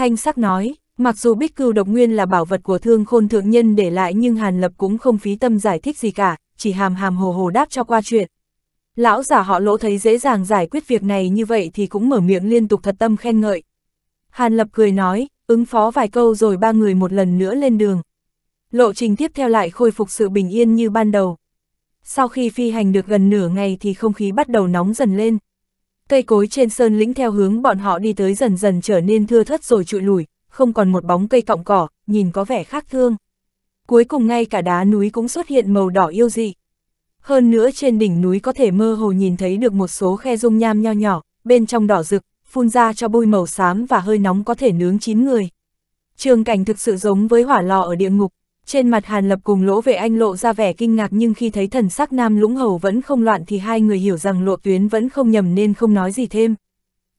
Thanh sắc nói, mặc dù bích cừu độc nguyên là bảo vật của thương khôn thượng nhân để lại nhưng Hàn Lập cũng không phí tâm giải thích gì cả, chỉ hàm hàm hồ hồ đáp cho qua chuyện. Lão giả họ lỗ thấy dễ dàng giải quyết việc này như vậy thì cũng mở miệng liên tục thật tâm khen ngợi. Hàn Lập cười nói, ứng phó vài câu rồi ba người một lần nữa lên đường. Lộ trình tiếp theo lại khôi phục sự bình yên như ban đầu. Sau khi phi hành được gần nửa ngày thì không khí bắt đầu nóng dần lên. Cây cối trên sơn lĩnh theo hướng bọn họ đi tới dần dần trở nên thưa thất rồi trụi lùi, không còn một bóng cây cọng cỏ, nhìn có vẻ khác thương. Cuối cùng ngay cả đá núi cũng xuất hiện màu đỏ yêu dị. Hơn nữa trên đỉnh núi có thể mơ hồ nhìn thấy được một số khe dung nham nho nhỏ, bên trong đỏ rực, phun ra cho bôi màu xám và hơi nóng có thể nướng chín người. Trường cảnh thực sự giống với hỏa lò ở địa ngục, trên mặt Hàn Lập cùng Lỗ Vệ Anh lộ ra vẻ kinh ngạc nhưng khi thấy thần sắc Nam Lũng Hầu vẫn không loạn thì hai người hiểu rằng lộ tuyến vẫn không nhầm nên không nói gì thêm.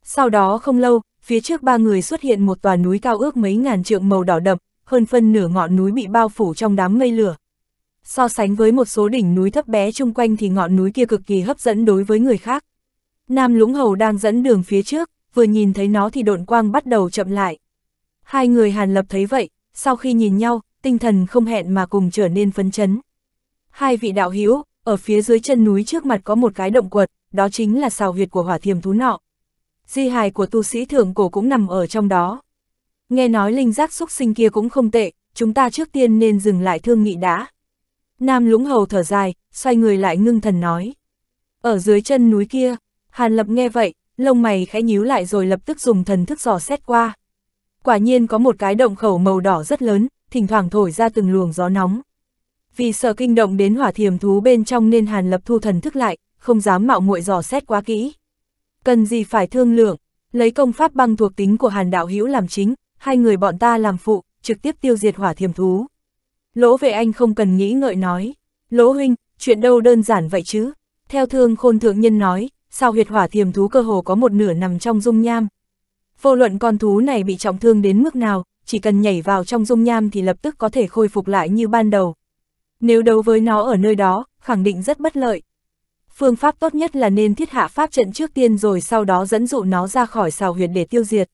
Sau đó không lâu, phía trước ba người xuất hiện một tòa núi cao ước mấy ngàn trượng màu đỏ đậm, hơn phân nửa ngọn núi bị bao phủ trong đám mây lửa. So sánh với một số đỉnh núi thấp bé chung quanh thì ngọn núi kia cực kỳ hấp dẫn đối với người khác. Nam Lũng Hầu đang dẫn đường phía trước, vừa nhìn thấy nó thì độn quang bắt đầu chậm lại. Hai người Hàn Lập thấy vậy, sau khi nhìn nhau, tinh thần không hẹn mà cùng trở nên phấn chấn. Hai vị đạo hữu ở phía dưới chân núi trước mặt có một cái động quật, đó chính là sào huyệt của hỏa thiềm thú nọ. Di hài của tu sĩ thượng cổ cũng nằm ở trong đó. Nghe nói linh giác xúc sinh kia cũng không tệ, chúng ta trước tiên nên dừng lại thương nghị đã. Nam lũng hầu thở dài, xoay người lại ngưng thần nói. Ở dưới chân núi kia, Hàn Lập nghe vậy, lông mày khẽ nhíu lại rồi lập tức dùng thần thức dò xét qua. Quả nhiên có một cái động khẩu màu đỏ rất lớn, thỉnh thoảng thổi ra từng luồng gió nóng. Vì sợ kinh động đến hỏa thiềm thú bên trong nên Hàn Lập thu thần thức lại, không dám mạo muội dò xét quá kỹ. Cần gì phải thương lượng, lấy công pháp băng thuộc tính của Hàn Đạo Hữu làm chính, hai người bọn ta làm phụ, trực tiếp tiêu diệt hỏa thiềm thú. Lỗ về anh không cần nghĩ ngợi nói, lỗ huynh, chuyện đâu đơn giản vậy chứ. Theo thương khôn thượng nhân nói, sao huyệt hỏa thiềm thú cơ hồ có một nửa nằm trong dung nham. Vô luận con thú này bị trọng thương đến mức nào, chỉ cần nhảy vào trong dung nham thì lập tức có thể khôi phục lại như ban đầu. Nếu đấu với nó ở nơi đó, khẳng định rất bất lợi. Phương pháp tốt nhất là nên thiết hạ pháp trận trước tiên rồi sau đó dẫn dụ nó ra khỏi xào huyệt để tiêu diệt.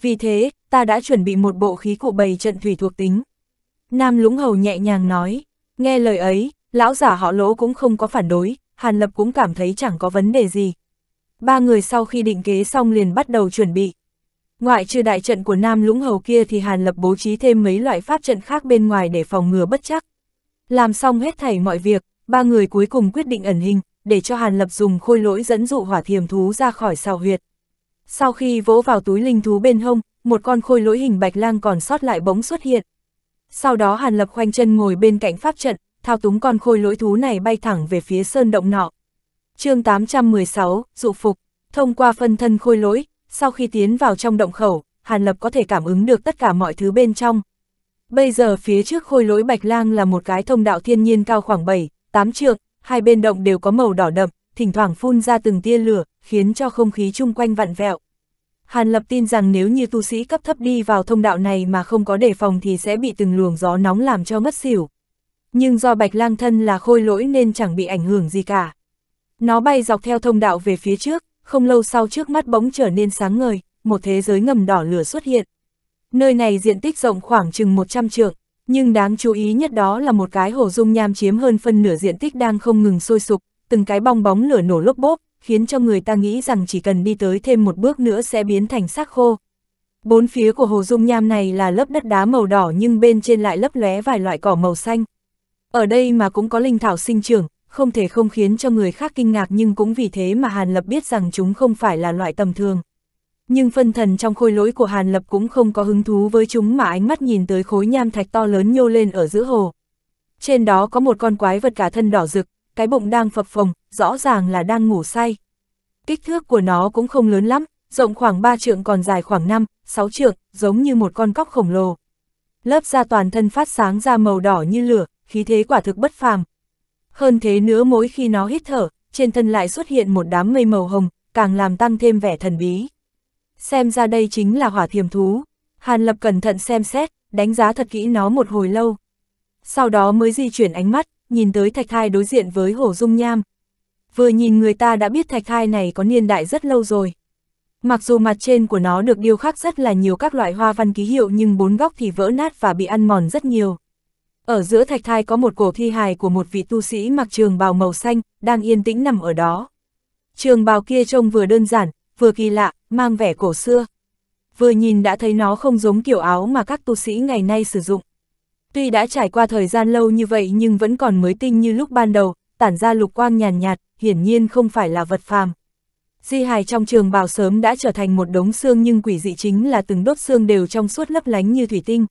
Vì thế, ta đã chuẩn bị một bộ khí cụ bày trận thủy thuộc tính. Nam lũng hầu nhẹ nhàng nói, nghe lời ấy, lão giả họ lỗ cũng không có phản đối, Hàn Lập cũng cảm thấy chẳng có vấn đề gì. Ba người sau khi định kế xong liền bắt đầu chuẩn bị. Ngoại trừ đại trận của Nam Lũng Hầu kia thì Hàn Lập bố trí thêm mấy loại pháp trận khác bên ngoài để phòng ngừa bất chắc. Làm xong hết thảy mọi việc, ba người cuối cùng quyết định ẩn hình, để cho Hàn Lập dùng khôi lỗi dẫn dụ hỏa thiềm thú ra khỏi sao huyệt. Sau khi vỗ vào túi linh thú bên hông, một con khôi lỗi hình bạch lang còn sót lại bỗng xuất hiện. Sau đó Hàn Lập khoanh chân ngồi bên cạnh pháp trận, thao túng con khôi lỗi thú này bay thẳng về phía sơn động nọ. chương 816, dụ phục, thông qua phân thân khôi lỗi, sau khi tiến vào trong động khẩu, Hàn Lập có thể cảm ứng được tất cả mọi thứ bên trong. Bây giờ phía trước khôi lỗi Bạch Lang là một cái thông đạo thiên nhiên cao khoảng 7, 8 trượng, hai bên động đều có màu đỏ đậm, thỉnh thoảng phun ra từng tia lửa, khiến cho không khí chung quanh vặn vẹo. Hàn Lập tin rằng nếu như tu sĩ cấp thấp đi vào thông đạo này mà không có đề phòng thì sẽ bị từng luồng gió nóng làm cho mất xỉu. Nhưng do Bạch Lang thân là khôi lỗi nên chẳng bị ảnh hưởng gì cả. Nó bay dọc theo thông đạo về phía trước, không lâu sau trước mắt bóng trở nên sáng ngời, một thế giới ngầm đỏ lửa xuất hiện. Nơi này diện tích rộng khoảng chừng 100 trượng, nhưng đáng chú ý nhất đó là một cái hồ dung nham chiếm hơn phân nửa diện tích đang không ngừng sôi sục, từng cái bong bóng lửa nổ lốc bốp, khiến cho người ta nghĩ rằng chỉ cần đi tới thêm một bước nữa sẽ biến thành xác khô. Bốn phía của hồ dung nham này là lớp đất đá màu đỏ nhưng bên trên lại lấp lóe vài loại cỏ màu xanh. Ở đây mà cũng có linh thảo sinh trưởng, không thể không khiến cho người khác kinh ngạc nhưng cũng vì thế mà Hàn Lập biết rằng chúng không phải là loại tầm thường. Nhưng phân thần trong khôi lỗi của Hàn Lập cũng không có hứng thú với chúng mà ánh mắt nhìn tới khối nham thạch to lớn nhô lên ở giữa hồ. Trên đó có một con quái vật cả thân đỏ rực, cái bụng đang phập phồng, rõ ràng là đang ngủ say. Kích thước của nó cũng không lớn lắm, rộng khoảng 3 trượng còn dài khoảng 5, 6 trượng, giống như một con cóc khổng lồ. Lớp da toàn thân phát sáng ra màu đỏ như lửa, khí thế quả thực bất phàm, hơn thế nữa mỗi khi nó hít thở, trên thân lại xuất hiện một đám mây màu hồng, càng làm tăng thêm vẻ thần bí. Xem ra đây chính là hỏa thiềm thú. Hàn Lập cẩn thận xem xét, đánh giá thật kỹ nó một hồi lâu. Sau đó mới di chuyển ánh mắt, nhìn tới thạch thai đối diện với hổ dung nham. Vừa nhìn người ta đã biết thạch thai này có niên đại rất lâu rồi. Mặc dù mặt trên của nó được điêu khắc rất là nhiều các loại hoa văn ký hiệu nhưng bốn góc thì vỡ nát và bị ăn mòn rất nhiều. Ở giữa thạch thai có một cổ thi hài của một vị tu sĩ mặc trường bào màu xanh, đang yên tĩnh nằm ở đó. Trường bào kia trông vừa đơn giản, vừa kỳ lạ, mang vẻ cổ xưa. Vừa nhìn đã thấy nó không giống kiểu áo mà các tu sĩ ngày nay sử dụng. Tuy đã trải qua thời gian lâu như vậy nhưng vẫn còn mới tinh như lúc ban đầu, tản ra lục quang nhàn nhạt, hiển nhiên không phải là vật phàm. Di hài trong trường bào sớm đã trở thành một đống xương nhưng quỷ dị chính là từng đốt xương đều trong suốt lấp lánh như thủy tinh,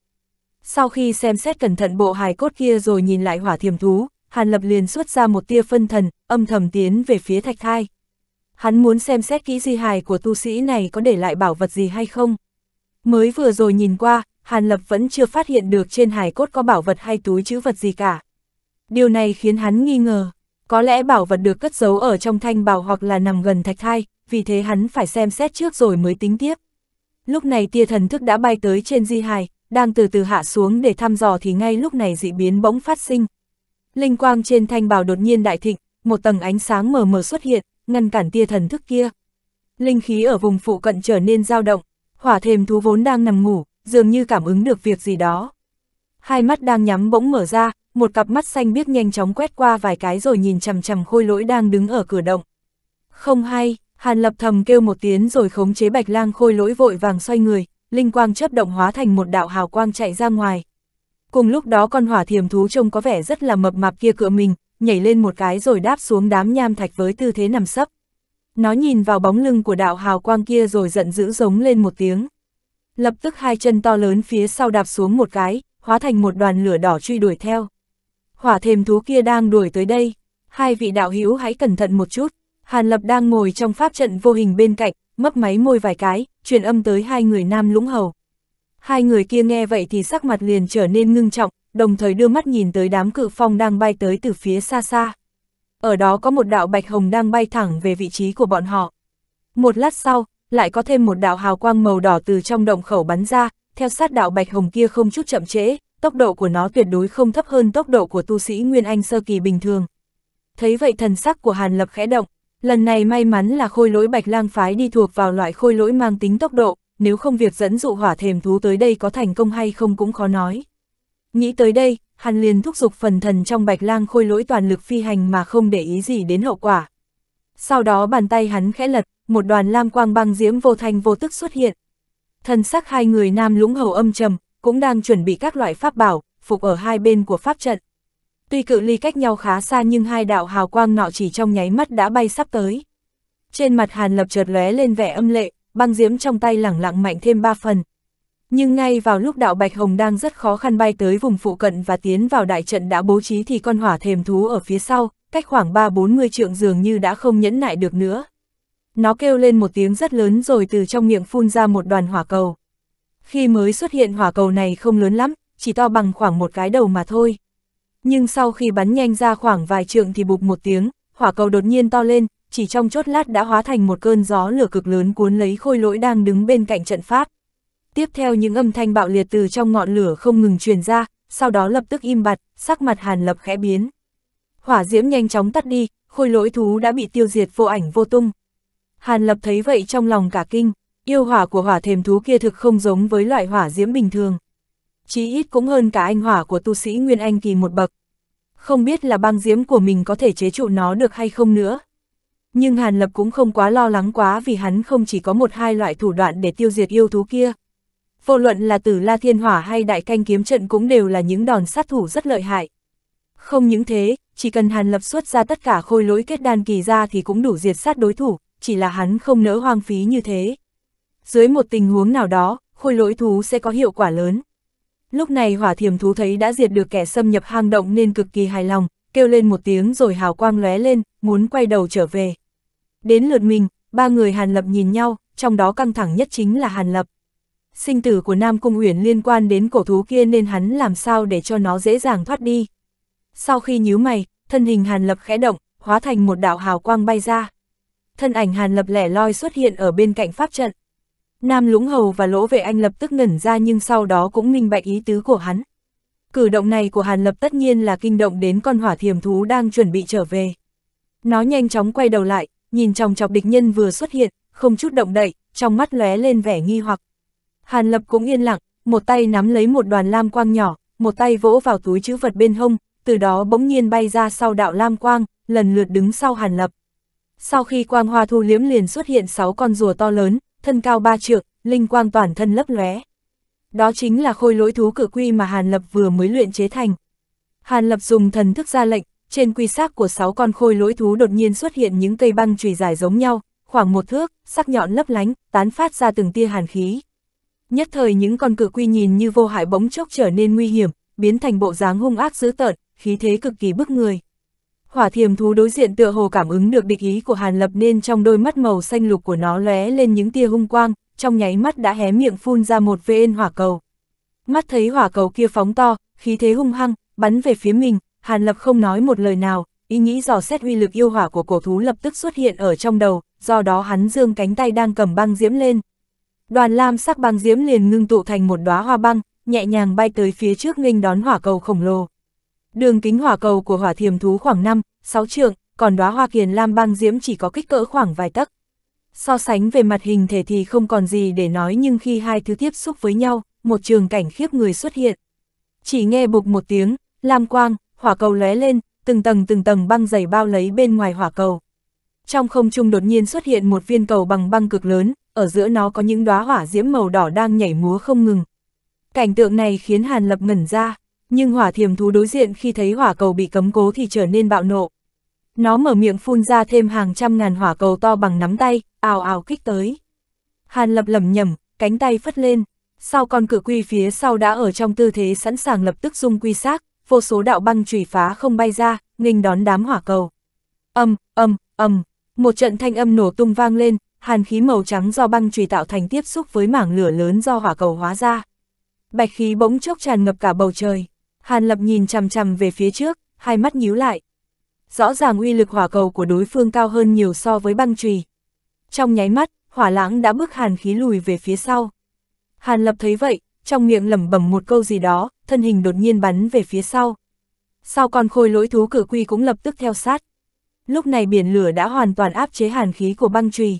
sau khi xem xét cẩn thận bộ hài cốt kia rồi nhìn lại hỏa thiềm thú, Hàn Lập liền xuất ra một tia phân thần, âm thầm tiến về phía thạch thai. Hắn muốn xem xét kỹ di hài của tu sĩ này có để lại bảo vật gì hay không. Mới vừa rồi nhìn qua, Hàn Lập vẫn chưa phát hiện được trên hài cốt có bảo vật hay túi chữ vật gì cả. Điều này khiến hắn nghi ngờ, có lẽ bảo vật được cất giấu ở trong thanh bảo hoặc là nằm gần thạch thai, vì thế hắn phải xem xét trước rồi mới tính tiếp. Lúc này tia thần thức đã bay tới trên di hài, đang từ từ hạ xuống để thăm dò thì ngay lúc này dị biến bỗng phát sinh. Linh quang trên thanh bào đột nhiên đại thịnh, một tầng ánh sáng mờ mờ xuất hiện, ngăn cản tia thần thức kia. Linh khí ở vùng phụ cận trở nên dao động, hỏa thềm thú vốn đang nằm ngủ, dường như cảm ứng được việc gì đó. Hai mắt đang nhắm bỗng mở ra, một cặp mắt xanh biết nhanh chóng quét qua vài cái rồi nhìn chằm chằm khôi lỗi đang đứng ở cửa động. Không hay, Hàn lập thầm kêu một tiếng rồi khống chế bạch lang khôi lỗi vội vàng xoay người, linh quang chấp động hóa thành một đạo hào quang chạy ra ngoài. Cùng lúc đó con hỏa thiềm thú trông có vẻ rất là mập mạp kia cựa mình, nhảy lên một cái rồi đáp xuống đám nham thạch với tư thế nằm sấp. Nó nhìn vào bóng lưng của đạo hào quang kia rồi giận dữ giống lên một tiếng. Lập tức hai chân to lớn phía sau đạp xuống một cái, hóa thành một đoàn lửa đỏ truy đuổi theo. Hỏa thềm thú kia đang đuổi tới đây, hai vị đạo hữu hãy cẩn thận một chút. Hàn Lập đang ngồi trong pháp trận vô hình bên cạnh, mấp máy môi vài cái, truyền âm tới hai người nam lũng hầu. Hai người kia nghe vậy thì sắc mặt liền trở nên ngưng trọng, đồng thời đưa mắt nhìn tới đám cự phong đang bay tới từ phía xa xa. Ở đó có một đạo bạch hồng đang bay thẳng về vị trí của bọn họ. Một lát sau, lại có thêm một đạo hào quang màu đỏ từ trong động khẩu bắn ra, theo sát đạo bạch hồng kia không chút chậm trễ, tốc độ của nó tuyệt đối không thấp hơn tốc độ của tu sĩ Nguyên Anh Sơ Kỳ bình thường. Thấy vậy thần sắc của Hàn Lập khẽ động, Lần này may mắn là khôi lỗi bạch lang phái đi thuộc vào loại khôi lỗi mang tính tốc độ, nếu không việc dẫn dụ hỏa thềm thú tới đây có thành công hay không cũng khó nói. Nghĩ tới đây, hắn liền thúc giục phần thần trong bạch lang khôi lỗi toàn lực phi hành mà không để ý gì đến hậu quả. Sau đó bàn tay hắn khẽ lật, một đoàn lam quang băng diễm vô thanh vô tức xuất hiện. Thần sắc hai người nam lũng hầu âm trầm, cũng đang chuẩn bị các loại pháp bảo, phục ở hai bên của pháp trận. Tuy cự ly cách nhau khá xa nhưng hai đạo hào quang nọ chỉ trong nháy mắt đã bay sắp tới. Trên mặt Hàn Lập chợt lóe lên vẻ âm lệ, băng diễm trong tay lẳng lặng mạnh thêm ba phần. Nhưng ngay vào lúc đạo Bạch Hồng đang rất khó khăn bay tới vùng phụ cận và tiến vào đại trận đã bố trí thì con hỏa thềm thú ở phía sau, cách khoảng 3-40 trượng dường như đã không nhẫn nại được nữa. Nó kêu lên một tiếng rất lớn rồi từ trong miệng phun ra một đoàn hỏa cầu. Khi mới xuất hiện hỏa cầu này không lớn lắm, chỉ to bằng khoảng một cái đầu mà thôi nhưng sau khi bắn nhanh ra khoảng vài trượng thì bụp một tiếng, hỏa cầu đột nhiên to lên, chỉ trong chốt lát đã hóa thành một cơn gió lửa cực lớn cuốn lấy khôi lỗi đang đứng bên cạnh trận pháp. Tiếp theo những âm thanh bạo liệt từ trong ngọn lửa không ngừng truyền ra, sau đó lập tức im bặt, sắc mặt hàn lập khẽ biến. Hỏa diễm nhanh chóng tắt đi, khôi lỗi thú đã bị tiêu diệt vô ảnh vô tung. Hàn lập thấy vậy trong lòng cả kinh, yêu hỏa của hỏa thềm thú kia thực không giống với loại hỏa diễm bình thường chí ít cũng hơn cả anh hỏa của tu sĩ Nguyên Anh kỳ một bậc. Không biết là băng diễm của mình có thể chế trụ nó được hay không nữa. Nhưng Hàn Lập cũng không quá lo lắng quá vì hắn không chỉ có một hai loại thủ đoạn để tiêu diệt yêu thú kia. Vô luận là tử La Thiên Hỏa hay Đại Canh Kiếm Trận cũng đều là những đòn sát thủ rất lợi hại. Không những thế, chỉ cần Hàn Lập xuất ra tất cả khôi lỗi kết đan kỳ ra thì cũng đủ diệt sát đối thủ, chỉ là hắn không nỡ hoang phí như thế. Dưới một tình huống nào đó, khôi lỗi thú sẽ có hiệu quả lớn. Lúc này hỏa thiểm thú thấy đã diệt được kẻ xâm nhập hang động nên cực kỳ hài lòng, kêu lên một tiếng rồi hào quang lóe lên, muốn quay đầu trở về. Đến lượt mình, ba người Hàn Lập nhìn nhau, trong đó căng thẳng nhất chính là Hàn Lập. Sinh tử của Nam Cung Uyển liên quan đến cổ thú kia nên hắn làm sao để cho nó dễ dàng thoát đi. Sau khi nhíu mày, thân hình Hàn Lập khẽ động, hóa thành một đạo hào quang bay ra. Thân ảnh Hàn Lập lẻ loi xuất hiện ở bên cạnh pháp trận. Nam Lũng Hầu và Lỗ Vệ Anh lập tức ngẩn ra nhưng sau đó cũng minh bạch ý tứ của hắn. Cử động này của Hàn Lập tất nhiên là kinh động đến con hỏa thiềm thú đang chuẩn bị trở về. Nó nhanh chóng quay đầu lại, nhìn chòng chọc địch nhân vừa xuất hiện, không chút động đậy, trong mắt lóe lên vẻ nghi hoặc. Hàn Lập cũng yên lặng, một tay nắm lấy một đoàn lam quang nhỏ, một tay vỗ vào túi chữ vật bên hông, từ đó bỗng nhiên bay ra sau đạo lam quang, lần lượt đứng sau Hàn Lập. Sau khi quang hoa thu liếm liền xuất hiện sáu con rùa to lớn, thân cao ba trượng, linh quang toàn thân lấp lóe. Đó chính là khôi lỗi thú cử quy mà Hàn Lập vừa mới luyện chế thành. Hàn Lập dùng thần thức ra lệnh, trên quy xác của sáu con khôi lỗi thú đột nhiên xuất hiện những cây băng chùy dài giống nhau, khoảng một thước, sắc nhọn lấp lánh, tán phát ra từng tia hàn khí. Nhất thời những con cự quy nhìn như vô hại bóng chốc trở nên nguy hiểm, biến thành bộ dáng hung ác dữ tợn, khí thế cực kỳ bức người. Hỏa thiềm thú đối diện tựa hồ cảm ứng được địch ý của Hàn Lập nên trong đôi mắt màu xanh lục của nó lóe lên những tia hung quang, trong nháy mắt đã hé miệng phun ra một viên hỏa cầu. Mắt thấy hỏa cầu kia phóng to, khí thế hung hăng, bắn về phía mình, Hàn Lập không nói một lời nào, ý nghĩ dò xét uy lực yêu hỏa của cổ thú lập tức xuất hiện ở trong đầu, do đó hắn dương cánh tay đang cầm băng diễm lên. Đoàn lam sắc băng diễm liền ngưng tụ thành một đóa hoa băng, nhẹ nhàng bay tới phía trước nghênh đón hỏa cầu khổng lồ. Đường kính hỏa cầu của hỏa thiềm thú khoảng 5, 6 trượng, còn đóa hoa kiền lam băng diễm chỉ có kích cỡ khoảng vài tấc. So sánh về mặt hình thể thì không còn gì để nói nhưng khi hai thứ tiếp xúc với nhau, một trường cảnh khiếp người xuất hiện. Chỉ nghe bục một tiếng, lam quang, hỏa cầu lóe lên, từng tầng từng tầng băng dày bao lấy bên ngoài hỏa cầu. Trong không trung đột nhiên xuất hiện một viên cầu bằng băng cực lớn, ở giữa nó có những đóa hỏa diễm màu đỏ đang nhảy múa không ngừng. Cảnh tượng này khiến Hàn Lập ngẩn ra. Nhưng hỏa thiềm thú đối diện khi thấy hỏa cầu bị cấm cố thì trở nên bạo nộ. Nó mở miệng phun ra thêm hàng trăm ngàn hỏa cầu to bằng nắm tay, ào ào kích tới. Hàn lập lầm nhầm, cánh tay phất lên. Sau con cự quy phía sau đã ở trong tư thế sẵn sàng lập tức dung quy xác, vô số đạo băng trùy phá không bay ra, nghênh đón đám hỏa cầu. Âm, âm, âm, một trận thanh âm nổ tung vang lên, hàn khí màu trắng do băng trùy tạo thành tiếp xúc với mảng lửa lớn do hỏa cầu hóa ra. Bạch khí bỗng chốc tràn ngập cả bầu trời. Hàn Lập nhìn chằm chằm về phía trước, hai mắt nhíu lại. Rõ ràng uy lực hỏa cầu của đối phương cao hơn nhiều so với băng chùy. Trong nháy mắt, hỏa lãng đã bức hàn khí lùi về phía sau. Hàn Lập thấy vậy, trong miệng lẩm bẩm một câu gì đó, thân hình đột nhiên bắn về phía sau. Sau con khôi lỗi thú cử quy cũng lập tức theo sát. Lúc này biển lửa đã hoàn toàn áp chế hàn khí của băng chùy.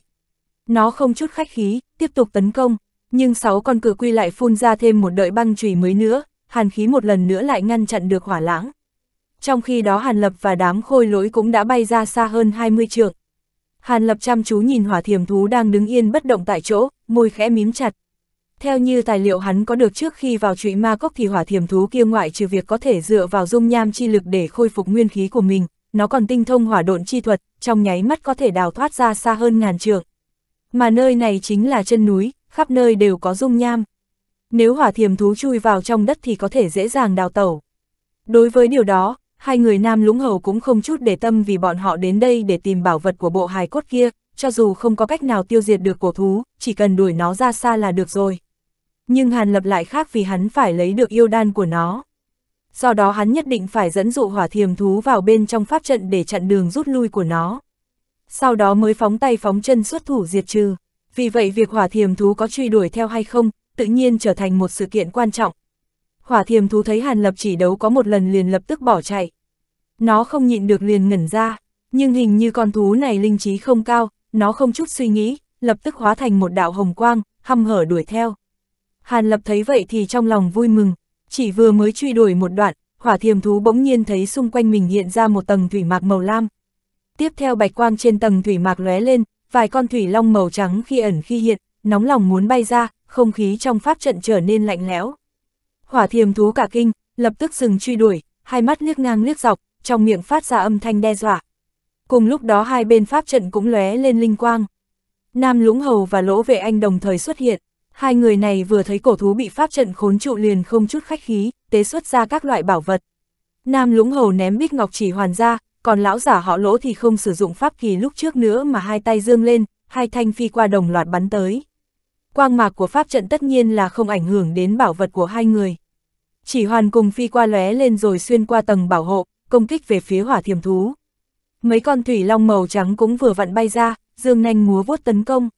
Nó không chút khách khí, tiếp tục tấn công, nhưng sáu con cử quy lại phun ra thêm một đợi băng chùy mới nữa, hàn khí một lần nữa lại ngăn chặn được hỏa lãng. Trong khi đó hàn lập và đám khôi lỗi cũng đã bay ra xa hơn 20 trượng. Hàn lập chăm chú nhìn hỏa thiểm thú đang đứng yên bất động tại chỗ, môi khẽ mím chặt. Theo như tài liệu hắn có được trước khi vào trụy ma cốc thì hỏa thiểm thú kia ngoại trừ việc có thể dựa vào dung nham chi lực để khôi phục nguyên khí của mình, nó còn tinh thông hỏa độn chi thuật, trong nháy mắt có thể đào thoát ra xa hơn ngàn trượng. Mà nơi này chính là chân núi, khắp nơi đều có dung nham nếu hỏa thiềm thú chui vào trong đất thì có thể dễ dàng đào tẩu. Đối với điều đó, hai người nam lũng hầu cũng không chút để tâm vì bọn họ đến đây để tìm bảo vật của bộ hài cốt kia, cho dù không có cách nào tiêu diệt được cổ thú, chỉ cần đuổi nó ra xa là được rồi. Nhưng Hàn Lập lại khác vì hắn phải lấy được yêu đan của nó. Do đó hắn nhất định phải dẫn dụ hỏa thiềm thú vào bên trong pháp trận để chặn đường rút lui của nó. Sau đó mới phóng tay phóng chân xuất thủ diệt trừ. Vì vậy việc hỏa thiềm thú có truy đuổi theo hay không, tự nhiên trở thành một sự kiện quan trọng. Hỏa thiềm thú thấy Hàn Lập chỉ đấu có một lần liền lập tức bỏ chạy. Nó không nhịn được liền ngẩn ra, nhưng hình như con thú này linh trí không cao, nó không chút suy nghĩ, lập tức hóa thành một đạo hồng quang, hăm hở đuổi theo. Hàn Lập thấy vậy thì trong lòng vui mừng, chỉ vừa mới truy đuổi một đoạn, hỏa thiềm thú bỗng nhiên thấy xung quanh mình hiện ra một tầng thủy mạc màu lam. Tiếp theo bạch quang trên tầng thủy mạc lóe lên, vài con thủy long màu trắng khi ẩn khi hiện, nóng lòng muốn bay ra, không khí trong pháp trận trở nên lạnh lẽo. Hỏa thiềm thú cả kinh, lập tức dừng truy đuổi, hai mắt liếc ngang liếc dọc, trong miệng phát ra âm thanh đe dọa. Cùng lúc đó hai bên pháp trận cũng lóe lên linh quang. Nam Lũng Hầu và Lỗ Vệ Anh đồng thời xuất hiện, hai người này vừa thấy cổ thú bị pháp trận khốn trụ liền không chút khách khí, tế xuất ra các loại bảo vật. Nam Lũng Hầu ném bích ngọc chỉ hoàn ra, còn lão giả họ Lỗ thì không sử dụng pháp kỳ lúc trước nữa mà hai tay dương lên, hai thanh phi qua đồng loạt bắn tới quang mạc của pháp trận tất nhiên là không ảnh hưởng đến bảo vật của hai người. Chỉ hoàn cùng phi qua lóe lên rồi xuyên qua tầng bảo hộ, công kích về phía hỏa thiềm thú. Mấy con thủy long màu trắng cũng vừa vặn bay ra, dương nhanh múa vuốt tấn công.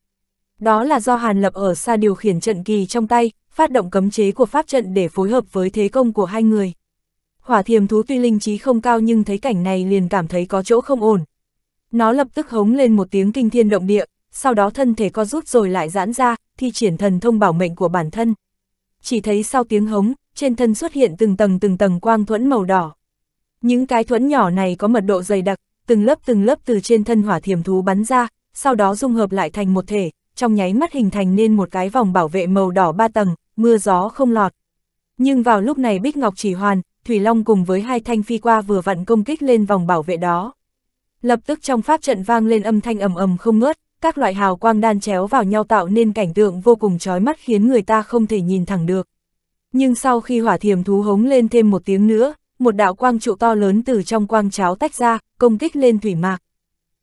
Đó là do Hàn Lập ở xa điều khiển trận kỳ trong tay, phát động cấm chế của pháp trận để phối hợp với thế công của hai người. Hỏa thiềm thú tuy linh trí không cao nhưng thấy cảnh này liền cảm thấy có chỗ không ổn. Nó lập tức hống lên một tiếng kinh thiên động địa, sau đó thân thể co rút rồi lại giãn ra, thi triển thần thông bảo mệnh của bản thân. Chỉ thấy sau tiếng hống, trên thân xuất hiện từng tầng từng tầng quang thuẫn màu đỏ. Những cái thuẫn nhỏ này có mật độ dày đặc, từng lớp từng lớp từ trên thân hỏa thiểm thú bắn ra, sau đó dung hợp lại thành một thể, trong nháy mắt hình thành nên một cái vòng bảo vệ màu đỏ ba tầng, mưa gió không lọt. Nhưng vào lúc này Bích Ngọc chỉ hoàn, Thủy Long cùng với hai thanh phi qua vừa vặn công kích lên vòng bảo vệ đó. Lập tức trong pháp trận vang lên âm thanh ầm ầm không ngớt, các loại hào quang đan chéo vào nhau tạo nên cảnh tượng vô cùng chói mắt khiến người ta không thể nhìn thẳng được. Nhưng sau khi hỏa thiểm thú hống lên thêm một tiếng nữa, một đạo quang trụ to lớn từ trong quang cháo tách ra, công kích lên thủy mạc.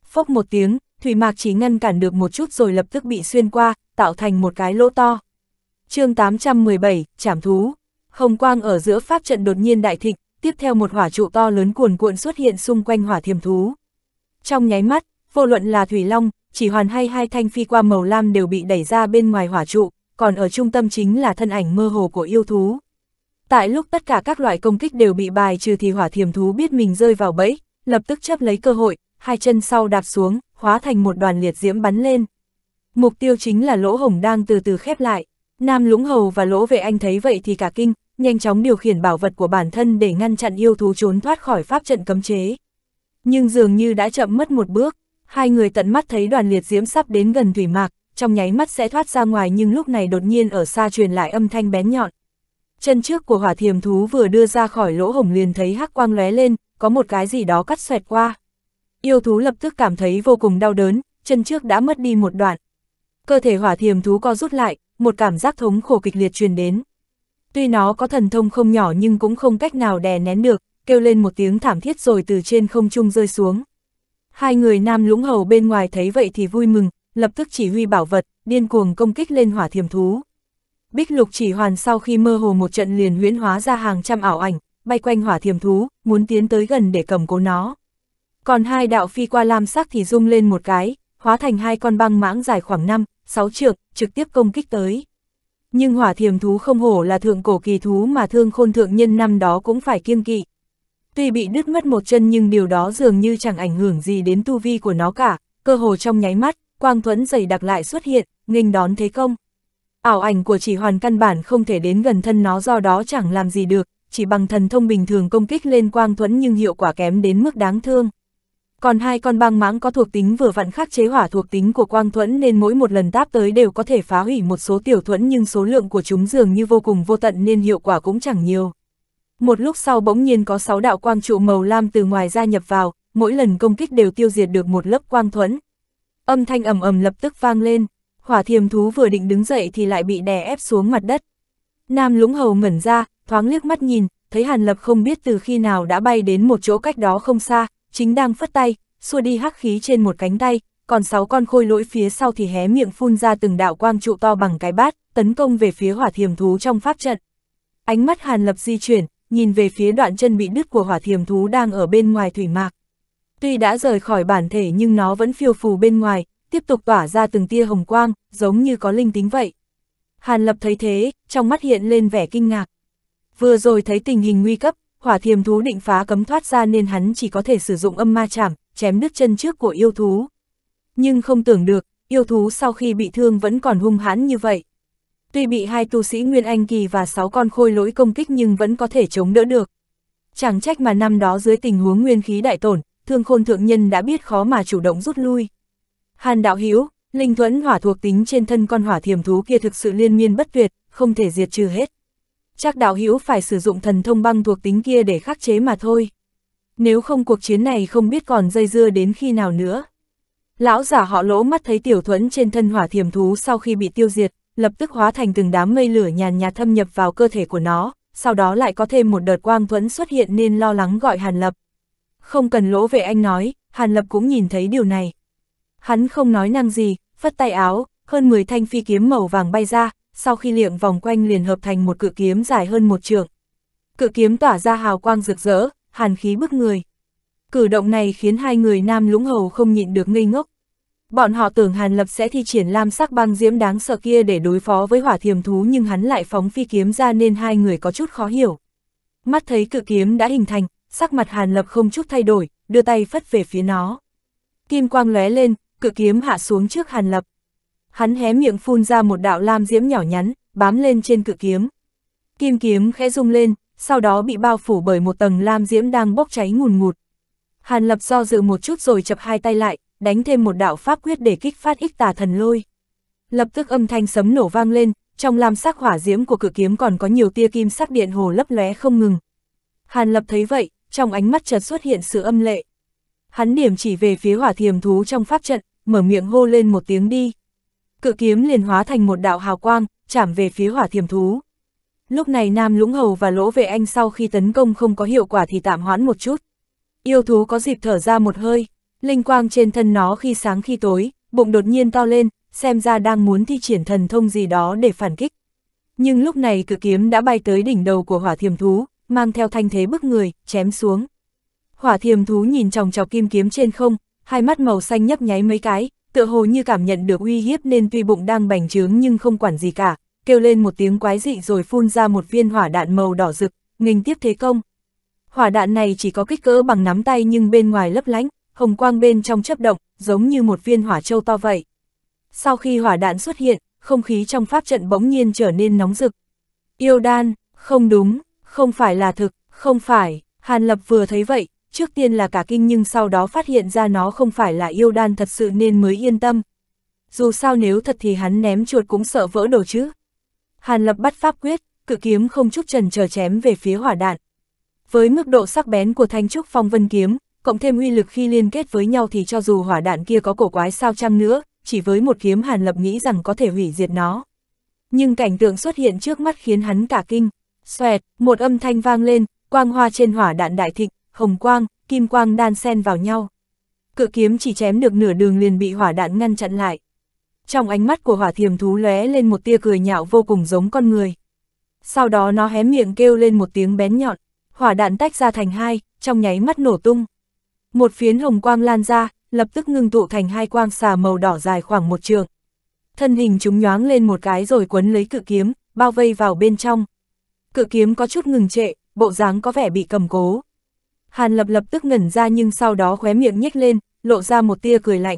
Phốc một tiếng, thủy mạc chỉ ngăn cản được một chút rồi lập tức bị xuyên qua, tạo thành một cái lỗ to. chương 817, Chảm Thú Hồng quang ở giữa pháp trận đột nhiên đại thịnh, tiếp theo một hỏa trụ to lớn cuồn cuộn xuất hiện xung quanh hỏa thiểm thú. Trong nháy mắt, vô luận là thủy long, chỉ hoàn hay hai thanh phi qua màu lam đều bị đẩy ra bên ngoài hỏa trụ, còn ở trung tâm chính là thân ảnh mơ hồ của yêu thú. Tại lúc tất cả các loại công kích đều bị bài trừ thì hỏa thiềm thú biết mình rơi vào bẫy, lập tức chấp lấy cơ hội, hai chân sau đạp xuống, hóa thành một đoàn liệt diễm bắn lên. Mục tiêu chính là lỗ hồng đang từ từ khép lại. Nam Lũng Hầu và Lỗ Vệ Anh thấy vậy thì cả kinh, nhanh chóng điều khiển bảo vật của bản thân để ngăn chặn yêu thú trốn thoát khỏi pháp trận cấm chế. Nhưng dường như đã chậm mất một bước, hai người tận mắt thấy đoàn liệt diễm sắp đến gần thủy mạc, trong nháy mắt sẽ thoát ra ngoài nhưng lúc này đột nhiên ở xa truyền lại âm thanh bén nhọn. Chân trước của hỏa thiềm thú vừa đưa ra khỏi lỗ hổng liền thấy hắc quang lóe lên, có một cái gì đó cắt xoẹt qua. Yêu thú lập tức cảm thấy vô cùng đau đớn, chân trước đã mất đi một đoạn. Cơ thể hỏa thiềm thú co rút lại, một cảm giác thống khổ kịch liệt truyền đến. Tuy nó có thần thông không nhỏ nhưng cũng không cách nào đè nén được, kêu lên một tiếng thảm thiết rồi từ trên không trung rơi xuống. Hai người nam lũng hầu bên ngoài thấy vậy thì vui mừng, lập tức chỉ huy bảo vật, điên cuồng công kích lên hỏa thiềm thú. Bích lục chỉ hoàn sau khi mơ hồ một trận liền huyễn hóa ra hàng trăm ảo ảnh, bay quanh hỏa thiềm thú, muốn tiến tới gần để cầm cố nó. Còn hai đạo phi qua lam sắc thì rung lên một cái, hóa thành hai con băng mãng dài khoảng 5, 6 trượng, trực tiếp công kích tới. Nhưng hỏa thiềm thú không hổ là thượng cổ kỳ thú mà thương khôn thượng nhân năm đó cũng phải kiêng kỵ. Tuy bị đứt mất một chân nhưng điều đó dường như chẳng ảnh hưởng gì đến tu vi của nó cả, cơ hồ trong nháy mắt, quang thuẫn dày đặc lại xuất hiện, nghênh đón thế công. Ảo ảnh của chỉ hoàn căn bản không thể đến gần thân nó do đó chẳng làm gì được, chỉ bằng thần thông bình thường công kích lên quang thuẫn nhưng hiệu quả kém đến mức đáng thương. Còn hai con băng mãng có thuộc tính vừa vặn khắc chế hỏa thuộc tính của quang thuẫn nên mỗi một lần táp tới đều có thể phá hủy một số tiểu thuẫn nhưng số lượng của chúng dường như vô cùng vô tận nên hiệu quả cũng chẳng nhiều. Một lúc sau bỗng nhiên có 6 đạo quang trụ màu lam từ ngoài ra nhập vào, mỗi lần công kích đều tiêu diệt được một lớp quang thuẫn. Âm thanh ầm ầm lập tức vang lên, hỏa thiềm thú vừa định đứng dậy thì lại bị đè ép xuống mặt đất. Nam lũng hầu ngẩn ra, thoáng liếc mắt nhìn, thấy Hàn Lập không biết từ khi nào đã bay đến một chỗ cách đó không xa, chính đang phất tay, xua đi hắc khí trên một cánh tay, còn sáu con khôi lỗi phía sau thì hé miệng phun ra từng đạo quang trụ to bằng cái bát, tấn công về phía hỏa thiềm thú trong pháp trận. Ánh mắt Hàn Lập di chuyển, nhìn về phía đoạn chân bị đứt của hỏa thiềm thú đang ở bên ngoài thủy mạc. Tuy đã rời khỏi bản thể nhưng nó vẫn phiêu phù bên ngoài, tiếp tục tỏa ra từng tia hồng quang, giống như có linh tính vậy. Hàn Lập thấy thế, trong mắt hiện lên vẻ kinh ngạc. Vừa rồi thấy tình hình nguy cấp, hỏa thiềm thú định phá cấm thoát ra nên hắn chỉ có thể sử dụng âm ma chảm, chém đứt chân trước của yêu thú. Nhưng không tưởng được, yêu thú sau khi bị thương vẫn còn hung hãn như vậy. Tuy bị hai tu sĩ Nguyên Anh Kỳ và sáu con khôi lỗi công kích nhưng vẫn có thể chống đỡ được. Chẳng trách mà năm đó dưới tình huống nguyên khí đại tổn, thương khôn thượng nhân đã biết khó mà chủ động rút lui. Hàn đạo Hiếu linh thuẫn hỏa thuộc tính trên thân con hỏa thiềm thú kia thực sự liên miên bất tuyệt, không thể diệt trừ hết. Chắc đạo Hiếu phải sử dụng thần thông băng thuộc tính kia để khắc chế mà thôi. Nếu không cuộc chiến này không biết còn dây dưa đến khi nào nữa. Lão giả họ lỗ mắt thấy tiểu thuẫn trên thân hỏa thiềm thú sau khi bị tiêu diệt, lập tức hóa thành từng đám mây lửa nhàn nhạt thâm nhập vào cơ thể của nó, sau đó lại có thêm một đợt quang thuẫn xuất hiện nên lo lắng gọi Hàn Lập. Không cần lỗ về anh nói, Hàn Lập cũng nhìn thấy điều này. Hắn không nói năng gì, phất tay áo, hơn 10 thanh phi kiếm màu vàng bay ra, sau khi liệng vòng quanh liền hợp thành một cự kiếm dài hơn một trường. Cự kiếm tỏa ra hào quang rực rỡ, hàn khí bức người. Cử động này khiến hai người nam lũng hầu không nhịn được ngây ngốc, Bọn họ tưởng Hàn Lập sẽ thi triển lam sắc băng diễm đáng sợ kia để đối phó với hỏa thiềm thú nhưng hắn lại phóng phi kiếm ra nên hai người có chút khó hiểu. Mắt thấy cự kiếm đã hình thành, sắc mặt Hàn Lập không chút thay đổi, đưa tay phất về phía nó. Kim quang lóe lên, cự kiếm hạ xuống trước Hàn Lập. Hắn hé miệng phun ra một đạo lam diễm nhỏ nhắn, bám lên trên cự kiếm. Kim kiếm khẽ rung lên, sau đó bị bao phủ bởi một tầng lam diễm đang bốc cháy ngùn ngụt. Hàn Lập do dự một chút rồi chập hai tay lại, đánh thêm một đạo pháp quyết để kích phát ích tà thần lôi. Lập tức âm thanh sấm nổ vang lên, trong lam sắc hỏa diễm của cự kiếm còn có nhiều tia kim sắc điện hồ lấp lóe không ngừng. Hàn Lập thấy vậy, trong ánh mắt chợt xuất hiện sự âm lệ. Hắn điểm chỉ về phía hỏa thiềm thú trong pháp trận, mở miệng hô lên một tiếng đi. Cự kiếm liền hóa thành một đạo hào quang, chạm về phía hỏa thiềm thú. Lúc này Nam Lũng Hầu và Lỗ Vệ Anh sau khi tấn công không có hiệu quả thì tạm hoãn một chút. Yêu thú có dịp thở ra một hơi. Linh quang trên thân nó khi sáng khi tối, bụng đột nhiên to lên, xem ra đang muốn thi triển thần thông gì đó để phản kích. Nhưng lúc này cự kiếm đã bay tới đỉnh đầu của hỏa thiềm thú, mang theo thanh thế bức người, chém xuống. Hỏa thiềm thú nhìn tròng trọc kim kiếm trên không, hai mắt màu xanh nhấp nháy mấy cái, tựa hồ như cảm nhận được uy hiếp nên tuy bụng đang bành trướng nhưng không quản gì cả, kêu lên một tiếng quái dị rồi phun ra một viên hỏa đạn màu đỏ rực, nghênh tiếp thế công. Hỏa đạn này chỉ có kích cỡ bằng nắm tay nhưng bên ngoài lấp lánh, hồng quang bên trong chấp động, giống như một viên hỏa châu to vậy. Sau khi hỏa đạn xuất hiện, không khí trong pháp trận bỗng nhiên trở nên nóng rực. Yêu đan, không đúng, không phải là thực, không phải, Hàn Lập vừa thấy vậy, trước tiên là cả kinh nhưng sau đó phát hiện ra nó không phải là yêu đan thật sự nên mới yên tâm. Dù sao nếu thật thì hắn ném chuột cũng sợ vỡ đồ chứ. Hàn Lập bắt pháp quyết, cự kiếm không chút trần chờ chém về phía hỏa đạn. Với mức độ sắc bén của thanh trúc phong vân kiếm, cộng thêm uy lực khi liên kết với nhau thì cho dù hỏa đạn kia có cổ quái sao chăng nữa, chỉ với một kiếm Hàn Lập nghĩ rằng có thể hủy diệt nó. Nhưng cảnh tượng xuất hiện trước mắt khiến hắn cả kinh, xoẹt, một âm thanh vang lên, quang hoa trên hỏa đạn đại thịnh, hồng quang, kim quang đan xen vào nhau. Cự kiếm chỉ chém được nửa đường liền bị hỏa đạn ngăn chặn lại. Trong ánh mắt của hỏa thiềm thú lóe lên một tia cười nhạo vô cùng giống con người. Sau đó nó hé miệng kêu lên một tiếng bén nhọn, hỏa đạn tách ra thành hai, trong nháy mắt nổ tung. Một phiến hồng quang lan ra, lập tức ngưng tụ thành hai quang xà màu đỏ dài khoảng một trường. Thân hình chúng nhoáng lên một cái rồi quấn lấy cự kiếm, bao vây vào bên trong. Cự kiếm có chút ngừng trệ, bộ dáng có vẻ bị cầm cố. Hàn lập lập tức ngẩn ra nhưng sau đó khóe miệng nhếch lên, lộ ra một tia cười lạnh.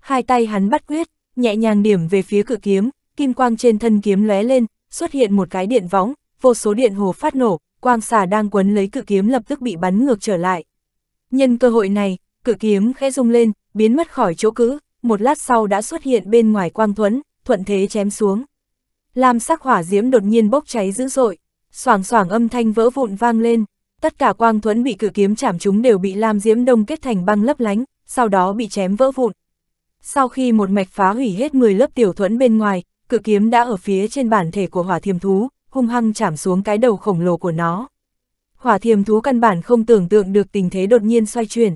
Hai tay hắn bắt quyết, nhẹ nhàng điểm về phía cự kiếm, kim quang trên thân kiếm lóe lên, xuất hiện một cái điện võng, vô số điện hồ phát nổ, quang xà đang quấn lấy cự kiếm lập tức bị bắn ngược trở lại. Nhân cơ hội này, cử kiếm khẽ rung lên, biến mất khỏi chỗ cữ, một lát sau đã xuất hiện bên ngoài quang thuẫn, thuận thế chém xuống. Làm sắc hỏa diễm đột nhiên bốc cháy dữ dội, xoảng xoảng âm thanh vỡ vụn vang lên, tất cả quang thuẫn bị cử kiếm chạm chúng đều bị lam diễm đông kết thành băng lấp lánh, sau đó bị chém vỡ vụn. Sau khi một mạch phá hủy hết 10 lớp tiểu thuẫn bên ngoài, cử kiếm đã ở phía trên bản thể của hỏa thiềm thú, hung hăng chạm xuống cái đầu khổng lồ của nó hỏa thiềm thú căn bản không tưởng tượng được tình thế đột nhiên xoay chuyển.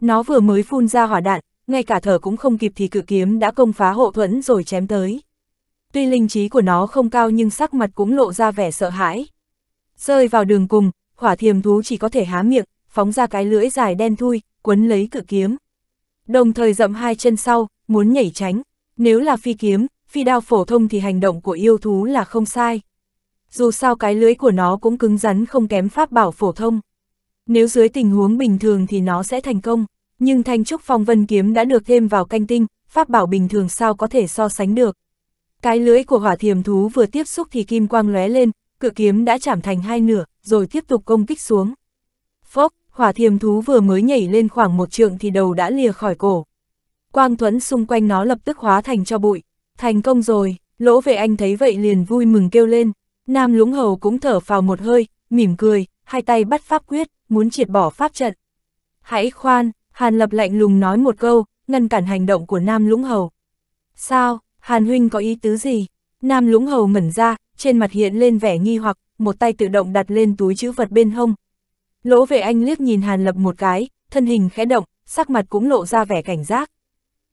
Nó vừa mới phun ra hỏa đạn, ngay cả thở cũng không kịp thì cự kiếm đã công phá hộ thuẫn rồi chém tới. Tuy linh trí của nó không cao nhưng sắc mặt cũng lộ ra vẻ sợ hãi. Rơi vào đường cùng, hỏa thiềm thú chỉ có thể há miệng, phóng ra cái lưỡi dài đen thui, quấn lấy cự kiếm. Đồng thời dậm hai chân sau, muốn nhảy tránh. Nếu là phi kiếm, phi đao phổ thông thì hành động của yêu thú là không sai, dù sao cái lưới của nó cũng cứng rắn không kém pháp bảo phổ thông. Nếu dưới tình huống bình thường thì nó sẽ thành công, nhưng thanh trúc phong vân kiếm đã được thêm vào canh tinh, pháp bảo bình thường sao có thể so sánh được. Cái lưới của hỏa thiềm thú vừa tiếp xúc thì kim quang lóe lên, cự kiếm đã chạm thành hai nửa, rồi tiếp tục công kích xuống. Phốc, hỏa thiềm thú vừa mới nhảy lên khoảng một trượng thì đầu đã lìa khỏi cổ. Quang thuẫn xung quanh nó lập tức hóa thành cho bụi. Thành công rồi, lỗ vệ anh thấy vậy liền vui mừng kêu lên. Nam Lũng Hầu cũng thở phào một hơi, mỉm cười, hai tay bắt pháp quyết, muốn triệt bỏ pháp trận. Hãy khoan, Hàn Lập lạnh lùng nói một câu, ngăn cản hành động của Nam Lũng Hầu. Sao, Hàn Huynh có ý tứ gì? Nam Lũng Hầu mẩn ra, trên mặt hiện lên vẻ nghi hoặc, một tay tự động đặt lên túi chữ vật bên hông. Lỗ về anh liếc nhìn Hàn Lập một cái, thân hình khẽ động, sắc mặt cũng lộ ra vẻ cảnh giác.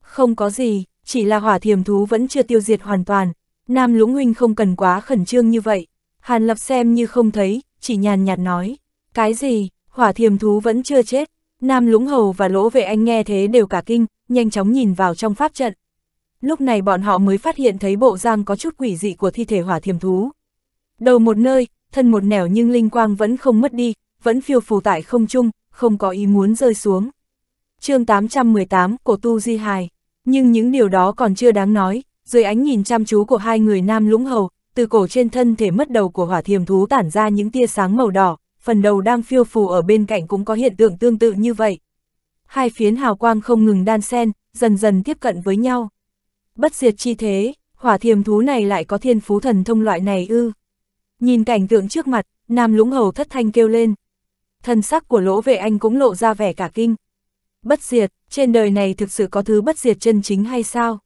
Không có gì, chỉ là hỏa thiềm thú vẫn chưa tiêu diệt hoàn toàn, Nam Lũng Huynh không cần quá khẩn trương như vậy. Hàn Lập xem như không thấy, chỉ nhàn nhạt nói. Cái gì, hỏa thiềm thú vẫn chưa chết. Nam Lũng Hầu và Lỗ Vệ Anh nghe thế đều cả kinh, nhanh chóng nhìn vào trong pháp trận. Lúc này bọn họ mới phát hiện thấy bộ giang có chút quỷ dị của thi thể hỏa thiềm thú. Đầu một nơi, thân một nẻo nhưng linh quang vẫn không mất đi, vẫn phiêu phù tại không trung, không có ý muốn rơi xuống. chương 818, Cổ Tu Di Hài. Nhưng những điều đó còn chưa đáng nói, dưới ánh nhìn chăm chú của hai người nam lũng hầu, từ cổ trên thân thể mất đầu của hỏa thiềm thú tản ra những tia sáng màu đỏ, phần đầu đang phiêu phù ở bên cạnh cũng có hiện tượng tương tự như vậy. Hai phiến hào quang không ngừng đan xen, dần dần tiếp cận với nhau. Bất diệt chi thế, hỏa thiềm thú này lại có thiên phú thần thông loại này ư. Nhìn cảnh tượng trước mặt, nam lũng hầu thất thanh kêu lên. thân sắc của lỗ vệ anh cũng lộ ra vẻ cả kinh. Bất diệt, trên đời này thực sự có thứ bất diệt chân chính hay sao?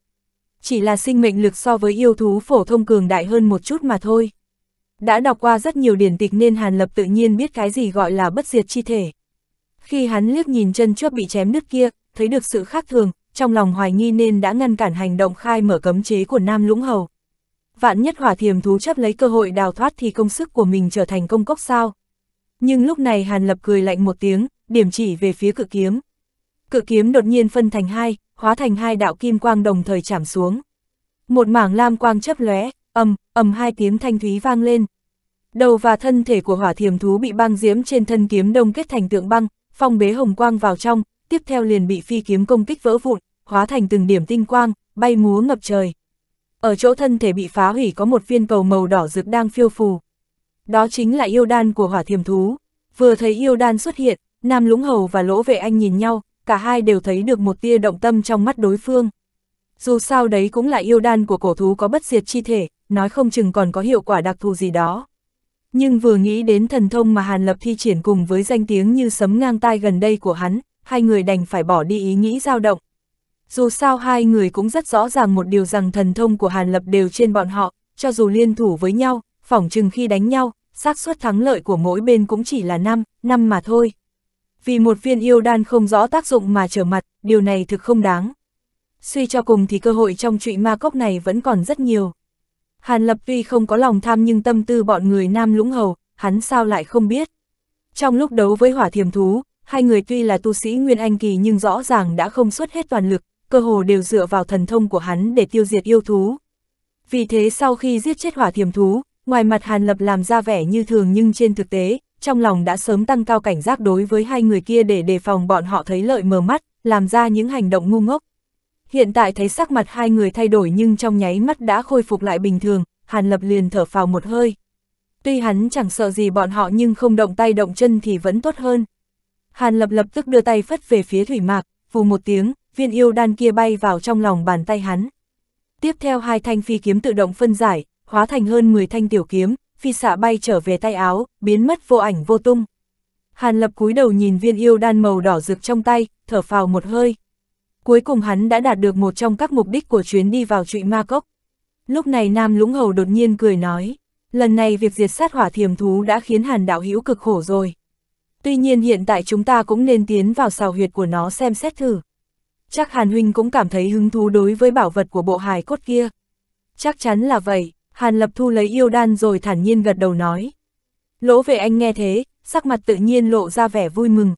chỉ là sinh mệnh lực so với yêu thú phổ thông cường đại hơn một chút mà thôi. Đã đọc qua rất nhiều điển tịch nên Hàn Lập tự nhiên biết cái gì gọi là bất diệt chi thể. Khi hắn liếc nhìn chân chuốc bị chém nứt kia, thấy được sự khác thường, trong lòng hoài nghi nên đã ngăn cản hành động khai mở cấm chế của Nam Lũng Hầu. Vạn nhất hỏa thiềm thú chấp lấy cơ hội đào thoát thì công sức của mình trở thành công cốc sao. Nhưng lúc này Hàn Lập cười lạnh một tiếng, điểm chỉ về phía cự kiếm cự kiếm đột nhiên phân thành hai, hóa thành hai đạo kim quang đồng thời chạm xuống. Một mảng lam quang chấp lóe, ầm, ầm hai tiếng thanh thúy vang lên. Đầu và thân thể của hỏa thiềm thú bị băng diễm trên thân kiếm đông kết thành tượng băng, phong bế hồng quang vào trong, tiếp theo liền bị phi kiếm công kích vỡ vụn, hóa thành từng điểm tinh quang, bay múa ngập trời. Ở chỗ thân thể bị phá hủy có một viên cầu màu đỏ rực đang phiêu phù. Đó chính là yêu đan của hỏa thiềm thú. Vừa thấy yêu đan xuất hiện, Nam Lũng Hầu và Lỗ Vệ Anh nhìn nhau, cả hai đều thấy được một tia động tâm trong mắt đối phương. Dù sao đấy cũng là yêu đan của cổ thú có bất diệt chi thể, nói không chừng còn có hiệu quả đặc thù gì đó. Nhưng vừa nghĩ đến thần thông mà Hàn Lập thi triển cùng với danh tiếng như sấm ngang tai gần đây của hắn, hai người đành phải bỏ đi ý nghĩ dao động. Dù sao hai người cũng rất rõ ràng một điều rằng thần thông của Hàn Lập đều trên bọn họ, cho dù liên thủ với nhau, phỏng chừng khi đánh nhau, xác suất thắng lợi của mỗi bên cũng chỉ là 5, 5 mà thôi vì một viên yêu đan không rõ tác dụng mà trở mặt, điều này thực không đáng. Suy cho cùng thì cơ hội trong trụy ma cốc này vẫn còn rất nhiều. Hàn Lập tuy không có lòng tham nhưng tâm tư bọn người Nam Lũng Hầu, hắn sao lại không biết. Trong lúc đấu với hỏa thiềm thú, hai người tuy là tu sĩ Nguyên Anh Kỳ nhưng rõ ràng đã không xuất hết toàn lực, cơ hồ đều dựa vào thần thông của hắn để tiêu diệt yêu thú. Vì thế sau khi giết chết hỏa thiềm thú, ngoài mặt Hàn Lập làm ra vẻ như thường nhưng trên thực tế, trong lòng đã sớm tăng cao cảnh giác đối với hai người kia để đề phòng bọn họ thấy lợi mờ mắt, làm ra những hành động ngu ngốc. Hiện tại thấy sắc mặt hai người thay đổi nhưng trong nháy mắt đã khôi phục lại bình thường, Hàn Lập liền thở phào một hơi. Tuy hắn chẳng sợ gì bọn họ nhưng không động tay động chân thì vẫn tốt hơn. Hàn Lập lập tức đưa tay phất về phía thủy mạc, vù một tiếng, viên yêu đan kia bay vào trong lòng bàn tay hắn. Tiếp theo hai thanh phi kiếm tự động phân giải, hóa thành hơn 10 thanh tiểu kiếm, phi xạ bay trở về tay áo, biến mất vô ảnh vô tung. Hàn lập cúi đầu nhìn viên yêu đan màu đỏ rực trong tay, thở phào một hơi. Cuối cùng hắn đã đạt được một trong các mục đích của chuyến đi vào trụy ma cốc. Lúc này Nam Lũng Hầu đột nhiên cười nói, lần này việc diệt sát hỏa thiềm thú đã khiến hàn đạo hữu cực khổ rồi. Tuy nhiên hiện tại chúng ta cũng nên tiến vào xào huyệt của nó xem xét thử. Chắc Hàn Huynh cũng cảm thấy hứng thú đối với bảo vật của bộ hài cốt kia. Chắc chắn là vậy, Hàn Lập thu lấy yêu đan rồi thản nhiên gật đầu nói. Lỗ về anh nghe thế, sắc mặt tự nhiên lộ ra vẻ vui mừng.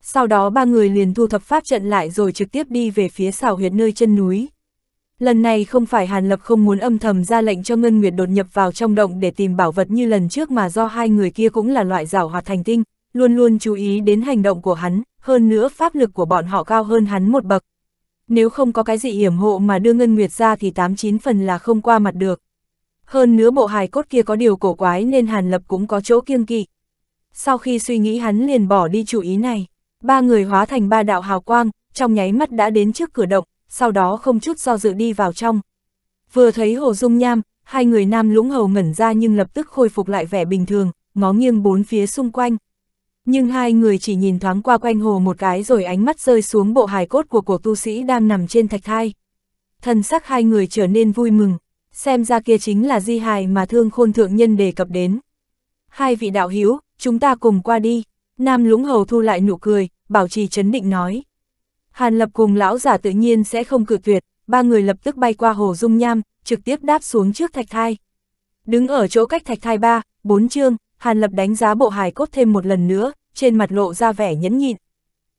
Sau đó ba người liền thu thập pháp trận lại rồi trực tiếp đi về phía xảo huyệt nơi chân núi. Lần này không phải Hàn Lập không muốn âm thầm ra lệnh cho Ngân Nguyệt đột nhập vào trong động để tìm bảo vật như lần trước mà do hai người kia cũng là loại rào hoạt thành tinh, luôn luôn chú ý đến hành động của hắn, hơn nữa pháp lực của bọn họ cao hơn hắn một bậc. Nếu không có cái gì hiểm hộ mà đưa Ngân Nguyệt ra thì tám chín phần là không qua mặt được. Hơn nữa bộ hài cốt kia có điều cổ quái nên Hàn Lập cũng có chỗ kiêng kỵ. Sau khi suy nghĩ hắn liền bỏ đi chủ ý này, ba người hóa thành ba đạo hào quang, trong nháy mắt đã đến trước cửa động, sau đó không chút do dự đi vào trong. Vừa thấy Hồ Dung Nham, hai người nam lũng hầu ngẩn ra nhưng lập tức khôi phục lại vẻ bình thường, ngó nghiêng bốn phía xung quanh. Nhưng hai người chỉ nhìn thoáng qua quanh hồ một cái rồi ánh mắt rơi xuống bộ hài cốt của cổ tu sĩ đang nằm trên thạch thai. Thần sắc hai người trở nên vui mừng, xem ra kia chính là di hài mà thương khôn thượng nhân đề cập đến. Hai vị đạo hiếu chúng ta cùng qua đi, Nam Lũng Hầu thu lại nụ cười, bảo trì chấn định nói. Hàn Lập cùng lão giả tự nhiên sẽ không cự tuyệt, ba người lập tức bay qua hồ dung nham, trực tiếp đáp xuống trước thạch thai. Đứng ở chỗ cách thạch thai ba, bốn chương, Hàn Lập đánh giá bộ hài cốt thêm một lần nữa, trên mặt lộ ra vẻ nhẫn nhịn.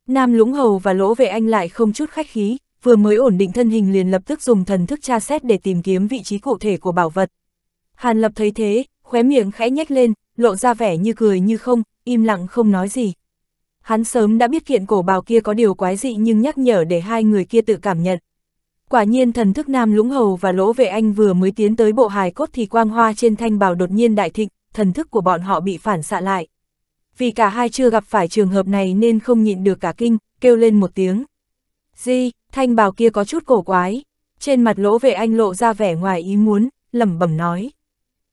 Nam Lũng Hầu và Lỗ Vệ Anh lại không chút khách khí, vừa mới ổn định thân hình liền lập tức dùng thần thức tra xét để tìm kiếm vị trí cụ thể của bảo vật. Hàn Lập thấy thế, khóe miệng khẽ nhếch lên, lộ ra vẻ như cười như không, im lặng không nói gì. Hắn sớm đã biết kiện cổ bào kia có điều quái dị nhưng nhắc nhở để hai người kia tự cảm nhận. Quả nhiên thần thức Nam Lũng Hầu và Lỗ Vệ Anh vừa mới tiến tới bộ hài cốt thì quang hoa trên thanh bào đột nhiên đại thịnh, thần thức của bọn họ bị phản xạ lại. Vì cả hai chưa gặp phải trường hợp này nên không nhịn được cả kinh, kêu lên một tiếng. Gì, thanh bào kia có chút cổ quái, trên mặt lỗ vệ anh lộ ra vẻ ngoài ý muốn, lẩm bẩm nói.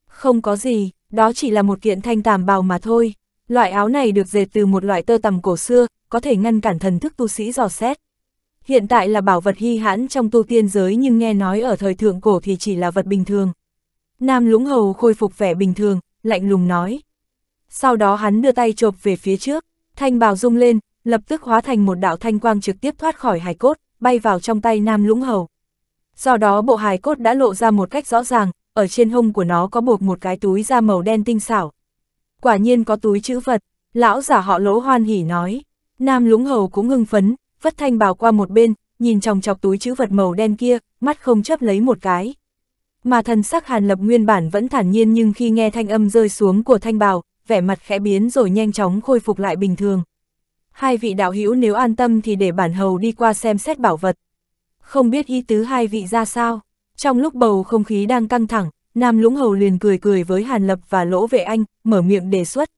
Không có gì, đó chỉ là một kiện thanh tàm bào mà thôi, loại áo này được dệt từ một loại tơ tằm cổ xưa, có thể ngăn cản thần thức tu sĩ dò xét. Hiện tại là bảo vật hy hãn trong tu tiên giới nhưng nghe nói ở thời thượng cổ thì chỉ là vật bình thường. Nam lũng hầu khôi phục vẻ bình thường, lạnh lùng nói. Sau đó hắn đưa tay chộp về phía trước, thanh bào rung lên, lập tức hóa thành một đạo thanh quang trực tiếp thoát khỏi hài cốt, bay vào trong tay Nam Lũng Hầu. Do đó bộ hài cốt đã lộ ra một cách rõ ràng, ở trên hông của nó có buộc một cái túi da màu đen tinh xảo. Quả nhiên có túi chữ vật, lão giả họ lỗ hoan hỉ nói. Nam Lũng Hầu cũng hưng phấn, vất thanh bào qua một bên, nhìn chòng chọc túi chữ vật màu đen kia, mắt không chấp lấy một cái. Mà thần sắc Hàn Lập nguyên bản vẫn thản nhiên nhưng khi nghe thanh âm rơi xuống của thanh bào, vẻ mặt khẽ biến rồi nhanh chóng khôi phục lại bình thường hai vị đạo hữu nếu an tâm thì để bản hầu đi qua xem xét bảo vật. Không biết ý tứ hai vị ra sao, trong lúc bầu không khí đang căng thẳng, Nam Lũng Hầu liền cười cười với Hàn Lập và Lỗ Vệ Anh, mở miệng đề xuất.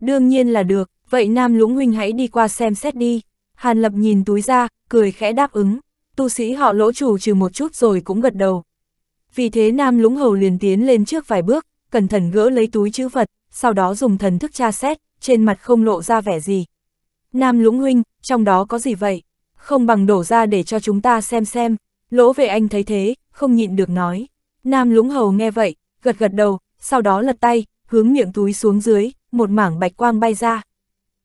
Đương nhiên là được, vậy Nam Lũng Huynh hãy đi qua xem xét đi. Hàn Lập nhìn túi ra, cười khẽ đáp ứng, tu sĩ họ lỗ chủ trừ một chút rồi cũng gật đầu. Vì thế Nam Lũng Hầu liền tiến lên trước vài bước, cẩn thận gỡ lấy túi chữ vật, sau đó dùng thần thức tra xét, trên mặt không lộ ra vẻ gì, Nam Lũng Huynh, trong đó có gì vậy? Không bằng đổ ra để cho chúng ta xem xem. Lỗ về anh thấy thế, không nhịn được nói. Nam Lũng Hầu nghe vậy, gật gật đầu, sau đó lật tay, hướng miệng túi xuống dưới, một mảng bạch quang bay ra.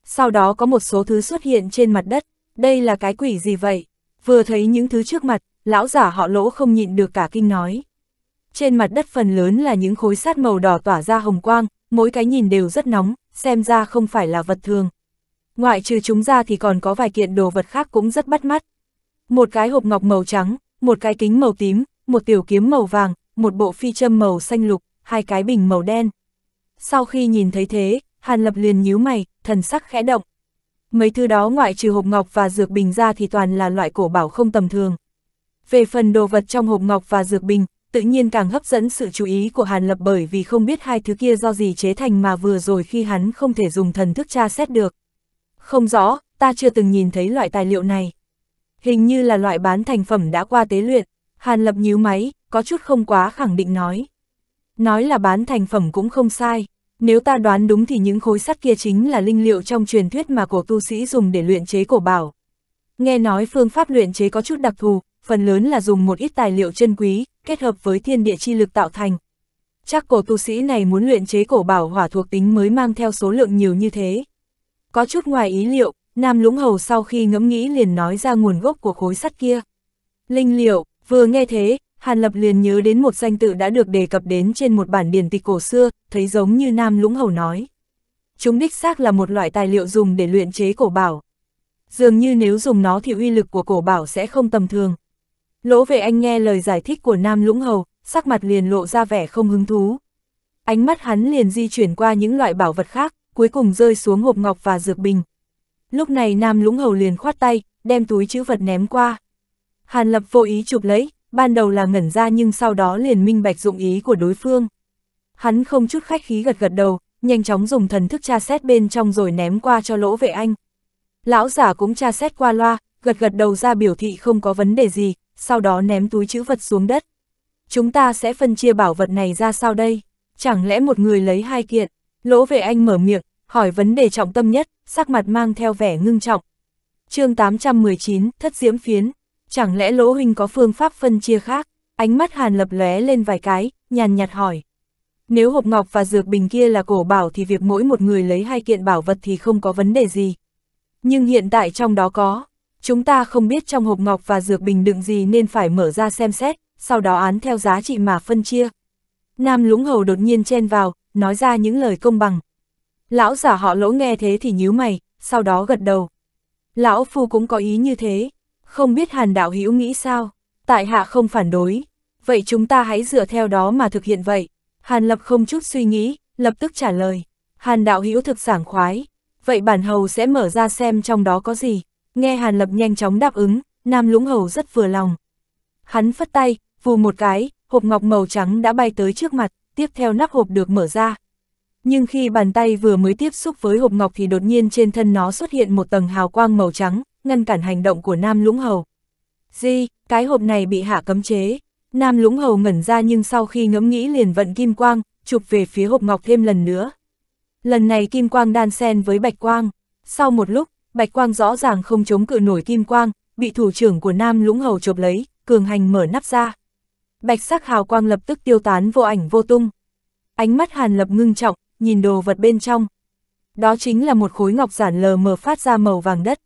Sau đó có một số thứ xuất hiện trên mặt đất, đây là cái quỷ gì vậy? Vừa thấy những thứ trước mặt, lão giả họ lỗ không nhịn được cả kinh nói. Trên mặt đất phần lớn là những khối sát màu đỏ tỏa ra hồng quang, mỗi cái nhìn đều rất nóng, xem ra không phải là vật thường, Ngoại trừ chúng ra thì còn có vài kiện đồ vật khác cũng rất bắt mắt. Một cái hộp ngọc màu trắng, một cái kính màu tím, một tiểu kiếm màu vàng, một bộ phi châm màu xanh lục, hai cái bình màu đen. Sau khi nhìn thấy thế, Hàn Lập liền nhíu mày, thần sắc khẽ động. Mấy thứ đó ngoại trừ hộp ngọc và dược bình ra thì toàn là loại cổ bảo không tầm thường. Về phần đồ vật trong hộp ngọc và dược bình, tự nhiên càng hấp dẫn sự chú ý của Hàn Lập bởi vì không biết hai thứ kia do gì chế thành mà vừa rồi khi hắn không thể dùng thần thức tra xét được. Không rõ, ta chưa từng nhìn thấy loại tài liệu này. Hình như là loại bán thành phẩm đã qua tế luyện, Hàn Lập nhíu máy, có chút không quá khẳng định nói. Nói là bán thành phẩm cũng không sai, nếu ta đoán đúng thì những khối sắt kia chính là linh liệu trong truyền thuyết mà cổ tu sĩ dùng để luyện chế cổ bảo. Nghe nói phương pháp luyện chế có chút đặc thù, phần lớn là dùng một ít tài liệu chân quý, kết hợp với thiên địa chi lực tạo thành. Chắc cổ tu sĩ này muốn luyện chế cổ bảo hỏa thuộc tính mới mang theo số lượng nhiều như thế. Có chút ngoài ý liệu, Nam Lũng Hầu sau khi ngẫm nghĩ liền nói ra nguồn gốc của khối sắt kia. Linh liệu, vừa nghe thế, Hàn Lập liền nhớ đến một danh tự đã được đề cập đến trên một bản điển tịch cổ xưa, thấy giống như Nam Lũng Hầu nói. Chúng đích xác là một loại tài liệu dùng để luyện chế cổ bảo. Dường như nếu dùng nó thì uy lực của cổ bảo sẽ không tầm thường. Lỗ về anh nghe lời giải thích của Nam Lũng Hầu, sắc mặt liền lộ ra vẻ không hứng thú. Ánh mắt hắn liền di chuyển qua những loại bảo vật khác, cuối cùng rơi xuống hộp ngọc và dược bình. Lúc này Nam Lũng Hầu liền khoát tay, đem túi chữ vật ném qua. Hàn Lập vô ý chụp lấy, ban đầu là ngẩn ra nhưng sau đó liền minh bạch dụng ý của đối phương. Hắn không chút khách khí gật gật đầu, nhanh chóng dùng thần thức tra xét bên trong rồi ném qua cho lỗ vệ anh. Lão giả cũng tra xét qua loa, gật gật đầu ra biểu thị không có vấn đề gì, sau đó ném túi chữ vật xuống đất. Chúng ta sẽ phân chia bảo vật này ra sao đây? Chẳng lẽ một người lấy hai kiện? Lỗ về anh mở miệng, hỏi vấn đề trọng tâm nhất, sắc mặt mang theo vẻ ngưng trọng. chương 819, thất diễm phiến, chẳng lẽ lỗ huynh có phương pháp phân chia khác? Ánh mắt hàn lập lóe lên vài cái, nhàn nhạt hỏi. Nếu hộp ngọc và dược bình kia là cổ bảo thì việc mỗi một người lấy hai kiện bảo vật thì không có vấn đề gì. Nhưng hiện tại trong đó có, chúng ta không biết trong hộp ngọc và dược bình đựng gì nên phải mở ra xem xét, sau đó án theo giá trị mà phân chia. Nam lũng hầu đột nhiên chen vào, nói ra những lời công bằng. Lão giả họ lỗ nghe thế thì nhíu mày, sau đó gật đầu. Lão phu cũng có ý như thế, không biết hàn đạo hữu nghĩ sao, tại hạ không phản đối, vậy chúng ta hãy dựa theo đó mà thực hiện vậy. Hàn lập không chút suy nghĩ, lập tức trả lời. Hàn đạo hữu thực sảng khoái, vậy bản hầu sẽ mở ra xem trong đó có gì. Nghe Hàn lập nhanh chóng đáp ứng, Nam Lũng Hầu rất vừa lòng. Hắn phất tay, vù một cái, hộp ngọc màu trắng đã bay tới trước mặt tiếp theo nắp hộp được mở ra. Nhưng khi bàn tay vừa mới tiếp xúc với hộp ngọc thì đột nhiên trên thân nó xuất hiện một tầng hào quang màu trắng, ngăn cản hành động của Nam Lũng Hầu. Di, cái hộp này bị hạ cấm chế. Nam Lũng Hầu ngẩn ra nhưng sau khi ngẫm nghĩ liền vận kim quang, chụp về phía hộp ngọc thêm lần nữa. Lần này kim quang đan xen với bạch quang. Sau một lúc, bạch quang rõ ràng không chống cự nổi kim quang, bị thủ trưởng của Nam Lũng Hầu chộp lấy, cường hành mở nắp ra bạch sắc hào quang lập tức tiêu tán vô ảnh vô tung. Ánh mắt Hàn Lập ngưng trọng, nhìn đồ vật bên trong. Đó chính là một khối ngọc giản lờ mờ phát ra màu vàng đất.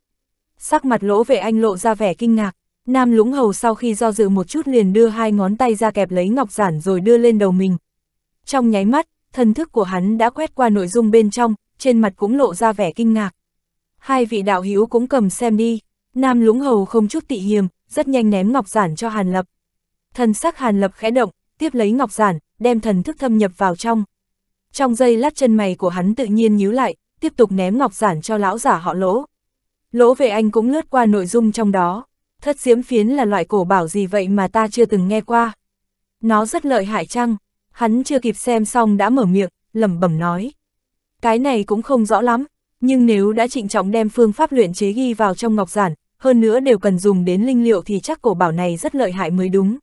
Sắc mặt lỗ vệ anh lộ ra vẻ kinh ngạc, Nam Lũng Hầu sau khi do dự một chút liền đưa hai ngón tay ra kẹp lấy ngọc giản rồi đưa lên đầu mình. Trong nháy mắt, thần thức của hắn đã quét qua nội dung bên trong, trên mặt cũng lộ ra vẻ kinh ngạc. Hai vị đạo hữu cũng cầm xem đi, Nam Lũng Hầu không chút tị hiềm, rất nhanh ném ngọc giản cho Hàn Lập. Thần sắc Hàn Lập khẽ động, tiếp lấy ngọc giản, đem thần thức thâm nhập vào trong. Trong giây lát chân mày của hắn tự nhiên nhíu lại, tiếp tục ném ngọc giản cho lão giả họ lỗ. Lỗ về anh cũng lướt qua nội dung trong đó. Thất diễm phiến là loại cổ bảo gì vậy mà ta chưa từng nghe qua. Nó rất lợi hại chăng? Hắn chưa kịp xem xong đã mở miệng, lẩm bẩm nói. Cái này cũng không rõ lắm, nhưng nếu đã trịnh trọng đem phương pháp luyện chế ghi vào trong ngọc giản, hơn nữa đều cần dùng đến linh liệu thì chắc cổ bảo này rất lợi hại mới đúng.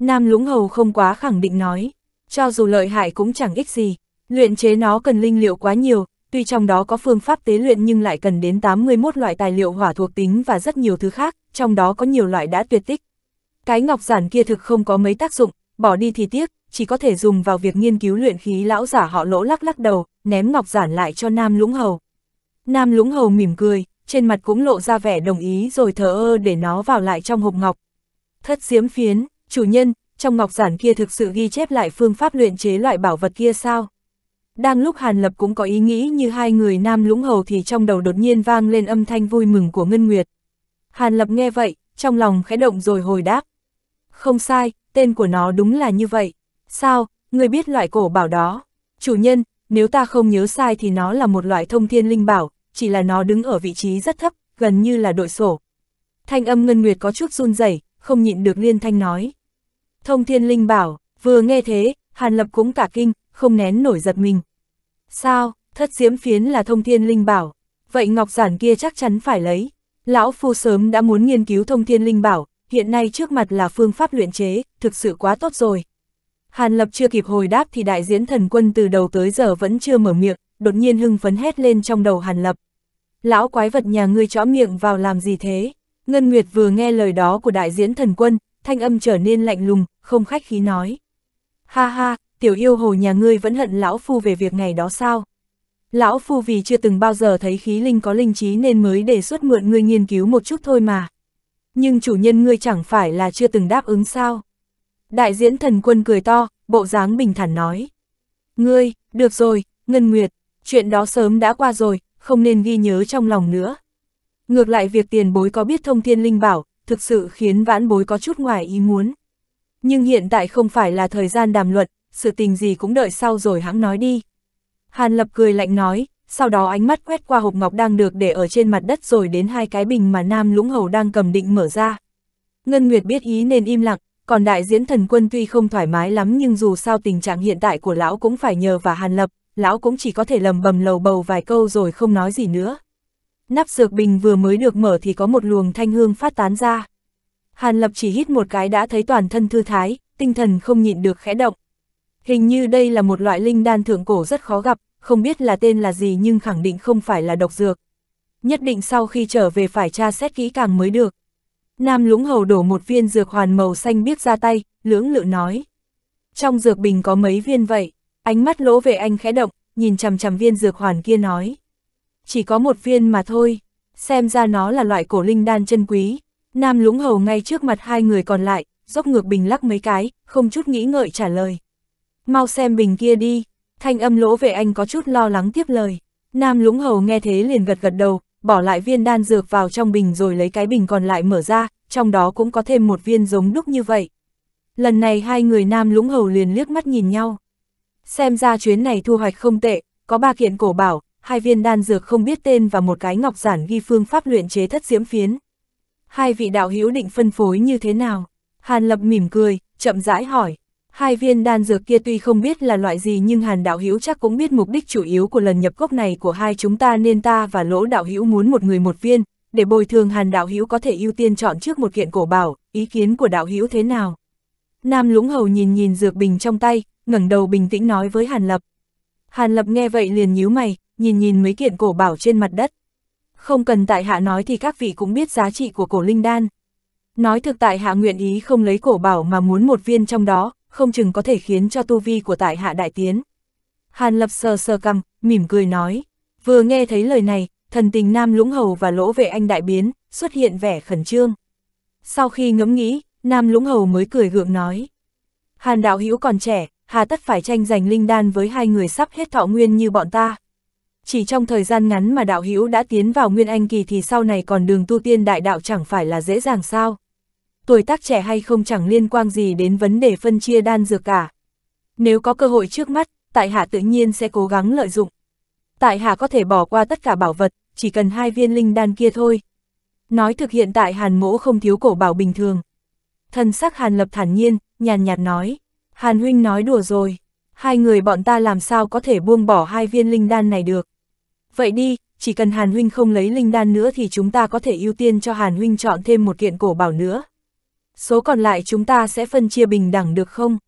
Nam Lũng Hầu không quá khẳng định nói, cho dù lợi hại cũng chẳng ích gì, luyện chế nó cần linh liệu quá nhiều, tuy trong đó có phương pháp tế luyện nhưng lại cần đến 81 loại tài liệu hỏa thuộc tính và rất nhiều thứ khác, trong đó có nhiều loại đã tuyệt tích. Cái ngọc giản kia thực không có mấy tác dụng, bỏ đi thì tiếc, chỉ có thể dùng vào việc nghiên cứu luyện khí lão giả họ lỗ lắc lắc đầu, ném ngọc giản lại cho Nam Lũng Hầu. Nam Lũng Hầu mỉm cười, trên mặt cũng lộ ra vẻ đồng ý rồi thờ ơ để nó vào lại trong hộp ngọc. Thất diễm phiến, chủ nhân, trong ngọc giản kia thực sự ghi chép lại phương pháp luyện chế loại bảo vật kia sao? Đang lúc Hàn Lập cũng có ý nghĩ như hai người nam lũng hầu thì trong đầu đột nhiên vang lên âm thanh vui mừng của Ngân Nguyệt. Hàn Lập nghe vậy, trong lòng khẽ động rồi hồi đáp. Không sai, tên của nó đúng là như vậy. Sao, người biết loại cổ bảo đó? Chủ nhân, nếu ta không nhớ sai thì nó là một loại thông thiên linh bảo, chỉ là nó đứng ở vị trí rất thấp, gần như là đội sổ. Thanh âm Ngân Nguyệt có chút run rẩy, không nhịn được liên thanh nói. Thông thiên linh bảo, vừa nghe thế, Hàn Lập cũng cả kinh, không nén nổi giật mình. Sao, thất diễm phiến là thông thiên linh bảo, vậy ngọc giản kia chắc chắn phải lấy. Lão Phu sớm đã muốn nghiên cứu thông thiên linh bảo, hiện nay trước mặt là phương pháp luyện chế, thực sự quá tốt rồi. Hàn Lập chưa kịp hồi đáp thì đại diễn thần quân từ đầu tới giờ vẫn chưa mở miệng, đột nhiên hưng phấn hét lên trong đầu Hàn Lập. Lão quái vật nhà ngươi chó miệng vào làm gì thế? Ngân Nguyệt vừa nghe lời đó của đại diễn thần quân, thanh âm trở nên lạnh lùng, không khách khí nói. Ha ha, tiểu yêu hồ nhà ngươi vẫn hận lão phu về việc ngày đó sao? Lão phu vì chưa từng bao giờ thấy khí linh có linh trí nên mới đề xuất mượn ngươi nghiên cứu một chút thôi mà. Nhưng chủ nhân ngươi chẳng phải là chưa từng đáp ứng sao? Đại diễn thần quân cười to, bộ dáng bình thản nói. Ngươi, được rồi, Ngân Nguyệt, chuyện đó sớm đã qua rồi, không nên ghi nhớ trong lòng nữa. Ngược lại việc tiền bối có biết thông thiên linh bảo, thực sự khiến vãn bối có chút ngoài ý muốn. Nhưng hiện tại không phải là thời gian đàm luận, sự tình gì cũng đợi sau rồi hãng nói đi. Hàn Lập cười lạnh nói, sau đó ánh mắt quét qua hộp ngọc đang được để ở trên mặt đất rồi đến hai cái bình mà Nam Lũng Hầu đang cầm định mở ra. Ngân Nguyệt biết ý nên im lặng, còn đại diễn thần quân tuy không thoải mái lắm nhưng dù sao tình trạng hiện tại của lão cũng phải nhờ và Hàn Lập, lão cũng chỉ có thể lầm bầm lầu bầu vài câu rồi không nói gì nữa. Nắp dược bình vừa mới được mở thì có một luồng thanh hương phát tán ra. Hàn Lập chỉ hít một cái đã thấy toàn thân thư thái, tinh thần không nhịn được khẽ động. Hình như đây là một loại linh đan thượng cổ rất khó gặp, không biết là tên là gì nhưng khẳng định không phải là độc dược. Nhất định sau khi trở về phải tra xét kỹ càng mới được. Nam lũng hầu đổ một viên dược hoàn màu xanh biếc ra tay, lưỡng lự nói. Trong dược bình có mấy viên vậy? Ánh mắt lỗ về anh khẽ động, nhìn chằm chằm viên dược hoàn kia nói chỉ có một viên mà thôi, xem ra nó là loại cổ linh đan chân quý. Nam lũng hầu ngay trước mặt hai người còn lại, dốc ngược bình lắc mấy cái, không chút nghĩ ngợi trả lời. Mau xem bình kia đi, thanh âm lỗ về anh có chút lo lắng tiếp lời. Nam lũng hầu nghe thế liền gật gật đầu, bỏ lại viên đan dược vào trong bình rồi lấy cái bình còn lại mở ra, trong đó cũng có thêm một viên giống đúc như vậy. Lần này hai người nam lũng hầu liền liếc mắt nhìn nhau. Xem ra chuyến này thu hoạch không tệ, có ba kiện cổ bảo, hai viên đan dược không biết tên và một cái ngọc giản ghi phương pháp luyện chế thất diễm phiến. Hai vị đạo hữu định phân phối như thế nào? Hàn Lập mỉm cười, chậm rãi hỏi. Hai viên đan dược kia tuy không biết là loại gì nhưng Hàn đạo hữu chắc cũng biết mục đích chủ yếu của lần nhập cốc này của hai chúng ta nên ta và Lỗ đạo hữu muốn một người một viên, để bồi thường Hàn đạo hữu có thể ưu tiên chọn trước một kiện cổ bảo, ý kiến của đạo hữu thế nào? Nam Lũng Hầu nhìn nhìn dược bình trong tay, ngẩng đầu bình tĩnh nói với Hàn Lập. Hàn Lập nghe vậy liền nhíu mày, nhìn nhìn mấy kiện cổ bảo trên mặt đất. Không cần tại hạ nói thì các vị cũng biết giá trị của cổ linh đan. Nói thực tại hạ nguyện ý không lấy cổ bảo mà muốn một viên trong đó, không chừng có thể khiến cho tu vi của tại hạ đại tiến. Hàn lập sờ sờ cằm, mỉm cười nói. Vừa nghe thấy lời này, thần tình Nam Lũng Hầu và lỗ vệ anh đại biến, xuất hiện vẻ khẩn trương. Sau khi ngẫm nghĩ, Nam Lũng Hầu mới cười gượng nói. Hàn đạo hữu còn trẻ, hà tất phải tranh giành linh đan với hai người sắp hết thọ nguyên như bọn ta chỉ trong thời gian ngắn mà đạo hữu đã tiến vào nguyên anh kỳ thì sau này còn đường tu tiên đại đạo chẳng phải là dễ dàng sao. Tuổi tác trẻ hay không chẳng liên quan gì đến vấn đề phân chia đan dược cả. Nếu có cơ hội trước mắt, tại hạ tự nhiên sẽ cố gắng lợi dụng. Tại hạ có thể bỏ qua tất cả bảo vật, chỉ cần hai viên linh đan kia thôi. Nói thực hiện tại hàn mỗ không thiếu cổ bảo bình thường. thân sắc hàn lập thản nhiên, nhàn nhạt nói. Hàn huynh nói đùa rồi, hai người bọn ta làm sao có thể buông bỏ hai viên linh đan này được vậy đi, chỉ cần Hàn Huynh không lấy linh đan nữa thì chúng ta có thể ưu tiên cho Hàn Huynh chọn thêm một kiện cổ bảo nữa. Số còn lại chúng ta sẽ phân chia bình đẳng được không?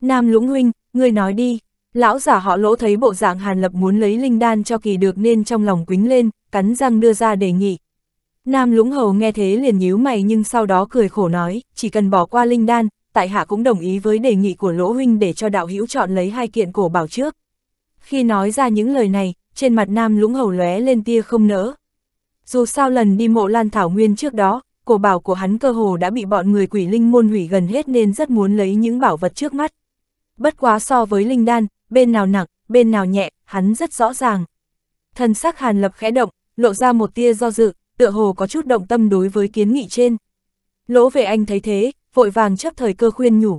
Nam Lũng Huynh, ngươi nói đi. Lão giả họ lỗ thấy bộ dạng Hàn Lập muốn lấy linh đan cho kỳ được nên trong lòng quính lên, cắn răng đưa ra đề nghị. Nam Lũng Hầu nghe thế liền nhíu mày nhưng sau đó cười khổ nói, chỉ cần bỏ qua linh đan, tại hạ cũng đồng ý với đề nghị của lỗ huynh để cho đạo hữu chọn lấy hai kiện cổ bảo trước. Khi nói ra những lời này, trên mặt nam lũng hầu lóe lên tia không nỡ. Dù sao lần đi mộ lan thảo nguyên trước đó, cổ bảo của hắn cơ hồ đã bị bọn người quỷ linh môn hủy gần hết nên rất muốn lấy những bảo vật trước mắt. Bất quá so với linh đan, bên nào nặng, bên nào nhẹ, hắn rất rõ ràng. Thần sắc hàn lập khẽ động, lộ ra một tia do dự, tựa hồ có chút động tâm đối với kiến nghị trên. Lỗ về anh thấy thế, vội vàng chấp thời cơ khuyên nhủ.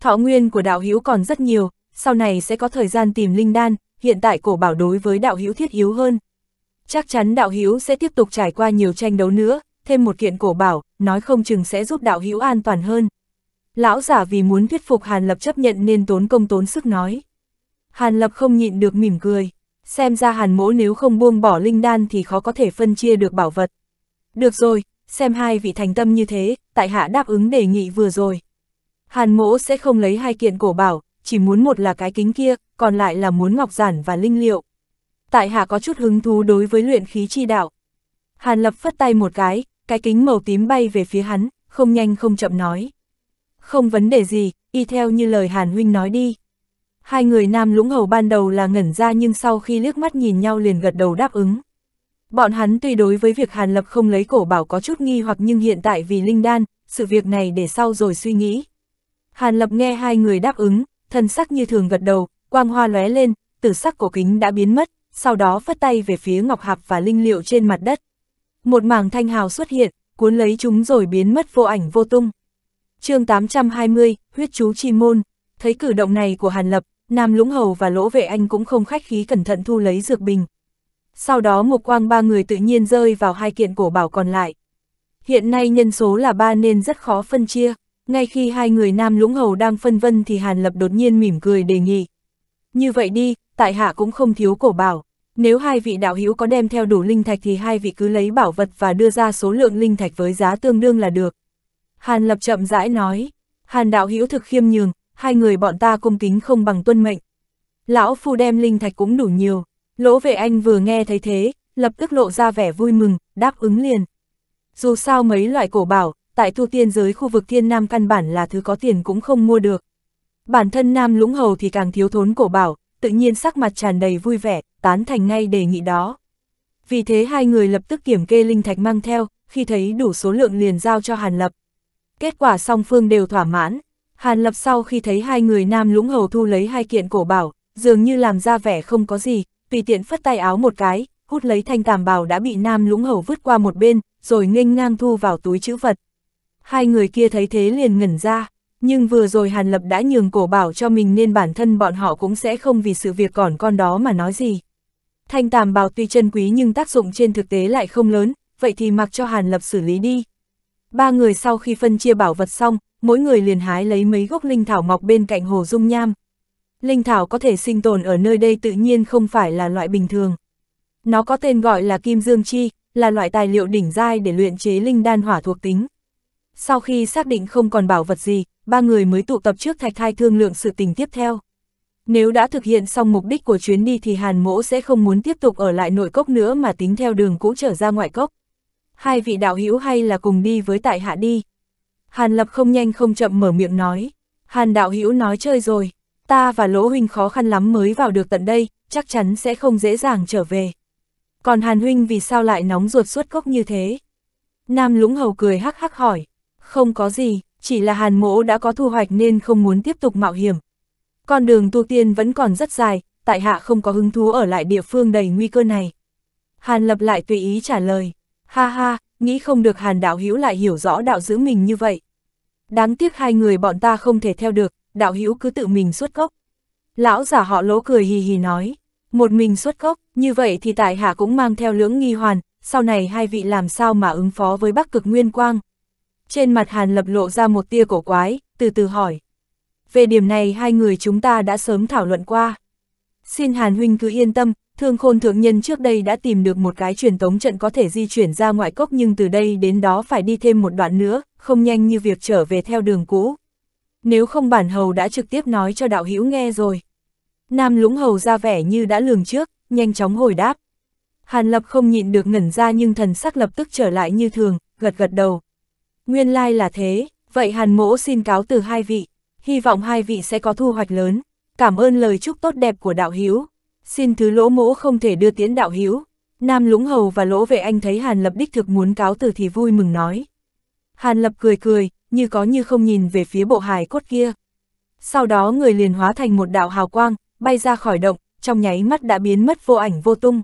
Thọ nguyên của đạo hữu còn rất nhiều, sau này sẽ có thời gian tìm linh đan, hiện tại cổ bảo đối với đạo hữu thiết yếu hơn. Chắc chắn đạo hữu sẽ tiếp tục trải qua nhiều tranh đấu nữa, thêm một kiện cổ bảo, nói không chừng sẽ giúp đạo hữu an toàn hơn. Lão giả vì muốn thuyết phục Hàn Lập chấp nhận nên tốn công tốn sức nói. Hàn Lập không nhịn được mỉm cười, xem ra Hàn mỗ nếu không buông bỏ linh đan thì khó có thể phân chia được bảo vật. Được rồi, xem hai vị thành tâm như thế, tại hạ đáp ứng đề nghị vừa rồi. Hàn mỗ sẽ không lấy hai kiện cổ bảo, chỉ muốn một là cái kính kia, còn lại là muốn ngọc giản và linh liệu. Tại hạ có chút hứng thú đối với luyện khí chi đạo. Hàn Lập phất tay một cái, cái kính màu tím bay về phía hắn, không nhanh không chậm nói. Không vấn đề gì, y theo như lời Hàn Huynh nói đi. Hai người nam lũng hầu ban đầu là ngẩn ra nhưng sau khi liếc mắt nhìn nhau liền gật đầu đáp ứng. Bọn hắn tuy đối với việc Hàn Lập không lấy cổ bảo có chút nghi hoặc nhưng hiện tại vì Linh Đan, sự việc này để sau rồi suy nghĩ. Hàn Lập nghe hai người đáp ứng, thân sắc như thường gật đầu, quang hoa lóe lên, tử sắc cổ kính đã biến mất, sau đó phất tay về phía Ngọc Hạp và linh liệu trên mặt đất. Một mảng thanh hào xuất hiện, cuốn lấy chúng rồi biến mất vô ảnh vô tung. chương 820, huyết chú chi môn, thấy cử động này của Hàn Lập, Nam Lũng Hầu và Lỗ Vệ Anh cũng không khách khí cẩn thận thu lấy dược bình. Sau đó một quang ba người tự nhiên rơi vào hai kiện cổ bảo còn lại. Hiện nay nhân số là ba nên rất khó phân chia. Ngay khi hai người Nam Lũng Hầu đang phân vân thì Hàn Lập đột nhiên mỉm cười đề nghị. Như vậy đi, tại hạ cũng không thiếu cổ bảo. Nếu hai vị đạo hữu có đem theo đủ linh thạch thì hai vị cứ lấy bảo vật và đưa ra số lượng linh thạch với giá tương đương là được. Hàn Lập chậm rãi nói, Hàn đạo hữu thực khiêm nhường, hai người bọn ta cung kính không bằng tuân mệnh. Lão phu đem linh thạch cũng đủ nhiều, lỗ vệ anh vừa nghe thấy thế, lập tức lộ ra vẻ vui mừng, đáp ứng liền. Dù sao mấy loại cổ bảo, tại thu tiên giới khu vực thiên nam căn bản là thứ có tiền cũng không mua được. Bản thân nam lũng hầu thì càng thiếu thốn cổ bảo, tự nhiên sắc mặt tràn đầy vui vẻ, tán thành ngay đề nghị đó. Vì thế hai người lập tức kiểm kê linh thạch mang theo, khi thấy đủ số lượng liền giao cho Hàn Lập. Kết quả song phương đều thỏa mãn. Hàn Lập sau khi thấy hai người nam lũng hầu thu lấy hai kiện cổ bảo, dường như làm ra vẻ không có gì, tùy tiện phất tay áo một cái, hút lấy thanh tàm bào đã bị nam lũng hầu vứt qua một bên, rồi nghênh ngang thu vào túi chữ vật hai người kia thấy thế liền ngẩn ra, nhưng vừa rồi Hàn Lập đã nhường cổ bảo cho mình nên bản thân bọn họ cũng sẽ không vì sự việc còn con đó mà nói gì. Thanh tàm bào tuy chân quý nhưng tác dụng trên thực tế lại không lớn, vậy thì mặc cho Hàn Lập xử lý đi. Ba người sau khi phân chia bảo vật xong, mỗi người liền hái lấy mấy gốc linh thảo mọc bên cạnh hồ dung nham. Linh thảo có thể sinh tồn ở nơi đây tự nhiên không phải là loại bình thường. Nó có tên gọi là kim dương chi, là loại tài liệu đỉnh dai để luyện chế linh đan hỏa thuộc tính. Sau khi xác định không còn bảo vật gì, ba người mới tụ tập trước thạch thai thương lượng sự tình tiếp theo. Nếu đã thực hiện xong mục đích của chuyến đi thì Hàn Mỗ sẽ không muốn tiếp tục ở lại nội cốc nữa mà tính theo đường cũ trở ra ngoại cốc. Hai vị đạo hữu hay là cùng đi với tại hạ đi. Hàn Lập không nhanh không chậm mở miệng nói. Hàn đạo hữu nói chơi rồi, ta và Lỗ Huynh khó khăn lắm mới vào được tận đây, chắc chắn sẽ không dễ dàng trở về. Còn Hàn Huynh vì sao lại nóng ruột suốt cốc như thế? Nam Lũng Hầu cười hắc hắc hỏi. Không có gì, chỉ là hàn mỗ đã có thu hoạch nên không muốn tiếp tục mạo hiểm. Con đường tu tiên vẫn còn rất dài, tại hạ không có hứng thú ở lại địa phương đầy nguy cơ này. Hàn lập lại tùy ý trả lời, ha ha, nghĩ không được hàn đạo hữu lại hiểu rõ đạo giữ mình như vậy. Đáng tiếc hai người bọn ta không thể theo được, đạo hữu cứ tự mình xuất gốc. Lão giả họ lỗ cười hì hì nói, một mình xuất gốc, như vậy thì tại hạ cũng mang theo lưỡng nghi hoàn, sau này hai vị làm sao mà ứng phó với bắc cực nguyên quang trên mặt Hàn Lập lộ ra một tia cổ quái, từ từ hỏi. Về điểm này hai người chúng ta đã sớm thảo luận qua. Xin Hàn Huynh cứ yên tâm, thương khôn thượng nhân trước đây đã tìm được một cái truyền tống trận có thể di chuyển ra ngoại cốc nhưng từ đây đến đó phải đi thêm một đoạn nữa, không nhanh như việc trở về theo đường cũ. Nếu không bản hầu đã trực tiếp nói cho đạo hữu nghe rồi. Nam lũng hầu ra vẻ như đã lường trước, nhanh chóng hồi đáp. Hàn lập không nhịn được ngẩn ra nhưng thần sắc lập tức trở lại như thường, gật gật đầu. Nguyên lai like là thế, vậy Hàn Mỗ xin cáo từ hai vị, hy vọng hai vị sẽ có thu hoạch lớn. Cảm ơn lời chúc tốt đẹp của đạo hiếu. Xin thứ lỗ mỗ không thể đưa tiễn đạo hiếu. Nam Lũng Hầu và Lỗ Vệ Anh thấy Hàn Lập đích thực muốn cáo từ thì vui mừng nói. Hàn Lập cười cười, như có như không nhìn về phía bộ hài cốt kia. Sau đó người liền hóa thành một đạo hào quang, bay ra khỏi động, trong nháy mắt đã biến mất vô ảnh vô tung.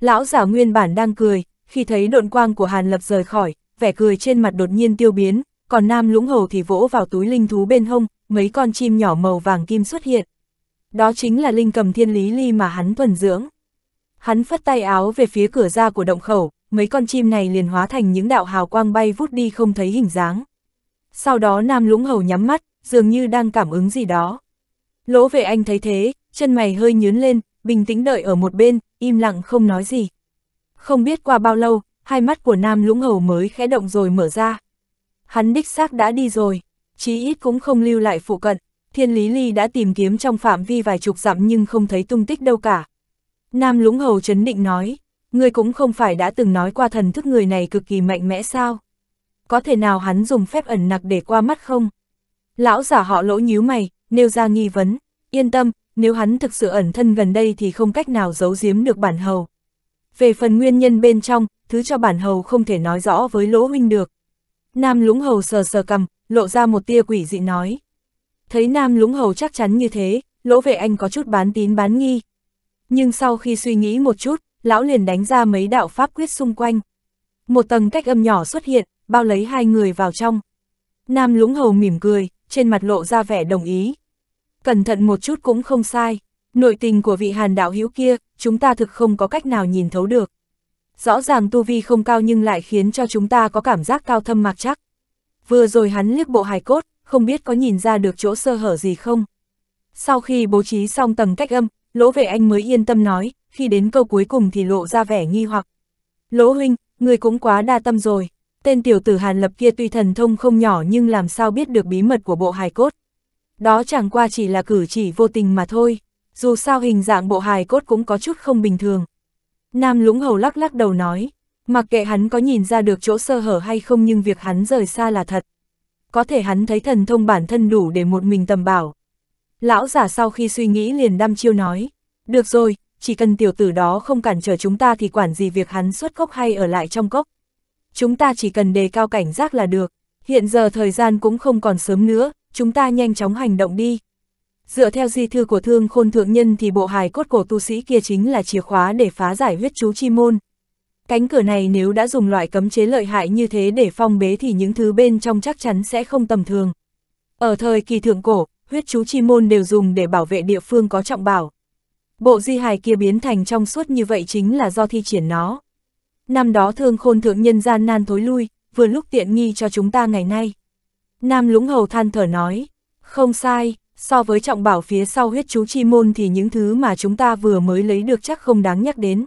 Lão giả nguyên bản đang cười, khi thấy độn quang của Hàn Lập rời khỏi, vẻ cười trên mặt đột nhiên tiêu biến, còn nam lũng hầu thì vỗ vào túi linh thú bên hông, mấy con chim nhỏ màu vàng kim xuất hiện. Đó chính là linh cầm thiên lý ly mà hắn thuần dưỡng. Hắn phất tay áo về phía cửa ra của động khẩu, mấy con chim này liền hóa thành những đạo hào quang bay vút đi không thấy hình dáng. Sau đó nam lũng hầu nhắm mắt, dường như đang cảm ứng gì đó. Lỗ về anh thấy thế, chân mày hơi nhướn lên, bình tĩnh đợi ở một bên, im lặng không nói gì. Không biết qua bao lâu, hai mắt của nam lũng hầu mới khẽ động rồi mở ra. Hắn đích xác đã đi rồi, chí ít cũng không lưu lại phụ cận, thiên lý ly đã tìm kiếm trong phạm vi vài chục dặm nhưng không thấy tung tích đâu cả. Nam lũng hầu chấn định nói, ngươi cũng không phải đã từng nói qua thần thức người này cực kỳ mạnh mẽ sao? Có thể nào hắn dùng phép ẩn nặc để qua mắt không? Lão giả họ lỗ nhíu mày, nêu ra nghi vấn, yên tâm, nếu hắn thực sự ẩn thân gần đây thì không cách nào giấu giếm được bản hầu. Về phần nguyên nhân bên trong, thứ cho bản hầu không thể nói rõ với lỗ huynh được. Nam lũng hầu sờ sờ cầm, lộ ra một tia quỷ dị nói. Thấy nam lũng hầu chắc chắn như thế, lỗ vệ anh có chút bán tín bán nghi. Nhưng sau khi suy nghĩ một chút, lão liền đánh ra mấy đạo pháp quyết xung quanh. Một tầng cách âm nhỏ xuất hiện, bao lấy hai người vào trong. Nam lũng hầu mỉm cười, trên mặt lộ ra vẻ đồng ý. Cẩn thận một chút cũng không sai, nội tình của vị hàn đạo hữu kia, chúng ta thực không có cách nào nhìn thấu được rõ ràng tu vi không cao nhưng lại khiến cho chúng ta có cảm giác cao thâm mạc chắc. Vừa rồi hắn liếc bộ hài cốt, không biết có nhìn ra được chỗ sơ hở gì không. Sau khi bố trí xong tầng cách âm, lỗ vệ anh mới yên tâm nói, khi đến câu cuối cùng thì lộ ra vẻ nghi hoặc. Lỗ huynh, người cũng quá đa tâm rồi, tên tiểu tử hàn lập kia tuy thần thông không nhỏ nhưng làm sao biết được bí mật của bộ hài cốt. Đó chẳng qua chỉ là cử chỉ vô tình mà thôi, dù sao hình dạng bộ hài cốt cũng có chút không bình thường. Nam Lũng Hầu lắc lắc đầu nói, mặc kệ hắn có nhìn ra được chỗ sơ hở hay không nhưng việc hắn rời xa là thật. Có thể hắn thấy thần thông bản thân đủ để một mình tầm bảo. Lão giả sau khi suy nghĩ liền đăm chiêu nói, được rồi, chỉ cần tiểu tử đó không cản trở chúng ta thì quản gì việc hắn xuất cốc hay ở lại trong cốc. Chúng ta chỉ cần đề cao cảnh giác là được, hiện giờ thời gian cũng không còn sớm nữa, chúng ta nhanh chóng hành động đi. Dựa theo di thư của thương khôn thượng nhân thì bộ hài cốt cổ tu sĩ kia chính là chìa khóa để phá giải huyết chú chi môn. Cánh cửa này nếu đã dùng loại cấm chế lợi hại như thế để phong bế thì những thứ bên trong chắc chắn sẽ không tầm thường. Ở thời kỳ thượng cổ, huyết chú chi môn đều dùng để bảo vệ địa phương có trọng bảo. Bộ di hài kia biến thành trong suốt như vậy chính là do thi triển nó. Năm đó thương khôn thượng nhân gian nan thối lui, vừa lúc tiện nghi cho chúng ta ngày nay. Nam lũng hầu than thở nói, không sai, so với trọng bảo phía sau huyết chú chi môn thì những thứ mà chúng ta vừa mới lấy được chắc không đáng nhắc đến.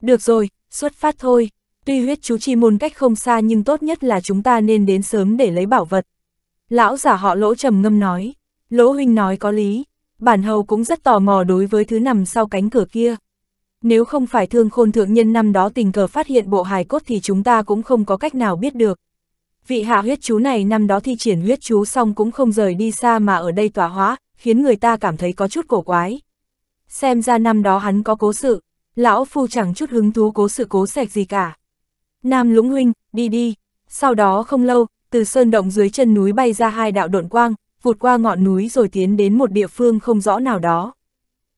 Được rồi, xuất phát thôi, tuy huyết chú chi môn cách không xa nhưng tốt nhất là chúng ta nên đến sớm để lấy bảo vật. Lão giả họ lỗ trầm ngâm nói, lỗ huynh nói có lý, bản hầu cũng rất tò mò đối với thứ nằm sau cánh cửa kia. Nếu không phải thương khôn thượng nhân năm đó tình cờ phát hiện bộ hài cốt thì chúng ta cũng không có cách nào biết được vị hạ huyết chú này năm đó thi triển huyết chú xong cũng không rời đi xa mà ở đây tỏa hóa, khiến người ta cảm thấy có chút cổ quái. Xem ra năm đó hắn có cố sự, lão phu chẳng chút hứng thú cố sự cố sạch gì cả. Nam lũng huynh, đi đi. Sau đó không lâu, từ sơn động dưới chân núi bay ra hai đạo độn quang, vụt qua ngọn núi rồi tiến đến một địa phương không rõ nào đó.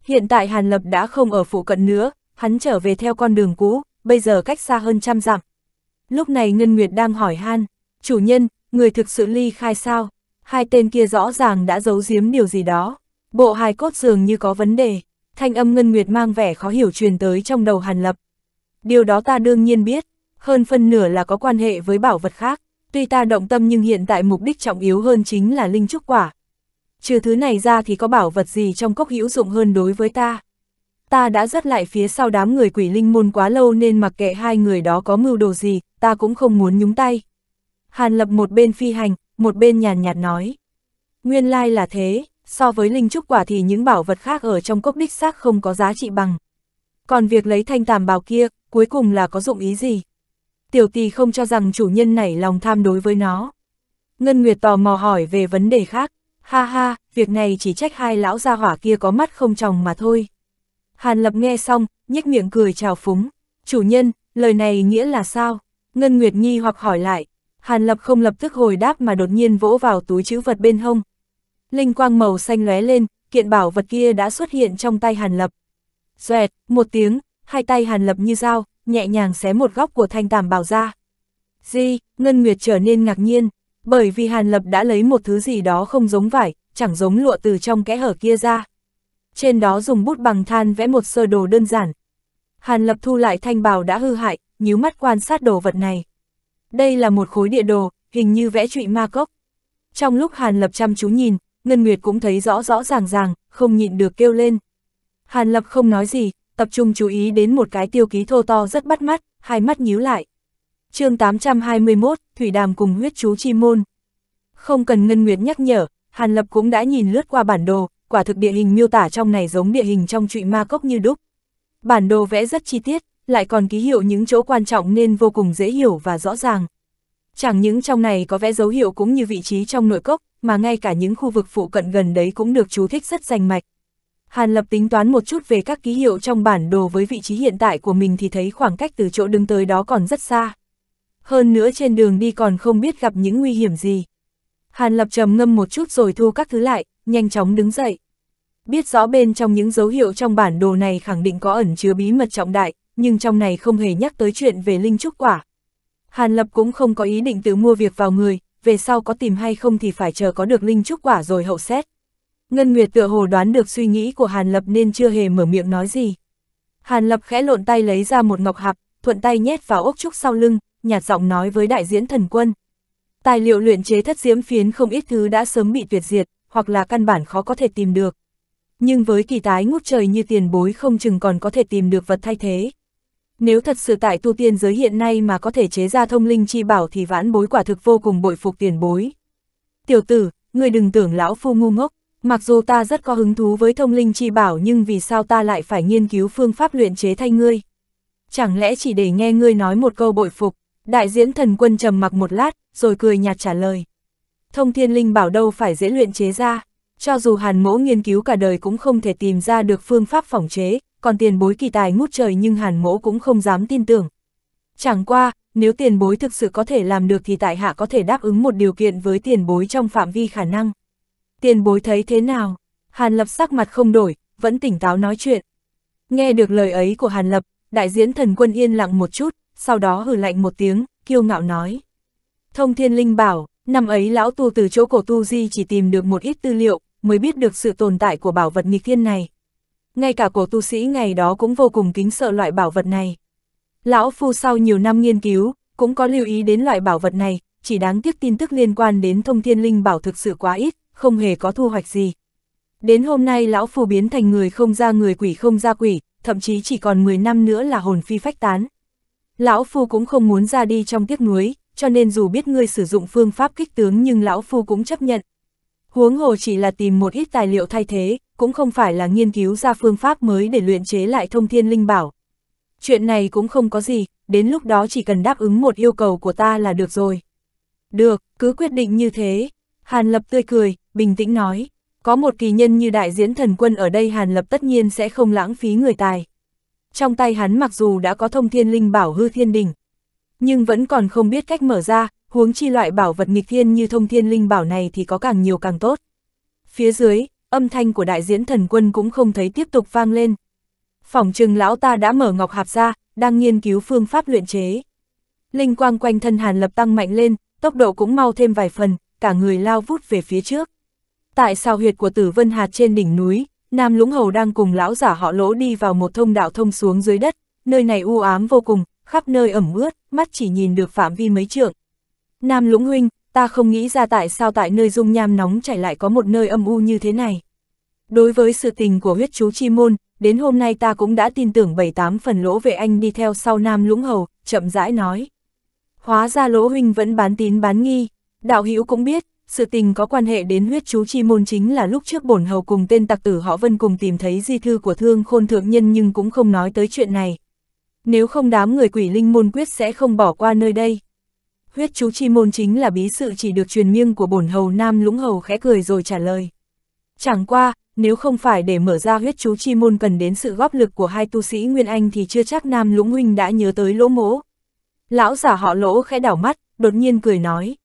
Hiện tại Hàn Lập đã không ở phụ cận nữa, hắn trở về theo con đường cũ, bây giờ cách xa hơn trăm dặm. Lúc này Ngân Nguyệt đang hỏi Han, chủ nhân, người thực sự ly khai sao, hai tên kia rõ ràng đã giấu giếm điều gì đó, bộ hài cốt dường như có vấn đề, thanh âm Ngân Nguyệt mang vẻ khó hiểu truyền tới trong đầu Hàn Lập. Điều đó ta đương nhiên biết, hơn phân nửa là có quan hệ với bảo vật khác, tuy ta động tâm nhưng hiện tại mục đích trọng yếu hơn chính là linh trúc quả. Trừ thứ này ra thì có bảo vật gì trong cốc hữu dụng hơn đối với ta. Ta đã rất lại phía sau đám người quỷ linh môn quá lâu nên mặc kệ hai người đó có mưu đồ gì, ta cũng không muốn nhúng tay. Hàn Lập một bên phi hành, một bên nhàn nhạt nói. Nguyên lai là thế, so với linh trúc quả thì những bảo vật khác ở trong cốc đích xác không có giá trị bằng. Còn việc lấy thanh tàm bào kia, cuối cùng là có dụng ý gì? Tiểu tỳ không cho rằng chủ nhân nảy lòng tham đối với nó. Ngân Nguyệt tò mò hỏi về vấn đề khác. Ha ha, việc này chỉ trách hai lão gia hỏa kia có mắt không tròng mà thôi. Hàn Lập nghe xong, nhếch miệng cười chào phúng. Chủ nhân, lời này nghĩa là sao? Ngân Nguyệt nghi hoặc hỏi lại, Hàn Lập không lập tức hồi đáp mà đột nhiên vỗ vào túi chữ vật bên hông. Linh quang màu xanh lóe lên, kiện bảo vật kia đã xuất hiện trong tay Hàn Lập. Xoẹt, một tiếng, hai tay Hàn Lập như dao, nhẹ nhàng xé một góc của thanh tàm bảo ra. Di, Ngân Nguyệt trở nên ngạc nhiên, bởi vì Hàn Lập đã lấy một thứ gì đó không giống vải, chẳng giống lụa từ trong kẽ hở kia ra. Trên đó dùng bút bằng than vẽ một sơ đồ đơn giản. Hàn Lập thu lại thanh bào đã hư hại, nhíu mắt quan sát đồ vật này. Đây là một khối địa đồ, hình như vẽ trụy ma cốc. Trong lúc Hàn Lập chăm chú nhìn, Ngân Nguyệt cũng thấy rõ rõ ràng ràng, không nhịn được kêu lên. Hàn Lập không nói gì, tập trung chú ý đến một cái tiêu ký thô to rất bắt mắt, hai mắt nhíu lại. chương 821, Thủy Đàm cùng huyết chú Chi Môn. Không cần Ngân Nguyệt nhắc nhở, Hàn Lập cũng đã nhìn lướt qua bản đồ, quả thực địa hình miêu tả trong này giống địa hình trong trụy ma cốc như đúc. Bản đồ vẽ rất chi tiết, lại còn ký hiệu những chỗ quan trọng nên vô cùng dễ hiểu và rõ ràng. Chẳng những trong này có vẽ dấu hiệu cũng như vị trí trong nội cốc, mà ngay cả những khu vực phụ cận gần đấy cũng được chú thích rất rành mạch. Hàn Lập tính toán một chút về các ký hiệu trong bản đồ với vị trí hiện tại của mình thì thấy khoảng cách từ chỗ đứng tới đó còn rất xa. Hơn nữa trên đường đi còn không biết gặp những nguy hiểm gì. Hàn Lập trầm ngâm một chút rồi thu các thứ lại, nhanh chóng đứng dậy. Biết rõ bên trong những dấu hiệu trong bản đồ này khẳng định có ẩn chứa bí mật trọng đại, nhưng trong này không hề nhắc tới chuyện về linh trúc quả. Hàn Lập cũng không có ý định tự mua việc vào người, về sau có tìm hay không thì phải chờ có được linh trúc quả rồi hậu xét. Ngân Nguyệt tựa hồ đoán được suy nghĩ của Hàn Lập nên chưa hề mở miệng nói gì. Hàn Lập khẽ lộn tay lấy ra một ngọc hạp, thuận tay nhét vào ốc trúc sau lưng, nhạt giọng nói với đại diễn thần quân. Tài liệu luyện chế thất diễm phiến không ít thứ đã sớm bị tuyệt diệt, hoặc là căn bản khó có thể tìm được. Nhưng với kỳ tái ngút trời như tiền bối không chừng còn có thể tìm được vật thay thế. Nếu thật sự tại tu tiên giới hiện nay mà có thể chế ra thông linh chi bảo thì vãn bối quả thực vô cùng bội phục tiền bối. Tiểu tử, ngươi đừng tưởng lão phu ngu ngốc, mặc dù ta rất có hứng thú với thông linh chi bảo nhưng vì sao ta lại phải nghiên cứu phương pháp luyện chế thay ngươi? Chẳng lẽ chỉ để nghe ngươi nói một câu bội phục? Đại diễn thần quân trầm mặc một lát, rồi cười nhạt trả lời. Thông thiên linh bảo đâu phải dễ luyện chế ra, cho dù hàn mỗ nghiên cứu cả đời cũng không thể tìm ra được phương pháp phòng chế, còn tiền bối kỳ tài ngút trời nhưng hàn mỗ cũng không dám tin tưởng. Chẳng qua, nếu tiền bối thực sự có thể làm được thì tại hạ có thể đáp ứng một điều kiện với tiền bối trong phạm vi khả năng. Tiền bối thấy thế nào? Hàn Lập sắc mặt không đổi, vẫn tỉnh táo nói chuyện. Nghe được lời ấy của Hàn Lập, đại diễn thần quân yên lặng một chút, sau đó hử lạnh một tiếng, kiêu ngạo nói. Thông thiên linh bảo, năm ấy lão tu từ chỗ cổ tu di chỉ tìm được một ít tư liệu, mới biết được sự tồn tại của bảo vật nghịch thiên này ngay cả cổ tu sĩ ngày đó cũng vô cùng kính sợ loại bảo vật này. Lão Phu sau nhiều năm nghiên cứu, cũng có lưu ý đến loại bảo vật này, chỉ đáng tiếc tin tức liên quan đến thông thiên linh bảo thực sự quá ít, không hề có thu hoạch gì. Đến hôm nay Lão Phu biến thành người không ra người quỷ không ra quỷ, thậm chí chỉ còn 10 năm nữa là hồn phi phách tán. Lão Phu cũng không muốn ra đi trong tiếc nuối, cho nên dù biết ngươi sử dụng phương pháp kích tướng nhưng Lão Phu cũng chấp nhận, Huống hồ chỉ là tìm một ít tài liệu thay thế, cũng không phải là nghiên cứu ra phương pháp mới để luyện chế lại thông thiên linh bảo. Chuyện này cũng không có gì, đến lúc đó chỉ cần đáp ứng một yêu cầu của ta là được rồi. Được, cứ quyết định như thế. Hàn Lập tươi cười, bình tĩnh nói. Có một kỳ nhân như đại diễn thần quân ở đây Hàn Lập tất nhiên sẽ không lãng phí người tài. Trong tay hắn mặc dù đã có thông thiên linh bảo hư thiên đình, nhưng vẫn còn không biết cách mở ra, huống chi loại bảo vật nghịch thiên như thông thiên linh bảo này thì có càng nhiều càng tốt. Phía dưới, âm thanh của đại diễn thần quân cũng không thấy tiếp tục vang lên. Phỏng trừng lão ta đã mở ngọc hạp ra, đang nghiên cứu phương pháp luyện chế. Linh quang quanh thân hàn lập tăng mạnh lên, tốc độ cũng mau thêm vài phần, cả người lao vút về phía trước. Tại sao huyệt của tử vân hạt trên đỉnh núi, Nam Lũng Hầu đang cùng lão giả họ lỗ đi vào một thông đạo thông xuống dưới đất, nơi này u ám vô cùng, khắp nơi ẩm ướt, mắt chỉ nhìn được phạm vi mấy trượng, Nam Lũng Huynh, ta không nghĩ ra tại sao tại nơi dung nham nóng chảy lại có một nơi âm u như thế này. Đối với sự tình của huyết chú Chi Môn, đến hôm nay ta cũng đã tin tưởng bảy tám phần lỗ về anh đi theo sau Nam Lũng Hầu, chậm rãi nói. Hóa ra lỗ huynh vẫn bán tín bán nghi, đạo hữu cũng biết, sự tình có quan hệ đến huyết chú Chi Môn chính là lúc trước bổn hầu cùng tên tặc tử họ vân cùng tìm thấy di thư của thương khôn thượng nhân nhưng cũng không nói tới chuyện này. Nếu không đám người quỷ linh môn quyết sẽ không bỏ qua nơi đây huyết chú chi môn chính là bí sự chỉ được truyền miêng của bổn hầu nam lũng hầu khẽ cười rồi trả lời. Chẳng qua, nếu không phải để mở ra huyết chú chi môn cần đến sự góp lực của hai tu sĩ Nguyên Anh thì chưa chắc nam lũng huynh đã nhớ tới lỗ mỗ. Lão giả họ lỗ khẽ đảo mắt, đột nhiên cười nói.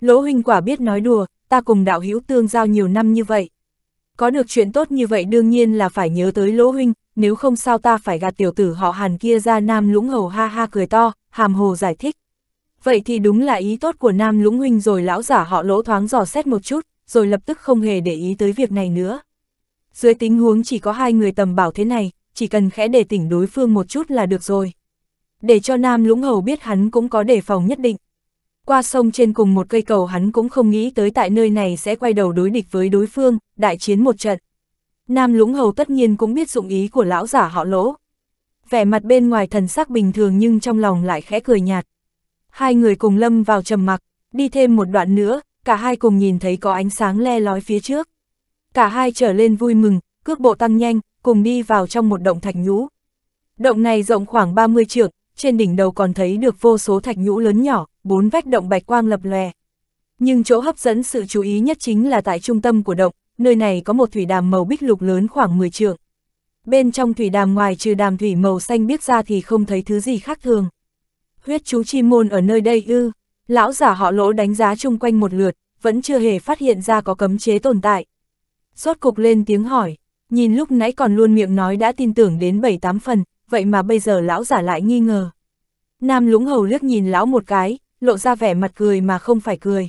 Lỗ huynh quả biết nói đùa, ta cùng đạo hữu tương giao nhiều năm như vậy. Có được chuyện tốt như vậy đương nhiên là phải nhớ tới lỗ huynh, nếu không sao ta phải gạt tiểu tử họ hàn kia ra nam lũng hầu ha ha cười to, hàm hồ giải thích. Vậy thì đúng là ý tốt của Nam Lũng Huynh rồi lão giả họ lỗ thoáng dò xét một chút, rồi lập tức không hề để ý tới việc này nữa. Dưới tính huống chỉ có hai người tầm bảo thế này, chỉ cần khẽ để tỉnh đối phương một chút là được rồi. Để cho Nam Lũng Hầu biết hắn cũng có đề phòng nhất định. Qua sông trên cùng một cây cầu hắn cũng không nghĩ tới tại nơi này sẽ quay đầu đối địch với đối phương, đại chiến một trận. Nam Lũng Hầu tất nhiên cũng biết dụng ý của lão giả họ lỗ. Vẻ mặt bên ngoài thần sắc bình thường nhưng trong lòng lại khẽ cười nhạt hai người cùng lâm vào trầm mặc, đi thêm một đoạn nữa, cả hai cùng nhìn thấy có ánh sáng le lói phía trước. Cả hai trở lên vui mừng, cước bộ tăng nhanh, cùng đi vào trong một động thạch nhũ. Động này rộng khoảng 30 trượng, trên đỉnh đầu còn thấy được vô số thạch nhũ lớn nhỏ, bốn vách động bạch quang lập lòe. Nhưng chỗ hấp dẫn sự chú ý nhất chính là tại trung tâm của động, nơi này có một thủy đàm màu bích lục lớn khoảng 10 trượng. Bên trong thủy đàm ngoài trừ đàm thủy màu xanh biếc ra thì không thấy thứ gì khác thường huyết chú chi môn ở nơi đây ư, lão giả họ lỗ đánh giá chung quanh một lượt, vẫn chưa hề phát hiện ra có cấm chế tồn tại. Rốt cục lên tiếng hỏi, nhìn lúc nãy còn luôn miệng nói đã tin tưởng đến 7-8 phần, vậy mà bây giờ lão giả lại nghi ngờ. Nam lũng hầu liếc nhìn lão một cái, lộ ra vẻ mặt cười mà không phải cười.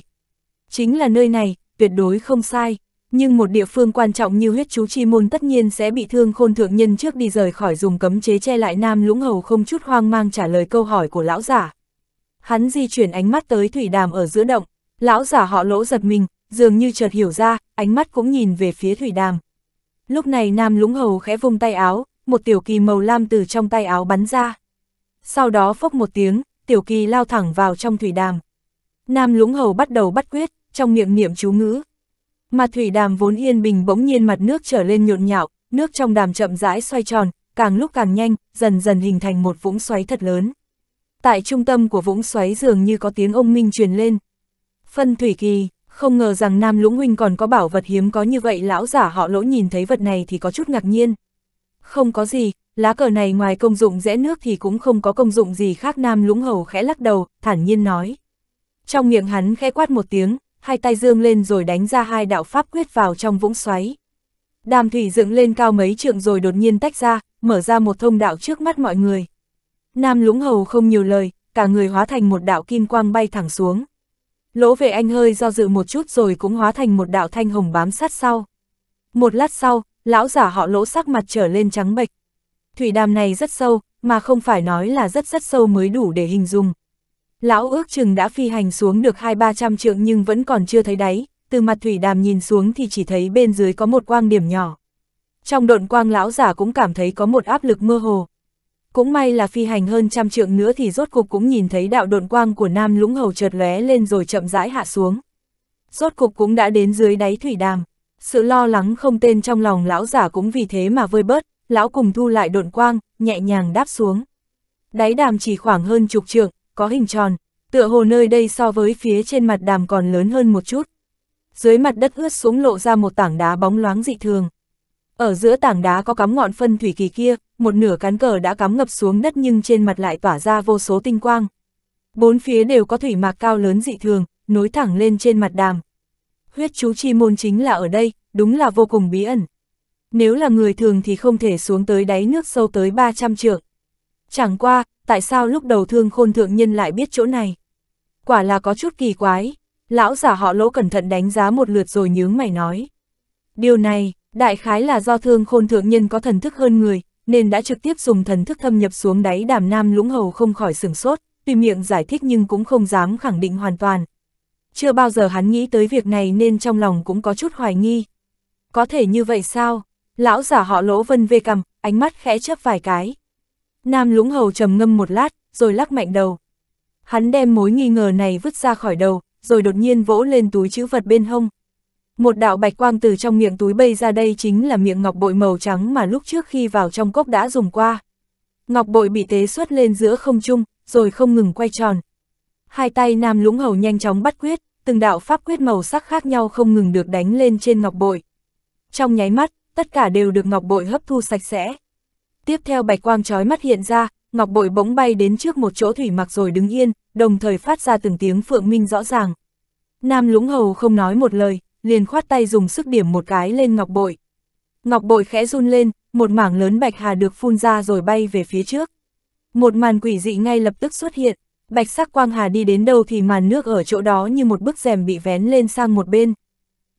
Chính là nơi này, tuyệt đối không sai nhưng một địa phương quan trọng như huyết chú chi môn tất nhiên sẽ bị thương khôn thượng nhân trước đi rời khỏi dùng cấm chế che lại nam lũng hầu không chút hoang mang trả lời câu hỏi của lão giả. Hắn di chuyển ánh mắt tới thủy đàm ở giữa động, lão giả họ lỗ giật mình, dường như chợt hiểu ra, ánh mắt cũng nhìn về phía thủy đàm. Lúc này nam lũng hầu khẽ vung tay áo, một tiểu kỳ màu lam từ trong tay áo bắn ra. Sau đó phốc một tiếng, tiểu kỳ lao thẳng vào trong thủy đàm. Nam lũng hầu bắt đầu bắt quyết, trong miệng niệm chú ngữ, mà thủy đàm vốn yên bình bỗng nhiên mặt nước trở lên nhộn nhạo, nước trong đàm chậm rãi xoay tròn, càng lúc càng nhanh, dần dần hình thành một vũng xoáy thật lớn. Tại trung tâm của vũng xoáy dường như có tiếng ông minh truyền lên. Phân thủy kỳ, không ngờ rằng Nam Lũng Huynh còn có bảo vật hiếm có như vậy lão giả họ lỗ nhìn thấy vật này thì có chút ngạc nhiên. Không có gì, lá cờ này ngoài công dụng rẽ nước thì cũng không có công dụng gì khác Nam Lũng Hầu khẽ lắc đầu, thản nhiên nói. Trong miệng hắn khẽ quát một tiếng, hai tay dương lên rồi đánh ra hai đạo pháp quyết vào trong vũng xoáy. Đàm thủy dựng lên cao mấy trượng rồi đột nhiên tách ra, mở ra một thông đạo trước mắt mọi người. Nam lũng hầu không nhiều lời, cả người hóa thành một đạo kim quang bay thẳng xuống. Lỗ về anh hơi do dự một chút rồi cũng hóa thành một đạo thanh hồng bám sát sau. Một lát sau, lão giả họ lỗ sắc mặt trở lên trắng bệch. Thủy đàm này rất sâu, mà không phải nói là rất rất sâu mới đủ để hình dung, Lão ước chừng đã phi hành xuống được hai ba trăm trượng nhưng vẫn còn chưa thấy đáy, từ mặt thủy đàm nhìn xuống thì chỉ thấy bên dưới có một quang điểm nhỏ. Trong độn quang lão giả cũng cảm thấy có một áp lực mơ hồ. Cũng may là phi hành hơn trăm trượng nữa thì rốt cục cũng nhìn thấy đạo độn quang của nam lũng hầu chợt lóe lên rồi chậm rãi hạ xuống. Rốt cục cũng đã đến dưới đáy thủy đàm. Sự lo lắng không tên trong lòng lão giả cũng vì thế mà vơi bớt, lão cùng thu lại độn quang, nhẹ nhàng đáp xuống. Đáy đàm chỉ khoảng hơn chục trượng, có hình tròn, tựa hồ nơi đây so với phía trên mặt đàm còn lớn hơn một chút. Dưới mặt đất ướt xuống lộ ra một tảng đá bóng loáng dị thường. Ở giữa tảng đá có cắm ngọn phân thủy kỳ kia, một nửa cán cờ đã cắm ngập xuống đất nhưng trên mặt lại tỏa ra vô số tinh quang. Bốn phía đều có thủy mạc cao lớn dị thường, nối thẳng lên trên mặt đàm. Huyết chú chi môn chính là ở đây, đúng là vô cùng bí ẩn. Nếu là người thường thì không thể xuống tới đáy nước sâu tới 300 trượng. Chẳng qua, tại sao lúc đầu thương khôn thượng nhân lại biết chỗ này? Quả là có chút kỳ quái, lão giả họ lỗ cẩn thận đánh giá một lượt rồi nhướng mày nói. Điều này, đại khái là do thương khôn thượng nhân có thần thức hơn người, nên đã trực tiếp dùng thần thức thâm nhập xuống đáy đàm nam lũng hầu không khỏi sửng sốt, tuy miệng giải thích nhưng cũng không dám khẳng định hoàn toàn. Chưa bao giờ hắn nghĩ tới việc này nên trong lòng cũng có chút hoài nghi. Có thể như vậy sao? Lão giả họ lỗ vân vê cầm, ánh mắt khẽ chấp vài cái. Nam Lũng Hầu trầm ngâm một lát, rồi lắc mạnh đầu. Hắn đem mối nghi ngờ này vứt ra khỏi đầu, rồi đột nhiên vỗ lên túi chữ vật bên hông. Một đạo bạch quang từ trong miệng túi bay ra đây chính là miệng ngọc bội màu trắng mà lúc trước khi vào trong cốc đã dùng qua. Ngọc bội bị tế xuất lên giữa không trung, rồi không ngừng quay tròn. Hai tay Nam Lũng Hầu nhanh chóng bắt quyết, từng đạo pháp quyết màu sắc khác nhau không ngừng được đánh lên trên ngọc bội. Trong nháy mắt, tất cả đều được ngọc bội hấp thu sạch sẽ. Tiếp theo bạch quang chói mắt hiện ra, ngọc bội bỗng bay đến trước một chỗ thủy mặc rồi đứng yên, đồng thời phát ra từng tiếng phượng minh rõ ràng. Nam lũng hầu không nói một lời, liền khoát tay dùng sức điểm một cái lên ngọc bội. Ngọc bội khẽ run lên, một mảng lớn bạch hà được phun ra rồi bay về phía trước. Một màn quỷ dị ngay lập tức xuất hiện, bạch sắc quang hà đi đến đâu thì màn nước ở chỗ đó như một bức rèm bị vén lên sang một bên.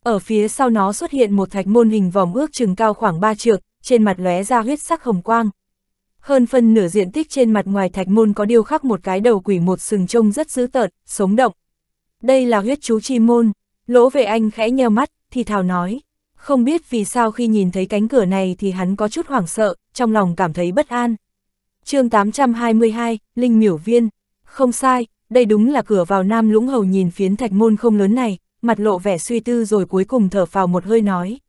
Ở phía sau nó xuất hiện một thạch môn hình vòng ước chừng cao khoảng 3 trượng, trên mặt lóe ra huyết sắc hồng quang. Hơn phân nửa diện tích trên mặt ngoài thạch môn có điêu khắc một cái đầu quỷ một sừng trông rất dữ tợn, sống động. Đây là huyết chú chi môn, lỗ về anh khẽ nheo mắt, thì thào nói. Không biết vì sao khi nhìn thấy cánh cửa này thì hắn có chút hoảng sợ, trong lòng cảm thấy bất an. chương 822, Linh Miểu Viên. Không sai, đây đúng là cửa vào Nam Lũng Hầu nhìn phiến thạch môn không lớn này, mặt lộ vẻ suy tư rồi cuối cùng thở vào một hơi nói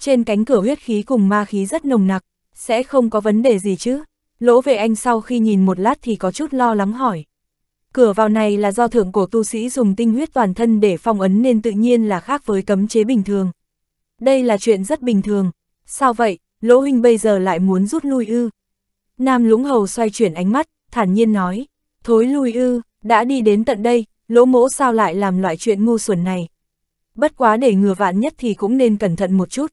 trên cánh cửa huyết khí cùng ma khí rất nồng nặc, sẽ không có vấn đề gì chứ? Lỗ vệ anh sau khi nhìn một lát thì có chút lo lắng hỏi. Cửa vào này là do thượng cổ tu sĩ dùng tinh huyết toàn thân để phong ấn nên tự nhiên là khác với cấm chế bình thường. Đây là chuyện rất bình thường. Sao vậy, lỗ huynh bây giờ lại muốn rút lui ư? Nam lũng hầu xoay chuyển ánh mắt, thản nhiên nói. Thối lui ư, đã đi đến tận đây, lỗ mỗ sao lại làm loại chuyện ngu xuẩn này? Bất quá để ngừa vạn nhất thì cũng nên cẩn thận một chút.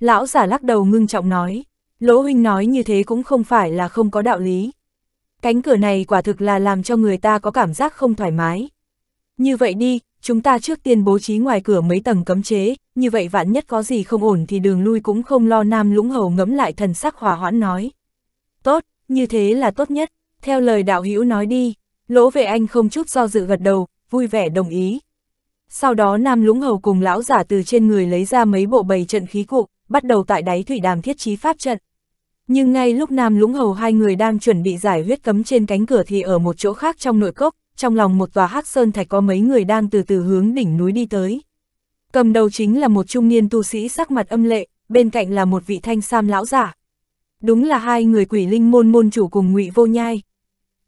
Lão giả lắc đầu ngưng trọng nói, Lỗ Huynh nói như thế cũng không phải là không có đạo lý. Cánh cửa này quả thực là làm cho người ta có cảm giác không thoải mái. Như vậy đi, chúng ta trước tiên bố trí ngoài cửa mấy tầng cấm chế, như vậy vạn nhất có gì không ổn thì đường lui cũng không lo nam lũng hầu ngẫm lại thần sắc hòa hoãn nói. Tốt, như thế là tốt nhất, theo lời đạo hữu nói đi, lỗ vệ anh không chút do dự gật đầu, vui vẻ đồng ý. Sau đó nam lũng hầu cùng lão giả từ trên người lấy ra mấy bộ bầy trận khí cụ, bắt đầu tại đáy thủy đàm thiết trí pháp trận. Nhưng ngay lúc Nam Lũng Hầu hai người đang chuẩn bị giải huyết cấm trên cánh cửa thì ở một chỗ khác trong nội cốc, trong lòng một tòa hắc sơn thạch có mấy người đang từ từ hướng đỉnh núi đi tới. Cầm đầu chính là một trung niên tu sĩ sắc mặt âm lệ, bên cạnh là một vị thanh sam lão giả. Đúng là hai người quỷ linh môn môn chủ cùng ngụy vô nhai.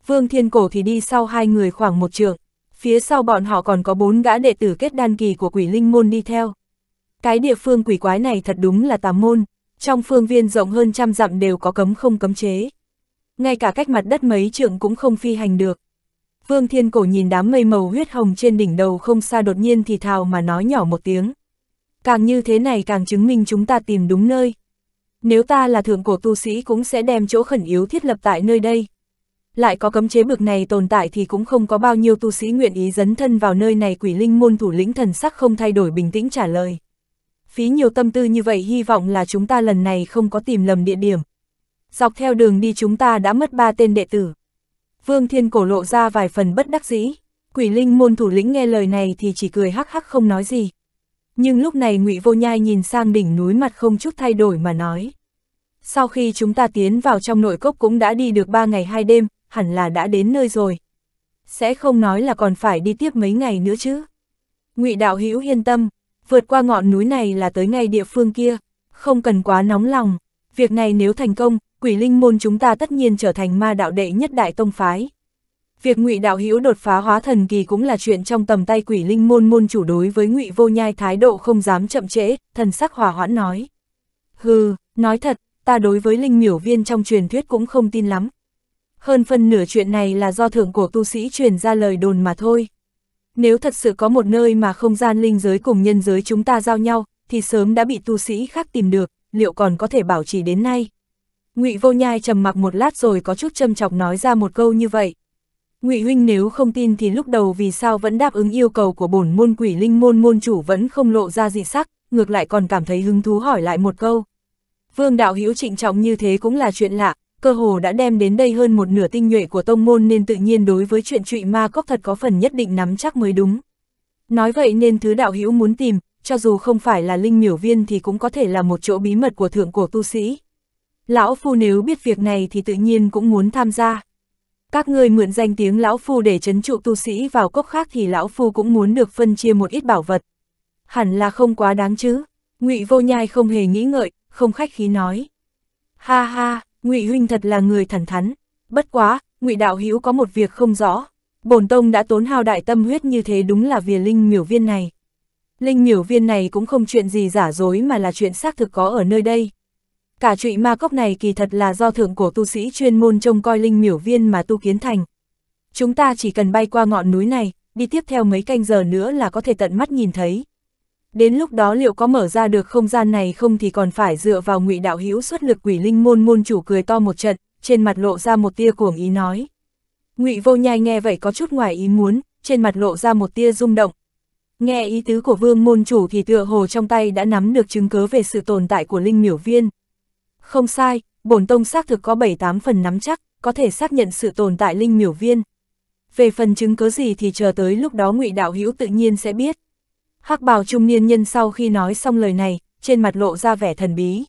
Vương Thiên Cổ thì đi sau hai người khoảng một trường, phía sau bọn họ còn có bốn gã đệ tử kết đan kỳ của quỷ linh môn đi theo. Cái địa phương quỷ quái này thật đúng là tà môn, trong phương viên rộng hơn trăm dặm đều có cấm không cấm chế. Ngay cả cách mặt đất mấy trượng cũng không phi hành được. Vương Thiên Cổ nhìn đám mây màu huyết hồng trên đỉnh đầu không xa đột nhiên thì thào mà nói nhỏ một tiếng. Càng như thế này càng chứng minh chúng ta tìm đúng nơi. Nếu ta là thượng cổ tu sĩ cũng sẽ đem chỗ khẩn yếu thiết lập tại nơi đây. Lại có cấm chế bực này tồn tại thì cũng không có bao nhiêu tu sĩ nguyện ý dấn thân vào nơi này quỷ linh môn thủ lĩnh thần sắc không thay đổi bình tĩnh trả lời phí nhiều tâm tư như vậy hy vọng là chúng ta lần này không có tìm lầm địa điểm. Dọc theo đường đi chúng ta đã mất ba tên đệ tử. Vương Thiên Cổ lộ ra vài phần bất đắc dĩ, quỷ linh môn thủ lĩnh nghe lời này thì chỉ cười hắc hắc không nói gì. Nhưng lúc này ngụy Vô Nhai nhìn sang đỉnh núi mặt không chút thay đổi mà nói. Sau khi chúng ta tiến vào trong nội cốc cũng đã đi được ba ngày hai đêm, hẳn là đã đến nơi rồi. Sẽ không nói là còn phải đi tiếp mấy ngày nữa chứ. ngụy Đạo Hữu yên tâm, vượt qua ngọn núi này là tới ngay địa phương kia, không cần quá nóng lòng. Việc này nếu thành công, quỷ linh môn chúng ta tất nhiên trở thành ma đạo đệ nhất đại tông phái. Việc ngụy đạo hữu đột phá hóa thần kỳ cũng là chuyện trong tầm tay quỷ linh môn môn chủ đối với ngụy vô nhai thái độ không dám chậm trễ, thần sắc hòa hoãn nói. Hừ, nói thật, ta đối với linh miểu viên trong truyền thuyết cũng không tin lắm. Hơn phân nửa chuyện này là do thượng cổ tu sĩ truyền ra lời đồn mà thôi nếu thật sự có một nơi mà không gian linh giới cùng nhân giới chúng ta giao nhau, thì sớm đã bị tu sĩ khác tìm được, liệu còn có thể bảo trì đến nay? Ngụy Vô Nhai trầm mặc một lát rồi có chút châm chọc nói ra một câu như vậy. Ngụy huynh nếu không tin thì lúc đầu vì sao vẫn đáp ứng yêu cầu của bổn môn quỷ linh môn môn chủ vẫn không lộ ra dị sắc, ngược lại còn cảm thấy hứng thú hỏi lại một câu. Vương đạo hữu trịnh trọng như thế cũng là chuyện lạ, cơ hồ đã đem đến đây hơn một nửa tinh nhuệ của tông môn nên tự nhiên đối với chuyện trụy ma cốc thật có phần nhất định nắm chắc mới đúng. Nói vậy nên thứ đạo hữu muốn tìm, cho dù không phải là linh miểu viên thì cũng có thể là một chỗ bí mật của thượng cổ tu sĩ. Lão Phu nếu biết việc này thì tự nhiên cũng muốn tham gia. Các ngươi mượn danh tiếng Lão Phu để chấn trụ tu sĩ vào cốc khác thì Lão Phu cũng muốn được phân chia một ít bảo vật. Hẳn là không quá đáng chứ. ngụy vô nhai không hề nghĩ ngợi, không khách khí nói. Ha ha, Ngụy huynh thật là người thẳng thắn, bất quá, Ngụy đạo hữu có một việc không rõ, bổn tông đã tốn hao đại tâm huyết như thế đúng là vì linh miểu viên này. Linh miểu viên này cũng không chuyện gì giả dối mà là chuyện xác thực có ở nơi đây. Cả trụy ma cốc này kỳ thật là do thượng cổ tu sĩ chuyên môn trông coi linh miểu viên mà tu kiến thành. Chúng ta chỉ cần bay qua ngọn núi này, đi tiếp theo mấy canh giờ nữa là có thể tận mắt nhìn thấy. Đến lúc đó liệu có mở ra được không gian này không thì còn phải dựa vào ngụy đạo hữu xuất lực quỷ linh môn môn chủ cười to một trận, trên mặt lộ ra một tia cuồng ý nói. Ngụy Vô Nhai nghe vậy có chút ngoài ý muốn, trên mặt lộ ra một tia rung động. Nghe ý tứ của Vương môn chủ thì tựa hồ trong tay đã nắm được chứng cứ về sự tồn tại của Linh Miểu Viên. Không sai, bổn tông xác thực có bảy tám phần nắm chắc, có thể xác nhận sự tồn tại Linh Miểu Viên. Về phần chứng cứ gì thì chờ tới lúc đó Ngụy Đạo Hữu tự nhiên sẽ biết hắc bào trung niên nhân sau khi nói xong lời này, trên mặt lộ ra vẻ thần bí.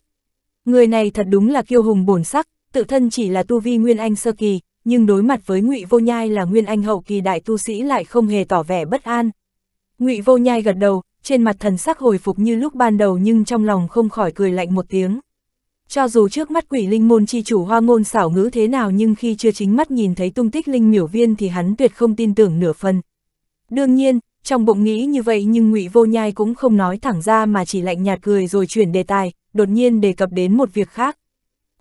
Người này thật đúng là kiêu hùng bổn sắc, tự thân chỉ là tu vi Nguyên Anh sơ kỳ, nhưng đối mặt với Ngụy Vô Nhai là Nguyên Anh hậu kỳ đại tu sĩ lại không hề tỏ vẻ bất an. Ngụy Vô Nhai gật đầu, trên mặt thần sắc hồi phục như lúc ban đầu nhưng trong lòng không khỏi cười lạnh một tiếng. Cho dù trước mắt quỷ linh môn chi chủ hoa ngôn xảo ngữ thế nào nhưng khi chưa chính mắt nhìn thấy tung tích linh miểu viên thì hắn tuyệt không tin tưởng nửa phần. Đương nhiên, trong bụng nghĩ như vậy nhưng ngụy Vô Nhai cũng không nói thẳng ra mà chỉ lạnh nhạt cười rồi chuyển đề tài, đột nhiên đề cập đến một việc khác.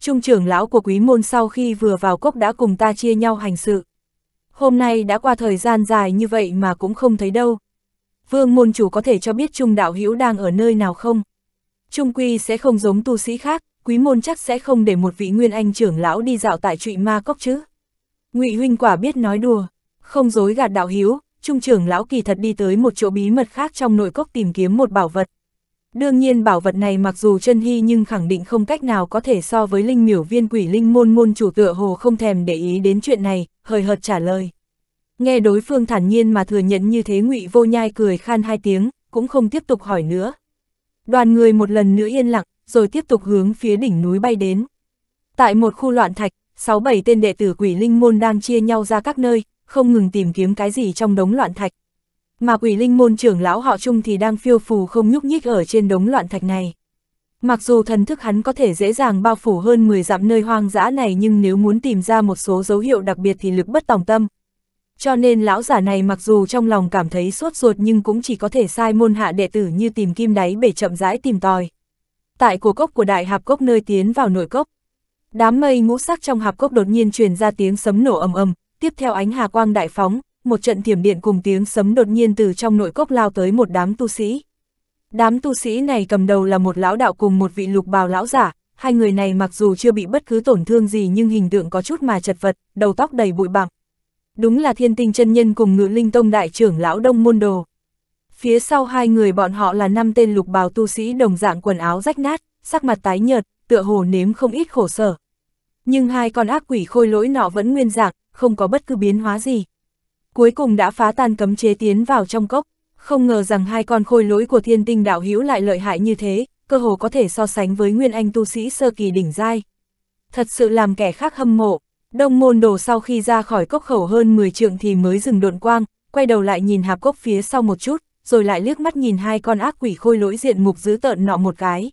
Trung trưởng lão của quý môn sau khi vừa vào cốc đã cùng ta chia nhau hành sự. Hôm nay đã qua thời gian dài như vậy mà cũng không thấy đâu. Vương môn chủ có thể cho biết Trung đạo hữu đang ở nơi nào không? Trung quy sẽ không giống tu sĩ khác, quý môn chắc sẽ không để một vị nguyên anh trưởng lão đi dạo tại trụy ma cốc chứ. Ngụy huynh quả biết nói đùa, không dối gạt đạo hiếu, trung trưởng lão kỳ thật đi tới một chỗ bí mật khác trong nội cốc tìm kiếm một bảo vật. Đương nhiên bảo vật này mặc dù chân hy nhưng khẳng định không cách nào có thể so với linh miểu viên quỷ linh môn môn chủ tựa hồ không thèm để ý đến chuyện này, hời hợt trả lời. Nghe đối phương thản nhiên mà thừa nhận như thế ngụy vô nhai cười khan hai tiếng, cũng không tiếp tục hỏi nữa. Đoàn người một lần nữa yên lặng, rồi tiếp tục hướng phía đỉnh núi bay đến. Tại một khu loạn thạch, 6-7 tên đệ tử quỷ linh môn đang chia nhau ra các nơi, không ngừng tìm kiếm cái gì trong đống loạn thạch. Mà quỷ linh môn trưởng lão họ chung thì đang phiêu phù không nhúc nhích ở trên đống loạn thạch này. Mặc dù thần thức hắn có thể dễ dàng bao phủ hơn 10 dặm nơi hoang dã này nhưng nếu muốn tìm ra một số dấu hiệu đặc biệt thì lực bất tòng tâm. Cho nên lão giả này mặc dù trong lòng cảm thấy suốt ruột nhưng cũng chỉ có thể sai môn hạ đệ tử như tìm kim đáy bể chậm rãi tìm tòi. Tại cổ cốc của đại hạp cốc nơi tiến vào nội cốc, đám mây ngũ sắc trong hạp cốc đột nhiên truyền ra tiếng sấm nổ ầm ầm, tiếp theo ánh hà quang đại phóng, một trận thiểm điện cùng tiếng sấm đột nhiên từ trong nội cốc lao tới một đám tu sĩ. Đám tu sĩ này cầm đầu là một lão đạo cùng một vị lục bào lão giả, hai người này mặc dù chưa bị bất cứ tổn thương gì nhưng hình tượng có chút mà chật vật, đầu tóc đầy bụi bặm. Đúng là thiên tinh chân nhân cùng ngự linh tông đại trưởng lão đông môn đồ. Phía sau hai người bọn họ là năm tên lục bào tu sĩ đồng dạng quần áo rách nát, sắc mặt tái nhợt, tựa hồ nếm không ít khổ sở. Nhưng hai con ác quỷ khôi lỗi nọ vẫn nguyên dạng, không có bất cứ biến hóa gì. Cuối cùng đã phá tan cấm chế tiến vào trong cốc, không ngờ rằng hai con khôi lỗi của thiên tinh đạo hữu lại lợi hại như thế, cơ hồ có thể so sánh với nguyên anh tu sĩ sơ kỳ đỉnh giai. Thật sự làm kẻ khác hâm mộ, đông môn đồ sau khi ra khỏi cốc khẩu hơn 10 trượng thì mới dừng độn quang, quay đầu lại nhìn hạp cốc phía sau một chút, rồi lại liếc mắt nhìn hai con ác quỷ khôi lỗi diện mục dữ tợn nọ một cái.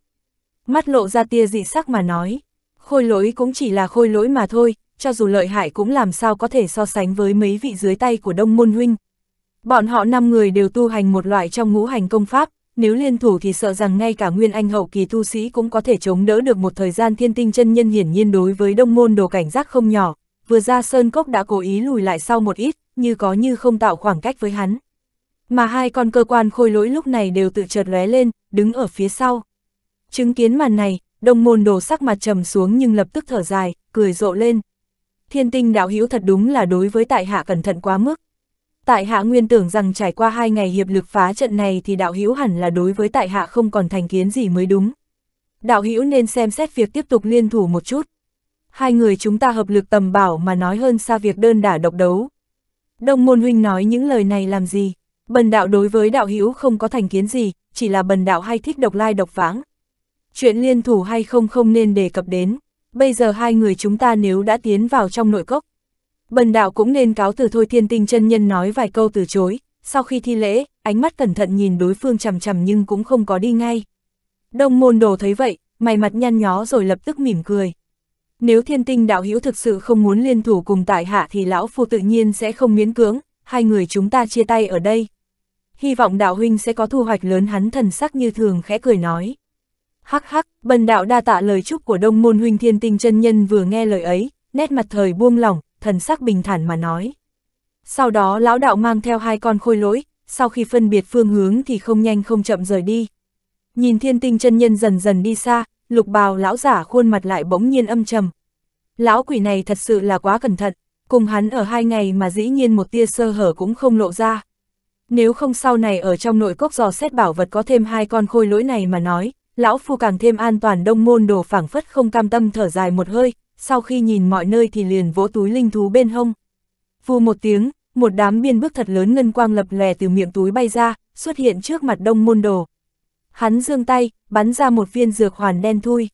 Mắt lộ ra tia dị sắc mà nói, khôi lỗi cũng chỉ là khôi lỗi mà thôi, cho dù lợi hại cũng làm sao có thể so sánh với mấy vị dưới tay của Đông Môn Huynh. Bọn họ 5 người đều tu hành một loại trong ngũ hành công pháp, nếu liên thủ thì sợ rằng ngay cả nguyên anh hậu kỳ tu sĩ cũng có thể chống đỡ được một thời gian thiên tinh chân nhân hiển nhiên đối với đông môn đồ cảnh giác không nhỏ, vừa ra sơn cốc đã cố ý lùi lại sau một ít, như có như không tạo khoảng cách với hắn. Mà hai con cơ quan khôi lỗi lúc này đều tự chợt lóe lên, đứng ở phía sau. Chứng kiến màn này, đông môn đồ sắc mặt trầm xuống nhưng lập tức thở dài, cười rộ lên, thiên tinh đạo hữu thật đúng là đối với tại hạ cẩn thận quá mức. Tại hạ nguyên tưởng rằng trải qua hai ngày hiệp lực phá trận này thì đạo hữu hẳn là đối với tại hạ không còn thành kiến gì mới đúng. Đạo hữu nên xem xét việc tiếp tục liên thủ một chút. Hai người chúng ta hợp lực tầm bảo mà nói hơn xa việc đơn đả độc đấu. Đông môn huynh nói những lời này làm gì? Bần đạo đối với đạo hữu không có thành kiến gì, chỉ là bần đạo hay thích độc lai độc vãng. Chuyện liên thủ hay không không nên đề cập đến bây giờ hai người chúng ta nếu đã tiến vào trong nội cốc. Bần đạo cũng nên cáo từ thôi thiên tinh chân nhân nói vài câu từ chối, sau khi thi lễ, ánh mắt cẩn thận nhìn đối phương chằm chằm nhưng cũng không có đi ngay. Đông môn đồ thấy vậy, mày mặt nhăn nhó rồi lập tức mỉm cười. Nếu thiên tinh đạo hữu thực sự không muốn liên thủ cùng tại hạ thì lão phu tự nhiên sẽ không miễn cưỡng, hai người chúng ta chia tay ở đây. Hy vọng đạo huynh sẽ có thu hoạch lớn hắn thần sắc như thường khẽ cười nói. Hắc hắc, bần đạo đa tạ lời chúc của đông môn huynh thiên tinh chân nhân vừa nghe lời ấy, nét mặt thời buông lỏng, thần sắc bình thản mà nói. Sau đó lão đạo mang theo hai con khôi lỗi, sau khi phân biệt phương hướng thì không nhanh không chậm rời đi. Nhìn thiên tinh chân nhân dần dần đi xa, lục bào lão giả khuôn mặt lại bỗng nhiên âm trầm. Lão quỷ này thật sự là quá cẩn thận, cùng hắn ở hai ngày mà dĩ nhiên một tia sơ hở cũng không lộ ra. Nếu không sau này ở trong nội cốc giò xét bảo vật có thêm hai con khôi lỗi này mà nói, lão phu càng thêm an toàn đông môn đồ phảng phất không cam tâm thở dài một hơi, sau khi nhìn mọi nơi thì liền vỗ túi linh thú bên hông. Vù một tiếng, một đám biên bước thật lớn ngân quang lập lè từ miệng túi bay ra, xuất hiện trước mặt đông môn đồ. Hắn giương tay, bắn ra một viên dược hoàn đen thui.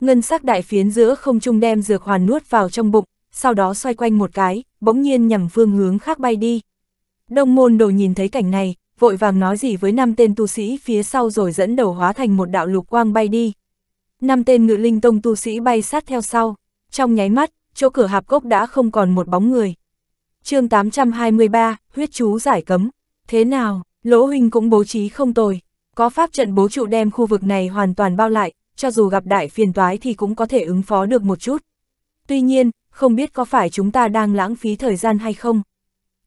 Ngân sắc đại phiến giữa không trung đem dược hoàn nuốt vào trong bụng, sau đó xoay quanh một cái, bỗng nhiên nhằm phương hướng khác bay đi. Đông môn đồ nhìn thấy cảnh này, vội vàng nói gì với năm tên tu sĩ phía sau rồi dẫn đầu hóa thành một đạo lục quang bay đi. Năm tên ngự linh tông tu sĩ bay sát theo sau, trong nháy mắt, chỗ cửa hạp cốc đã không còn một bóng người. chương 823, huyết chú giải cấm, thế nào, lỗ huynh cũng bố trí không tồi, có pháp trận bố trụ đem khu vực này hoàn toàn bao lại, cho dù gặp đại phiền toái thì cũng có thể ứng phó được một chút. Tuy nhiên, không biết có phải chúng ta đang lãng phí thời gian hay không?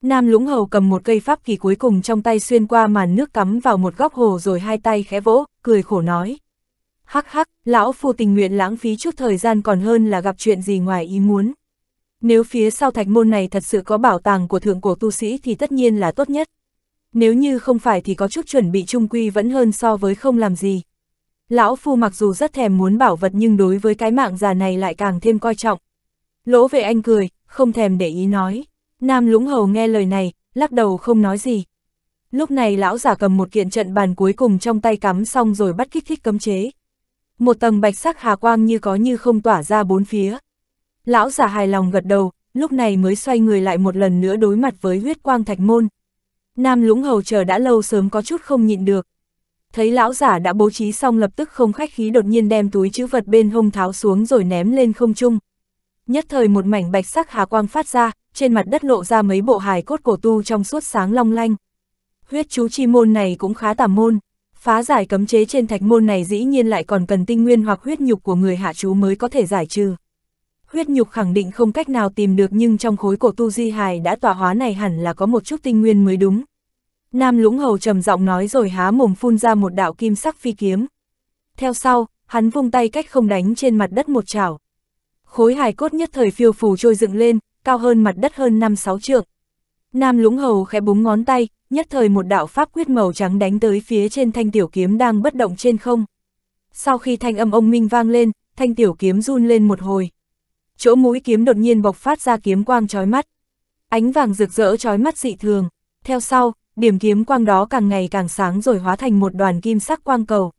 Nam Lũng Hầu cầm một cây pháp kỳ cuối cùng trong tay xuyên qua màn nước cắm vào một góc hồ rồi hai tay khẽ vỗ, cười khổ nói. Hắc hắc, lão phu tình nguyện lãng phí chút thời gian còn hơn là gặp chuyện gì ngoài ý muốn. Nếu phía sau thạch môn này thật sự có bảo tàng của thượng cổ tu sĩ thì tất nhiên là tốt nhất. Nếu như không phải thì có chút chuẩn bị trung quy vẫn hơn so với không làm gì. Lão phu mặc dù rất thèm muốn bảo vật nhưng đối với cái mạng già này lại càng thêm coi trọng. Lỗ về anh cười, không thèm để ý nói. Nam Lũng Hầu nghe lời này, lắc đầu không nói gì. Lúc này lão giả cầm một kiện trận bàn cuối cùng trong tay cắm xong rồi bắt kích thích cấm chế. Một tầng bạch sắc hà quang như có như không tỏa ra bốn phía. Lão giả hài lòng gật đầu, lúc này mới xoay người lại một lần nữa đối mặt với huyết quang thạch môn. Nam Lũng Hầu chờ đã lâu sớm có chút không nhịn được. Thấy lão giả đã bố trí xong lập tức không khách khí đột nhiên đem túi chữ vật bên hông tháo xuống rồi ném lên không trung. Nhất thời một mảnh bạch sắc hà quang phát ra, trên mặt đất lộ ra mấy bộ hài cốt cổ tu trong suốt sáng long lanh. Huyết chú chi môn này cũng khá tà môn, phá giải cấm chế trên thạch môn này dĩ nhiên lại còn cần tinh nguyên hoặc huyết nhục của người hạ chú mới có thể giải trừ. Huyết nhục khẳng định không cách nào tìm được nhưng trong khối cổ tu di hài đã tỏa hóa này hẳn là có một chút tinh nguyên mới đúng. Nam lũng hầu trầm giọng nói rồi há mồm phun ra một đạo kim sắc phi kiếm. Theo sau, hắn vung tay cách không đánh trên mặt đất một chảo. Khối hài cốt nhất thời phiêu phù trôi dựng lên, cao hơn mặt đất hơn 5-6 trượng. Nam Lũng Hầu khẽ búng ngón tay, nhất thời một đạo pháp quyết màu trắng đánh tới phía trên thanh tiểu kiếm đang bất động trên không. Sau khi thanh âm ông minh vang lên, thanh tiểu kiếm run lên một hồi. Chỗ mũi kiếm đột nhiên bộc phát ra kiếm quang trói mắt. Ánh vàng rực rỡ trói mắt dị thường. Theo sau, điểm kiếm quang đó càng ngày càng sáng rồi hóa thành một đoàn kim sắc quang cầu.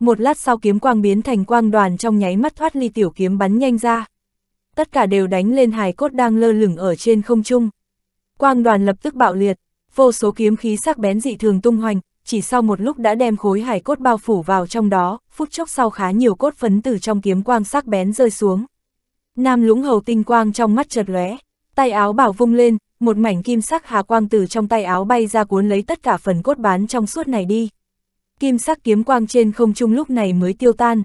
Một lát sau kiếm quang biến thành quang đoàn trong nháy mắt thoát ly tiểu kiếm bắn nhanh ra tất cả đều đánh lên hài cốt đang lơ lửng ở trên không trung. Quang đoàn lập tức bạo liệt, vô số kiếm khí sắc bén dị thường tung hoành, chỉ sau một lúc đã đem khối hài cốt bao phủ vào trong đó, phút chốc sau khá nhiều cốt phấn từ trong kiếm quang sắc bén rơi xuống. Nam lũng hầu tinh quang trong mắt chợt lóe, tay áo bảo vung lên, một mảnh kim sắc hà quang từ trong tay áo bay ra cuốn lấy tất cả phần cốt bán trong suốt này đi. Kim sắc kiếm quang trên không trung lúc này mới tiêu tan,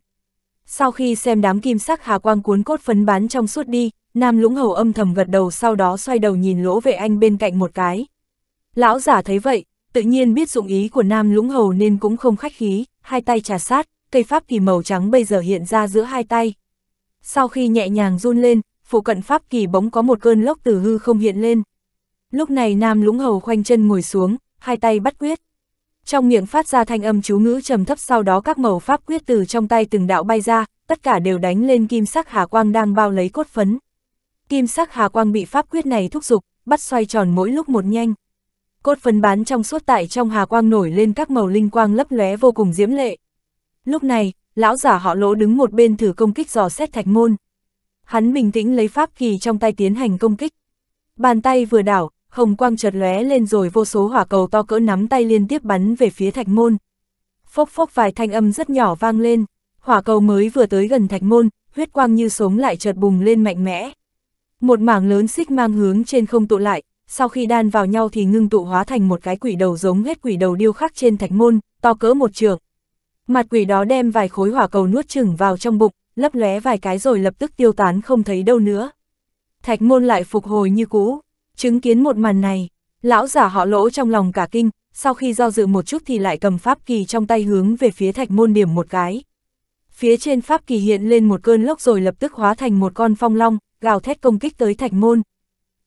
sau khi xem đám kim sắc hà quang cuốn cốt phấn bán trong suốt đi, Nam Lũng Hầu âm thầm gật đầu sau đó xoay đầu nhìn lỗ vệ anh bên cạnh một cái. Lão giả thấy vậy, tự nhiên biết dụng ý của Nam Lũng Hầu nên cũng không khách khí, hai tay trà sát, cây pháp kỳ màu trắng bây giờ hiện ra giữa hai tay. Sau khi nhẹ nhàng run lên, phụ cận pháp kỳ bóng có một cơn lốc từ hư không hiện lên. Lúc này Nam Lũng Hầu khoanh chân ngồi xuống, hai tay bắt quyết. Trong miệng phát ra thanh âm chú ngữ trầm thấp sau đó các màu pháp quyết từ trong tay từng đạo bay ra, tất cả đều đánh lên kim sắc hà quang đang bao lấy cốt phấn. Kim sắc hà quang bị pháp quyết này thúc giục, bắt xoay tròn mỗi lúc một nhanh. Cốt phấn bán trong suốt tại trong hà quang nổi lên các màu linh quang lấp lóe vô cùng diễm lệ. Lúc này, lão giả họ lỗ đứng một bên thử công kích dò xét thạch môn. Hắn bình tĩnh lấy pháp kỳ trong tay tiến hành công kích. Bàn tay vừa đảo, hồng quang chợt lóe lên rồi vô số hỏa cầu to cỡ nắm tay liên tiếp bắn về phía thạch môn. Phốc phốc vài thanh âm rất nhỏ vang lên, hỏa cầu mới vừa tới gần thạch môn, huyết quang như sống lại chợt bùng lên mạnh mẽ. Một mảng lớn xích mang hướng trên không tụ lại, sau khi đan vào nhau thì ngưng tụ hóa thành một cái quỷ đầu giống hết quỷ đầu điêu khắc trên thạch môn, to cỡ một trường. Mặt quỷ đó đem vài khối hỏa cầu nuốt chửng vào trong bụng, lấp lóe vài cái rồi lập tức tiêu tán không thấy đâu nữa. Thạch môn lại phục hồi như cũ. Chứng kiến một màn này, lão giả họ lỗ trong lòng cả kinh, sau khi do dự một chút thì lại cầm pháp kỳ trong tay hướng về phía thạch môn điểm một cái. Phía trên pháp kỳ hiện lên một cơn lốc rồi lập tức hóa thành một con phong long, gào thét công kích tới thạch môn.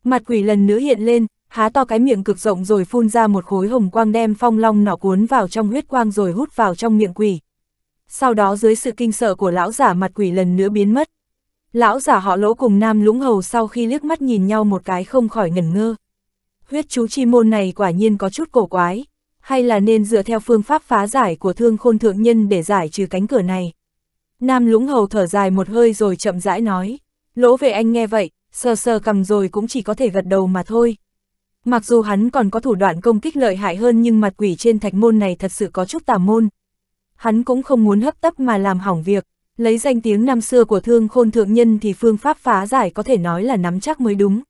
Mặt quỷ lần nữa hiện lên, há to cái miệng cực rộng rồi phun ra một khối hồng quang đem phong long nọ cuốn vào trong huyết quang rồi hút vào trong miệng quỷ. Sau đó dưới sự kinh sợ của lão giả mặt quỷ lần nữa biến mất. Lão giả họ lỗ cùng nam lũng hầu sau khi liếc mắt nhìn nhau một cái không khỏi ngẩn ngơ. Huyết chú chi môn này quả nhiên có chút cổ quái, hay là nên dựa theo phương pháp phá giải của thương khôn thượng nhân để giải trừ cánh cửa này. Nam lũng hầu thở dài một hơi rồi chậm rãi nói, lỗ về anh nghe vậy, sờ sờ cầm rồi cũng chỉ có thể gật đầu mà thôi. Mặc dù hắn còn có thủ đoạn công kích lợi hại hơn nhưng mặt quỷ trên thạch môn này thật sự có chút tà môn. Hắn cũng không muốn hấp tấp mà làm hỏng việc, Lấy danh tiếng năm xưa của thương khôn thượng nhân thì phương pháp phá giải có thể nói là nắm chắc mới đúng.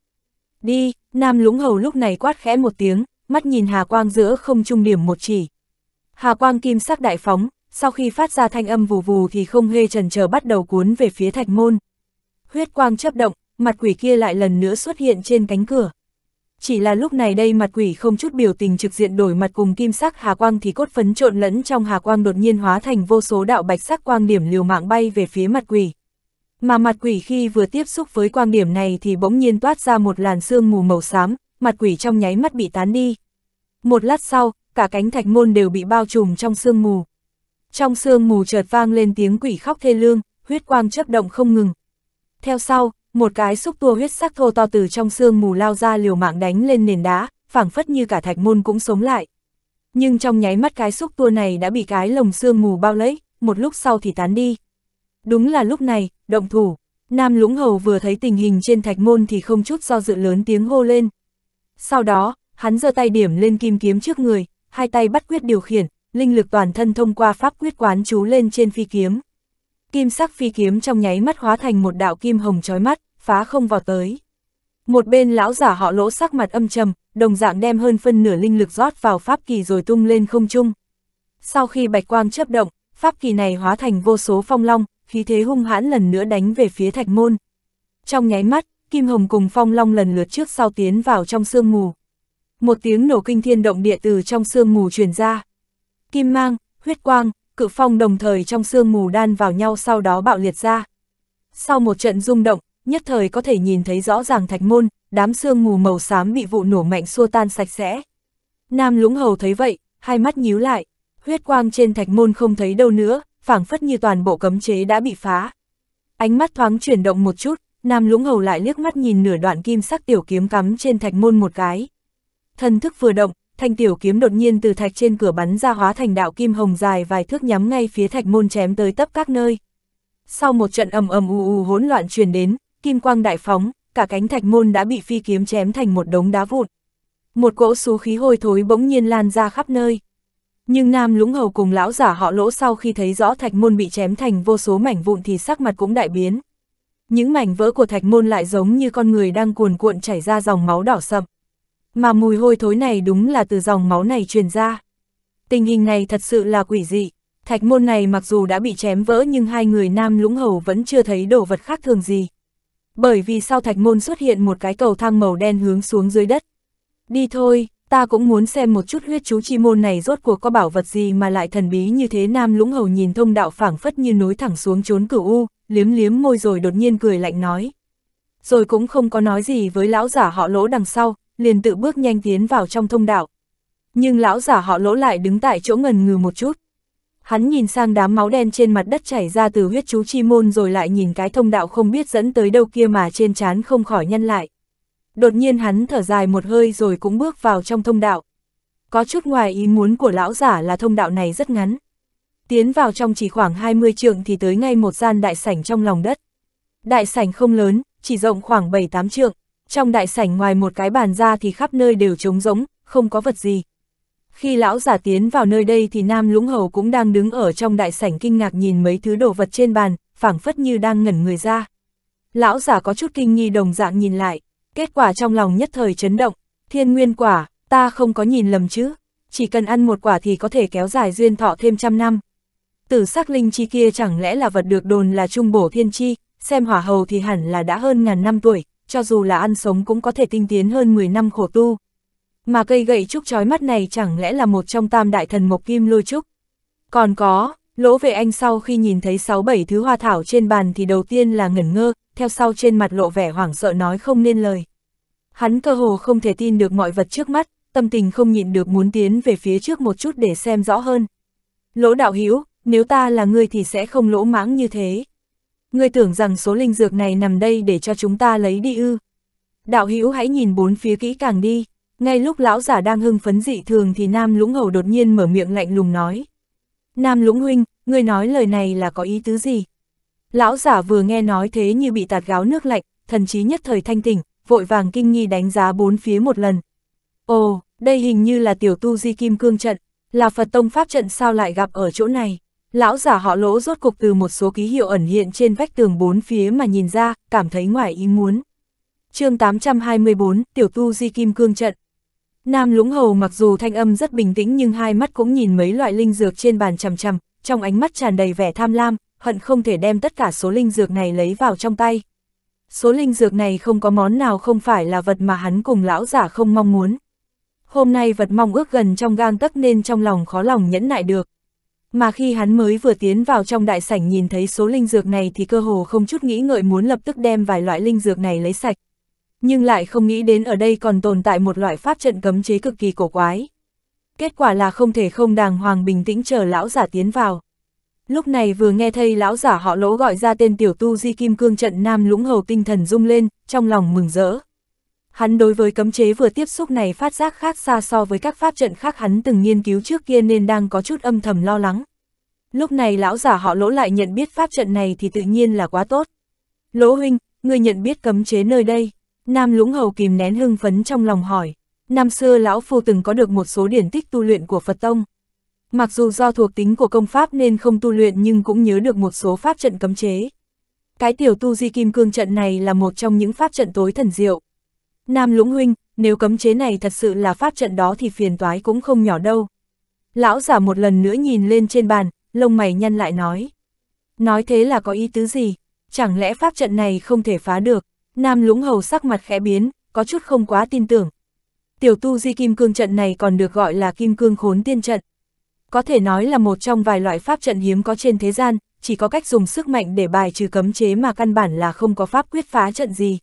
Đi, Nam Lũng Hầu lúc này quát khẽ một tiếng, mắt nhìn Hà Quang giữa không trung điểm một chỉ. Hà Quang kim sắc đại phóng, sau khi phát ra thanh âm vù vù thì không hề trần chờ bắt đầu cuốn về phía thạch môn. Huyết quang chấp động, mặt quỷ kia lại lần nữa xuất hiện trên cánh cửa chỉ là lúc này đây mặt quỷ không chút biểu tình trực diện đổi mặt cùng kim sắc hà quang thì cốt phấn trộn lẫn trong hà quang đột nhiên hóa thành vô số đạo bạch sắc quang điểm liều mạng bay về phía mặt quỷ. Mà mặt quỷ khi vừa tiếp xúc với quang điểm này thì bỗng nhiên toát ra một làn sương mù màu xám, mặt quỷ trong nháy mắt bị tán đi. Một lát sau, cả cánh thạch môn đều bị bao trùm trong sương mù. Trong sương mù chợt vang lên tiếng quỷ khóc thê lương, huyết quang chớp động không ngừng. Theo sau, một cái xúc tua huyết sắc thô to từ trong xương mù lao ra liều mạng đánh lên nền đá, phảng phất như cả thạch môn cũng sống lại. Nhưng trong nháy mắt cái xúc tua này đã bị cái lồng xương mù bao lấy, một lúc sau thì tán đi. Đúng là lúc này, động thủ, Nam Lũng Hầu vừa thấy tình hình trên thạch môn thì không chút do dự lớn tiếng hô lên. Sau đó, hắn giơ tay điểm lên kim kiếm trước người, hai tay bắt quyết điều khiển, linh lực toàn thân thông qua pháp quyết quán chú lên trên phi kiếm. Kim sắc phi kiếm trong nháy mắt hóa thành một đạo kim hồng chói mắt phá không vào tới. Một bên lão giả họ lỗ sắc mặt âm trầm, đồng dạng đem hơn phân nửa linh lực rót vào pháp kỳ rồi tung lên không trung. Sau khi bạch quang chấp động, pháp kỳ này hóa thành vô số phong long, khí thế hung hãn lần nữa đánh về phía thạch môn. Trong nháy mắt, Kim Hồng cùng phong long lần lượt trước sau tiến vào trong sương mù. Một tiếng nổ kinh thiên động địa từ trong sương mù truyền ra. Kim mang, huyết quang, cự phong đồng thời trong sương mù đan vào nhau sau đó bạo liệt ra. Sau một trận rung động, nhất thời có thể nhìn thấy rõ ràng thạch môn, đám sương mù màu xám bị vụ nổ mạnh xua tan sạch sẽ. Nam lũng hầu thấy vậy, hai mắt nhíu lại, huyết quang trên thạch môn không thấy đâu nữa, phảng phất như toàn bộ cấm chế đã bị phá. Ánh mắt thoáng chuyển động một chút, Nam lũng hầu lại liếc mắt nhìn nửa đoạn kim sắc tiểu kiếm cắm trên thạch môn một cái. Thần thức vừa động, thanh tiểu kiếm đột nhiên từ thạch trên cửa bắn ra hóa thành đạo kim hồng dài vài thước nhắm ngay phía thạch môn chém tới tấp các nơi. Sau một trận ầm ầm u u hỗn loạn truyền đến, kim quang đại phóng, cả cánh thạch môn đã bị phi kiếm chém thành một đống đá vụn. Một cỗ xú khí hôi thối bỗng nhiên lan ra khắp nơi. Nhưng Nam Lũng Hầu cùng lão giả họ lỗ sau khi thấy rõ thạch môn bị chém thành vô số mảnh vụn thì sắc mặt cũng đại biến. Những mảnh vỡ của thạch môn lại giống như con người đang cuồn cuộn chảy ra dòng máu đỏ sậm. Mà mùi hôi thối này đúng là từ dòng máu này truyền ra. Tình hình này thật sự là quỷ dị. Thạch môn này mặc dù đã bị chém vỡ nhưng hai người Nam Lũng Hầu vẫn chưa thấy đồ vật khác thường gì bởi vì sau thạch môn xuất hiện một cái cầu thang màu đen hướng xuống dưới đất. Đi thôi, ta cũng muốn xem một chút huyết chú chi môn này rốt cuộc có bảo vật gì mà lại thần bí như thế nam lũng hầu nhìn thông đạo phảng phất như nối thẳng xuống trốn cửu u, liếm liếm môi rồi đột nhiên cười lạnh nói. Rồi cũng không có nói gì với lão giả họ lỗ đằng sau, liền tự bước nhanh tiến vào trong thông đạo. Nhưng lão giả họ lỗ lại đứng tại chỗ ngần ngừ một chút hắn nhìn sang đám máu đen trên mặt đất chảy ra từ huyết chú chi môn rồi lại nhìn cái thông đạo không biết dẫn tới đâu kia mà trên trán không khỏi nhân lại. Đột nhiên hắn thở dài một hơi rồi cũng bước vào trong thông đạo. Có chút ngoài ý muốn của lão giả là thông đạo này rất ngắn. Tiến vào trong chỉ khoảng 20 trượng thì tới ngay một gian đại sảnh trong lòng đất. Đại sảnh không lớn, chỉ rộng khoảng 7-8 trượng. Trong đại sảnh ngoài một cái bàn ra thì khắp nơi đều trống rỗng, không có vật gì. Khi lão giả tiến vào nơi đây thì Nam Lũng Hầu cũng đang đứng ở trong đại sảnh kinh ngạc nhìn mấy thứ đồ vật trên bàn, phảng phất như đang ngẩn người ra. Lão giả có chút kinh nghi đồng dạng nhìn lại, kết quả trong lòng nhất thời chấn động, thiên nguyên quả, ta không có nhìn lầm chứ, chỉ cần ăn một quả thì có thể kéo dài duyên thọ thêm trăm năm. Tử sắc linh chi kia chẳng lẽ là vật được đồn là trung bổ thiên chi, xem hỏa hầu thì hẳn là đã hơn ngàn năm tuổi, cho dù là ăn sống cũng có thể tinh tiến hơn 10 năm khổ tu. Mà cây gậy trúc trói mắt này chẳng lẽ là một trong tam đại thần mộc kim lôi trúc. Còn có, lỗ vệ anh sau khi nhìn thấy sáu bảy thứ hoa thảo trên bàn thì đầu tiên là ngẩn ngơ, theo sau trên mặt lộ vẻ hoảng sợ nói không nên lời. Hắn cơ hồ không thể tin được mọi vật trước mắt, tâm tình không nhịn được muốn tiến về phía trước một chút để xem rõ hơn. Lỗ đạo hữu nếu ta là ngươi thì sẽ không lỗ mãng như thế. Ngươi tưởng rằng số linh dược này nằm đây để cho chúng ta lấy đi ư. Đạo hữu hãy nhìn bốn phía kỹ càng đi. Ngay lúc lão giả đang hưng phấn dị thường thì Nam Lũng Hầu đột nhiên mở miệng lạnh lùng nói. Nam Lũng Huynh, ngươi nói lời này là có ý tứ gì? Lão giả vừa nghe nói thế như bị tạt gáo nước lạnh, thần chí nhất thời thanh tỉnh, vội vàng kinh nghi đánh giá bốn phía một lần. Ồ, đây hình như là tiểu tu di kim cương trận, là Phật Tông Pháp trận sao lại gặp ở chỗ này? Lão giả họ lỗ rốt cục từ một số ký hiệu ẩn hiện trên vách tường bốn phía mà nhìn ra, cảm thấy ngoài ý muốn. chương 824, tiểu tu di kim cương trận. Nam Lũng Hầu mặc dù thanh âm rất bình tĩnh nhưng hai mắt cũng nhìn mấy loại linh dược trên bàn chằm chằm, trong ánh mắt tràn đầy vẻ tham lam, hận không thể đem tất cả số linh dược này lấy vào trong tay. Số linh dược này không có món nào không phải là vật mà hắn cùng lão giả không mong muốn. Hôm nay vật mong ước gần trong gang tấc nên trong lòng khó lòng nhẫn nại được. Mà khi hắn mới vừa tiến vào trong đại sảnh nhìn thấy số linh dược này thì cơ hồ không chút nghĩ ngợi muốn lập tức đem vài loại linh dược này lấy sạch nhưng lại không nghĩ đến ở đây còn tồn tại một loại pháp trận cấm chế cực kỳ cổ quái. Kết quả là không thể không đàng hoàng bình tĩnh chờ lão giả tiến vào. Lúc này vừa nghe thấy lão giả họ lỗ gọi ra tên tiểu tu di kim cương trận nam lũng hầu tinh thần rung lên, trong lòng mừng rỡ. Hắn đối với cấm chế vừa tiếp xúc này phát giác khác xa so với các pháp trận khác hắn từng nghiên cứu trước kia nên đang có chút âm thầm lo lắng. Lúc này lão giả họ lỗ lại nhận biết pháp trận này thì tự nhiên là quá tốt. Lỗ huynh, người nhận biết cấm chế nơi đây. Nam Lũng Hầu kìm nén hưng phấn trong lòng hỏi, năm xưa Lão Phu từng có được một số điển tích tu luyện của Phật Tông. Mặc dù do thuộc tính của công pháp nên không tu luyện nhưng cũng nhớ được một số pháp trận cấm chế. Cái tiểu tu di kim cương trận này là một trong những pháp trận tối thần diệu. Nam Lũng Huynh, nếu cấm chế này thật sự là pháp trận đó thì phiền toái cũng không nhỏ đâu. Lão giả một lần nữa nhìn lên trên bàn, lông mày nhăn lại nói. Nói thế là có ý tứ gì? Chẳng lẽ pháp trận này không thể phá được? Nam Lũng Hầu sắc mặt khẽ biến, có chút không quá tin tưởng. Tiểu tu di kim cương trận này còn được gọi là kim cương khốn tiên trận. Có thể nói là một trong vài loại pháp trận hiếm có trên thế gian, chỉ có cách dùng sức mạnh để bài trừ cấm chế mà căn bản là không có pháp quyết phá trận gì.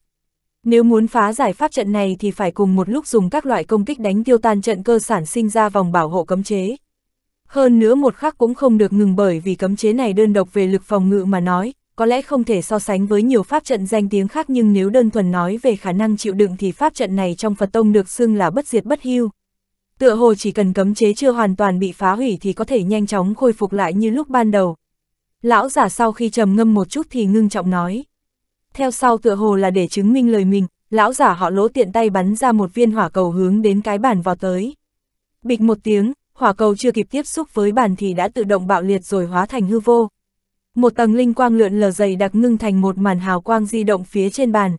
Nếu muốn phá giải pháp trận này thì phải cùng một lúc dùng các loại công kích đánh tiêu tan trận cơ sản sinh ra vòng bảo hộ cấm chế. Hơn nữa một khắc cũng không được ngừng bởi vì cấm chế này đơn độc về lực phòng ngự mà nói, có lẽ không thể so sánh với nhiều pháp trận danh tiếng khác nhưng nếu đơn thuần nói về khả năng chịu đựng thì pháp trận này trong Phật Tông được xưng là bất diệt bất hưu. Tựa hồ chỉ cần cấm chế chưa hoàn toàn bị phá hủy thì có thể nhanh chóng khôi phục lại như lúc ban đầu. Lão giả sau khi trầm ngâm một chút thì ngưng trọng nói. Theo sau tựa hồ là để chứng minh lời mình, lão giả họ lỗ tiện tay bắn ra một viên hỏa cầu hướng đến cái bản vào tới. Bịch một tiếng, hỏa cầu chưa kịp tiếp xúc với bản thì đã tự động bạo liệt rồi hóa thành hư vô một tầng linh quang lượn lờ dày đặc ngưng thành một màn hào quang di động phía trên bàn.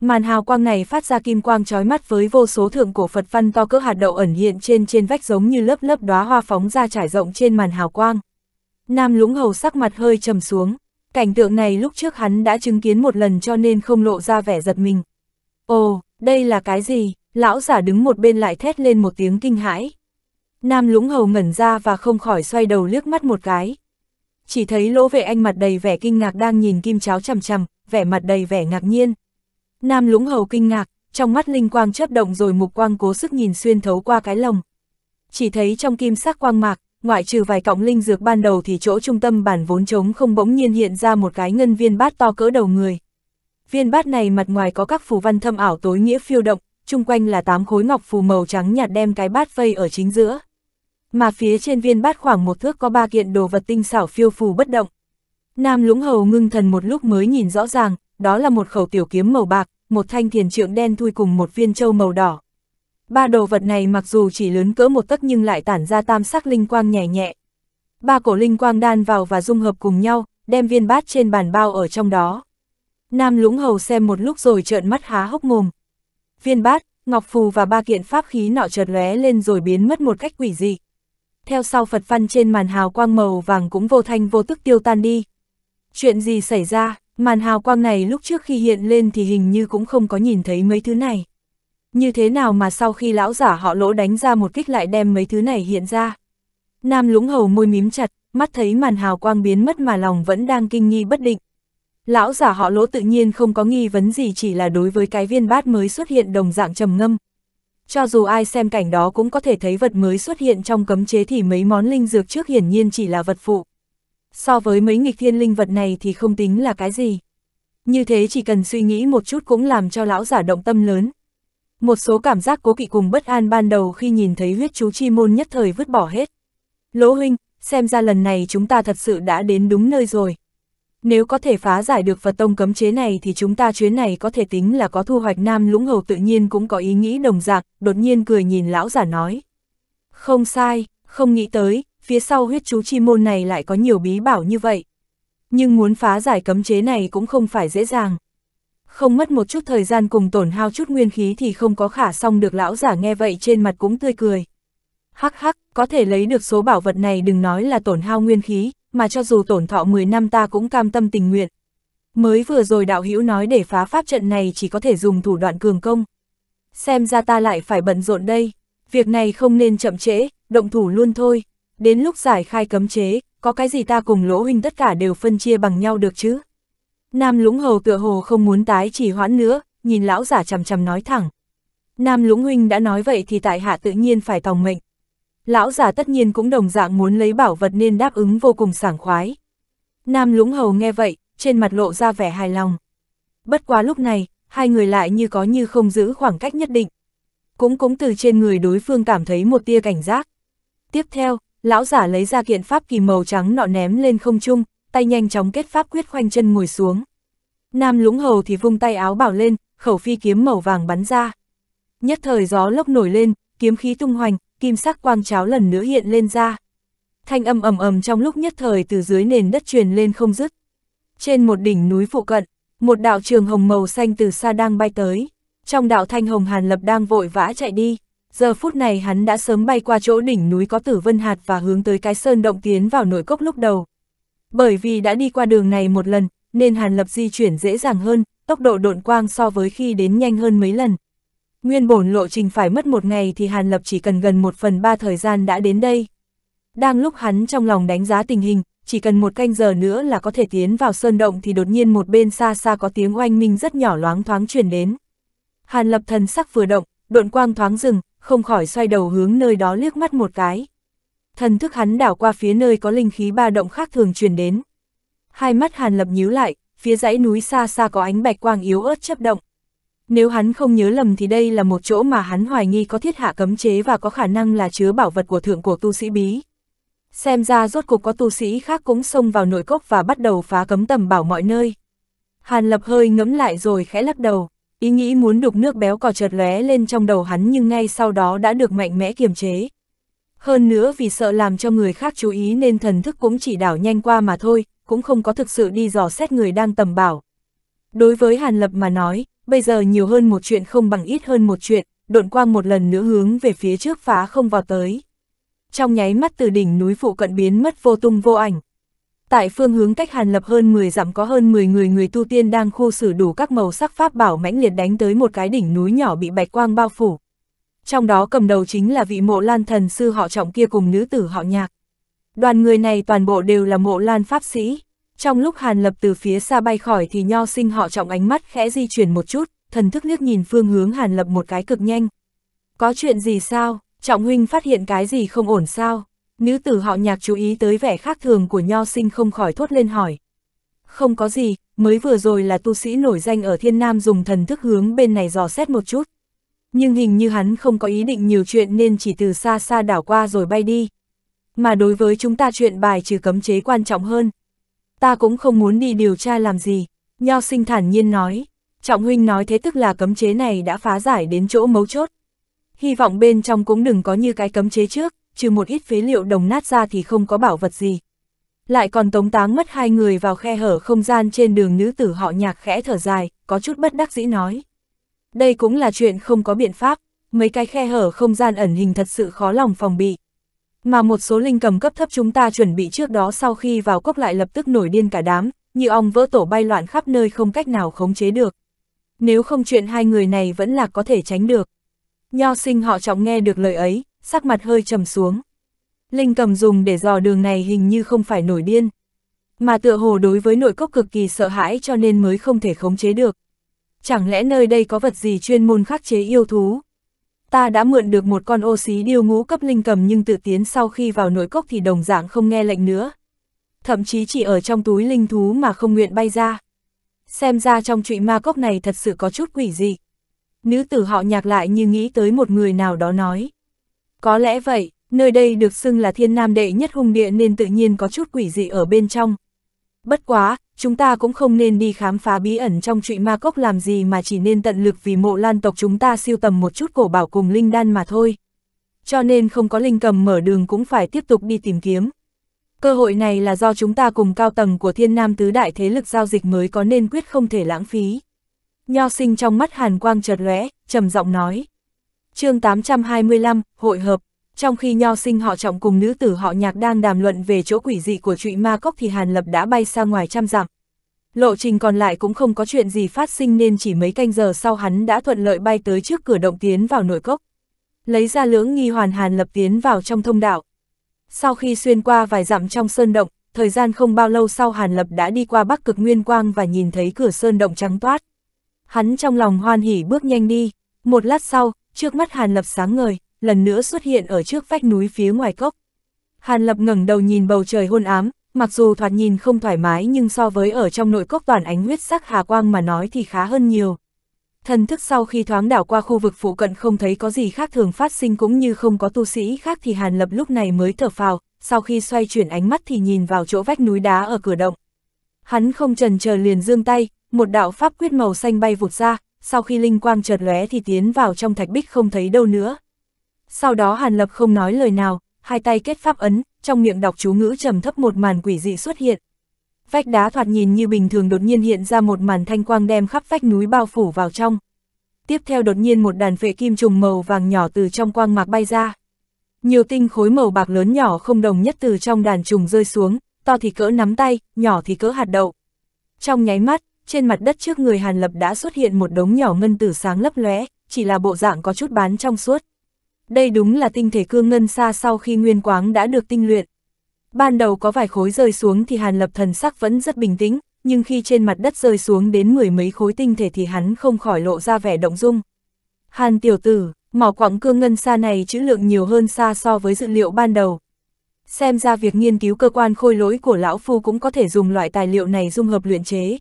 Màn hào quang này phát ra kim quang trói mắt với vô số thượng cổ Phật văn to cỡ hạt đậu ẩn hiện trên trên vách giống như lớp lớp đóa hoa phóng ra trải rộng trên màn hào quang. Nam Lũng Hầu sắc mặt hơi trầm xuống, cảnh tượng này lúc trước hắn đã chứng kiến một lần cho nên không lộ ra vẻ giật mình. Ồ, đây là cái gì? Lão giả đứng một bên lại thét lên một tiếng kinh hãi. Nam Lũng Hầu ngẩn ra và không khỏi xoay đầu liếc mắt một cái chỉ thấy lỗ vệ anh mặt đầy vẻ kinh ngạc đang nhìn kim cháo chằm chằm, vẻ mặt đầy vẻ ngạc nhiên. Nam lũng hầu kinh ngạc, trong mắt linh quang chớp động rồi mục quang cố sức nhìn xuyên thấu qua cái lồng. Chỉ thấy trong kim sắc quang mạc, ngoại trừ vài cọng linh dược ban đầu thì chỗ trung tâm bản vốn trống không bỗng nhiên hiện ra một cái ngân viên bát to cỡ đầu người. Viên bát này mặt ngoài có các phù văn thâm ảo tối nghĩa phiêu động, chung quanh là tám khối ngọc phù màu trắng nhạt đem cái bát vây ở chính giữa mà phía trên viên bát khoảng một thước có ba kiện đồ vật tinh xảo phiêu phù bất động. Nam Lũng Hầu ngưng thần một lúc mới nhìn rõ ràng, đó là một khẩu tiểu kiếm màu bạc, một thanh thiền trượng đen thui cùng một viên châu màu đỏ. Ba đồ vật này mặc dù chỉ lớn cỡ một tấc nhưng lại tản ra tam sắc linh quang nhẹ nhẹ. Ba cổ linh quang đan vào và dung hợp cùng nhau, đem viên bát trên bàn bao ở trong đó. Nam Lũng Hầu xem một lúc rồi trợn mắt há hốc mồm. Viên bát, ngọc phù và ba kiện pháp khí nọ chợt lóe lên rồi biến mất một cách quỷ dị theo sau Phật văn trên màn hào quang màu vàng cũng vô thanh vô tức tiêu tan đi. Chuyện gì xảy ra, màn hào quang này lúc trước khi hiện lên thì hình như cũng không có nhìn thấy mấy thứ này. Như thế nào mà sau khi lão giả họ lỗ đánh ra một kích lại đem mấy thứ này hiện ra. Nam lũng hầu môi mím chặt, mắt thấy màn hào quang biến mất mà lòng vẫn đang kinh nghi bất định. Lão giả họ lỗ tự nhiên không có nghi vấn gì chỉ là đối với cái viên bát mới xuất hiện đồng dạng trầm ngâm, cho dù ai xem cảnh đó cũng có thể thấy vật mới xuất hiện trong cấm chế thì mấy món linh dược trước hiển nhiên chỉ là vật phụ. So với mấy nghịch thiên linh vật này thì không tính là cái gì. Như thế chỉ cần suy nghĩ một chút cũng làm cho lão giả động tâm lớn. Một số cảm giác cố kỵ cùng bất an ban đầu khi nhìn thấy huyết chú chi môn nhất thời vứt bỏ hết. Lỗ huynh, xem ra lần này chúng ta thật sự đã đến đúng nơi rồi. Nếu có thể phá giải được Phật Tông cấm chế này thì chúng ta chuyến này có thể tính là có thu hoạch Nam Lũng Hầu tự nhiên cũng có ý nghĩ đồng dạng, đột nhiên cười nhìn lão giả nói. Không sai, không nghĩ tới, phía sau huyết chú chi môn này lại có nhiều bí bảo như vậy. Nhưng muốn phá giải cấm chế này cũng không phải dễ dàng. Không mất một chút thời gian cùng tổn hao chút nguyên khí thì không có khả xong được lão giả nghe vậy trên mặt cũng tươi cười. Hắc hắc, có thể lấy được số bảo vật này đừng nói là tổn hao nguyên khí, mà cho dù tổn thọ 10 năm ta cũng cam tâm tình nguyện. Mới vừa rồi đạo hữu nói để phá pháp trận này chỉ có thể dùng thủ đoạn cường công. Xem ra ta lại phải bận rộn đây, việc này không nên chậm trễ, động thủ luôn thôi. Đến lúc giải khai cấm chế, có cái gì ta cùng lỗ huynh tất cả đều phân chia bằng nhau được chứ. Nam lũng hầu tựa hồ không muốn tái chỉ hoãn nữa, nhìn lão giả chầm chầm nói thẳng. Nam lũng huynh đã nói vậy thì tại hạ tự nhiên phải tòng mệnh lão già tất nhiên cũng đồng dạng muốn lấy bảo vật nên đáp ứng vô cùng sảng khoái. Nam lũng hầu nghe vậy, trên mặt lộ ra vẻ hài lòng. Bất quá lúc này, hai người lại như có như không giữ khoảng cách nhất định. Cũng cũng từ trên người đối phương cảm thấy một tia cảnh giác. Tiếp theo, lão giả lấy ra kiện pháp kỳ màu trắng nọ ném lên không trung, tay nhanh chóng kết pháp quyết khoanh chân ngồi xuống. Nam lũng hầu thì vung tay áo bảo lên, khẩu phi kiếm màu vàng bắn ra. Nhất thời gió lốc nổi lên, kiếm khí tung hoành, kim sắc quang cháo lần nữa hiện lên ra. Thanh âm ầm ầm trong lúc nhất thời từ dưới nền đất truyền lên không dứt. Trên một đỉnh núi phụ cận, một đạo trường hồng màu xanh từ xa đang bay tới. Trong đạo thanh hồng Hàn Lập đang vội vã chạy đi. Giờ phút này hắn đã sớm bay qua chỗ đỉnh núi có tử vân hạt và hướng tới cái sơn động tiến vào nội cốc lúc đầu. Bởi vì đã đi qua đường này một lần, nên Hàn Lập di chuyển dễ dàng hơn, tốc độ độn quang so với khi đến nhanh hơn mấy lần. Nguyên bổn lộ trình phải mất một ngày thì Hàn Lập chỉ cần gần một phần ba thời gian đã đến đây. Đang lúc hắn trong lòng đánh giá tình hình, chỉ cần một canh giờ nữa là có thể tiến vào sơn động thì đột nhiên một bên xa xa có tiếng oanh minh rất nhỏ loáng thoáng truyền đến. Hàn Lập thần sắc vừa động, độn quang thoáng rừng, không khỏi xoay đầu hướng nơi đó liếc mắt một cái. Thần thức hắn đảo qua phía nơi có linh khí ba động khác thường truyền đến. Hai mắt Hàn Lập nhíu lại, phía dãy núi xa xa có ánh bạch quang yếu ớt chấp động. Nếu hắn không nhớ lầm thì đây là một chỗ mà hắn hoài nghi có thiết hạ cấm chế và có khả năng là chứa bảo vật của thượng cổ tu sĩ bí. Xem ra rốt cuộc có tu sĩ khác cũng xông vào nội cốc và bắt đầu phá cấm tầm bảo mọi nơi. Hàn lập hơi ngẫm lại rồi khẽ lắc đầu, ý nghĩ muốn đục nước béo cò chợt lóe lên trong đầu hắn nhưng ngay sau đó đã được mạnh mẽ kiềm chế. Hơn nữa vì sợ làm cho người khác chú ý nên thần thức cũng chỉ đảo nhanh qua mà thôi, cũng không có thực sự đi dò xét người đang tầm bảo. Đối với Hàn Lập mà nói, bây giờ nhiều hơn một chuyện không bằng ít hơn một chuyện, độn quang một lần nữa hướng về phía trước phá không vào tới. Trong nháy mắt từ đỉnh núi phụ cận biến mất vô tung vô ảnh. Tại phương hướng cách Hàn Lập hơn 10 dặm có hơn 10 người người tu tiên đang khu xử đủ các màu sắc pháp bảo mãnh liệt đánh tới một cái đỉnh núi nhỏ bị bạch quang bao phủ. Trong đó cầm đầu chính là vị mộ lan thần sư họ trọng kia cùng nữ tử họ nhạc. Đoàn người này toàn bộ đều là mộ lan pháp sĩ. Trong lúc Hàn Lập từ phía xa bay khỏi thì nho sinh họ trọng ánh mắt khẽ di chuyển một chút, thần thức liếc nhìn phương hướng Hàn Lập một cái cực nhanh. Có chuyện gì sao? Trọng huynh phát hiện cái gì không ổn sao? Nữ tử họ nhạc chú ý tới vẻ khác thường của nho sinh không khỏi thốt lên hỏi. Không có gì, mới vừa rồi là tu sĩ nổi danh ở thiên nam dùng thần thức hướng bên này dò xét một chút. Nhưng hình như hắn không có ý định nhiều chuyện nên chỉ từ xa xa đảo qua rồi bay đi. Mà đối với chúng ta chuyện bài trừ cấm chế quan trọng hơn, ta cũng không muốn đi điều tra làm gì, Nho sinh thản nhiên nói, Trọng Huynh nói thế tức là cấm chế này đã phá giải đến chỗ mấu chốt. Hy vọng bên trong cũng đừng có như cái cấm chế trước, trừ một ít phế liệu đồng nát ra thì không có bảo vật gì. Lại còn tống táng mất hai người vào khe hở không gian trên đường nữ tử họ nhạc khẽ thở dài, có chút bất đắc dĩ nói. Đây cũng là chuyện không có biện pháp, mấy cái khe hở không gian ẩn hình thật sự khó lòng phòng bị, mà một số linh cầm cấp thấp chúng ta chuẩn bị trước đó sau khi vào cốc lại lập tức nổi điên cả đám, như ong vỡ tổ bay loạn khắp nơi không cách nào khống chế được. Nếu không chuyện hai người này vẫn là có thể tránh được. Nho sinh họ trọng nghe được lời ấy, sắc mặt hơi trầm xuống. Linh cầm dùng để dò đường này hình như không phải nổi điên. Mà tựa hồ đối với nội cốc cực kỳ sợ hãi cho nên mới không thể khống chế được. Chẳng lẽ nơi đây có vật gì chuyên môn khắc chế yêu thú? Ta đã mượn được một con ô xí điêu ngũ cấp linh cầm nhưng tự tiến sau khi vào nội cốc thì đồng dạng không nghe lệnh nữa. Thậm chí chỉ ở trong túi linh thú mà không nguyện bay ra. Xem ra trong trụy ma cốc này thật sự có chút quỷ dị. Nữ tử họ nhạc lại như nghĩ tới một người nào đó nói. Có lẽ vậy, nơi đây được xưng là thiên nam đệ nhất hung địa nên tự nhiên có chút quỷ dị ở bên trong. Bất quá, chúng ta cũng không nên đi khám phá bí ẩn trong trụy ma cốc làm gì mà chỉ nên tận lực vì mộ lan tộc chúng ta siêu tầm một chút cổ bảo cùng linh đan mà thôi. Cho nên không có linh cầm mở đường cũng phải tiếp tục đi tìm kiếm. Cơ hội này là do chúng ta cùng cao tầng của thiên nam tứ đại thế lực giao dịch mới có nên quyết không thể lãng phí. Nho sinh trong mắt hàn quang chợt lóe, trầm giọng nói. chương 825, hội hợp, trong khi nho sinh họ trọng cùng nữ tử họ nhạc đang đàm luận về chỗ quỷ dị của trụy ma cốc thì Hàn Lập đã bay ra ngoài trăm dặm. Lộ trình còn lại cũng không có chuyện gì phát sinh nên chỉ mấy canh giờ sau hắn đã thuận lợi bay tới trước cửa động tiến vào nội cốc. Lấy ra lưỡng nghi hoàn Hàn Lập tiến vào trong thông đạo. Sau khi xuyên qua vài dặm trong sơn động, thời gian không bao lâu sau Hàn Lập đã đi qua bắc cực Nguyên Quang và nhìn thấy cửa sơn động trắng toát. Hắn trong lòng hoan hỉ bước nhanh đi, một lát sau, trước mắt Hàn Lập sáng ngời lần nữa xuất hiện ở trước vách núi phía ngoài cốc. Hàn Lập ngẩng đầu nhìn bầu trời hôn ám, mặc dù thoạt nhìn không thoải mái nhưng so với ở trong nội cốc toàn ánh huyết sắc hà quang mà nói thì khá hơn nhiều. Thần thức sau khi thoáng đảo qua khu vực phụ cận không thấy có gì khác thường phát sinh cũng như không có tu sĩ khác thì Hàn Lập lúc này mới thở phào, sau khi xoay chuyển ánh mắt thì nhìn vào chỗ vách núi đá ở cửa động. Hắn không trần chờ liền dương tay, một đạo pháp quyết màu xanh bay vụt ra, sau khi linh quang chợt lóe thì tiến vào trong thạch bích không thấy đâu nữa. Sau đó Hàn Lập không nói lời nào, hai tay kết pháp ấn, trong miệng đọc chú ngữ trầm thấp một màn quỷ dị xuất hiện. Vách đá thoạt nhìn như bình thường đột nhiên hiện ra một màn thanh quang đem khắp vách núi bao phủ vào trong. Tiếp theo đột nhiên một đàn phệ kim trùng màu vàng nhỏ từ trong quang mạc bay ra. Nhiều tinh khối màu bạc lớn nhỏ không đồng nhất từ trong đàn trùng rơi xuống, to thì cỡ nắm tay, nhỏ thì cỡ hạt đậu. Trong nháy mắt, trên mặt đất trước người Hàn Lập đã xuất hiện một đống nhỏ ngân tử sáng lấp lóe, chỉ là bộ dạng có chút bán trong suốt. Đây đúng là tinh thể cương ngân xa sau khi nguyên quáng đã được tinh luyện. Ban đầu có vài khối rơi xuống thì Hàn Lập thần sắc vẫn rất bình tĩnh, nhưng khi trên mặt đất rơi xuống đến mười mấy khối tinh thể thì hắn không khỏi lộ ra vẻ động dung. Hàn tiểu tử, mỏ quặng cương ngân xa này chữ lượng nhiều hơn xa so với dự liệu ban đầu. Xem ra việc nghiên cứu cơ quan khôi lỗi của lão phu cũng có thể dùng loại tài liệu này dung hợp luyện chế.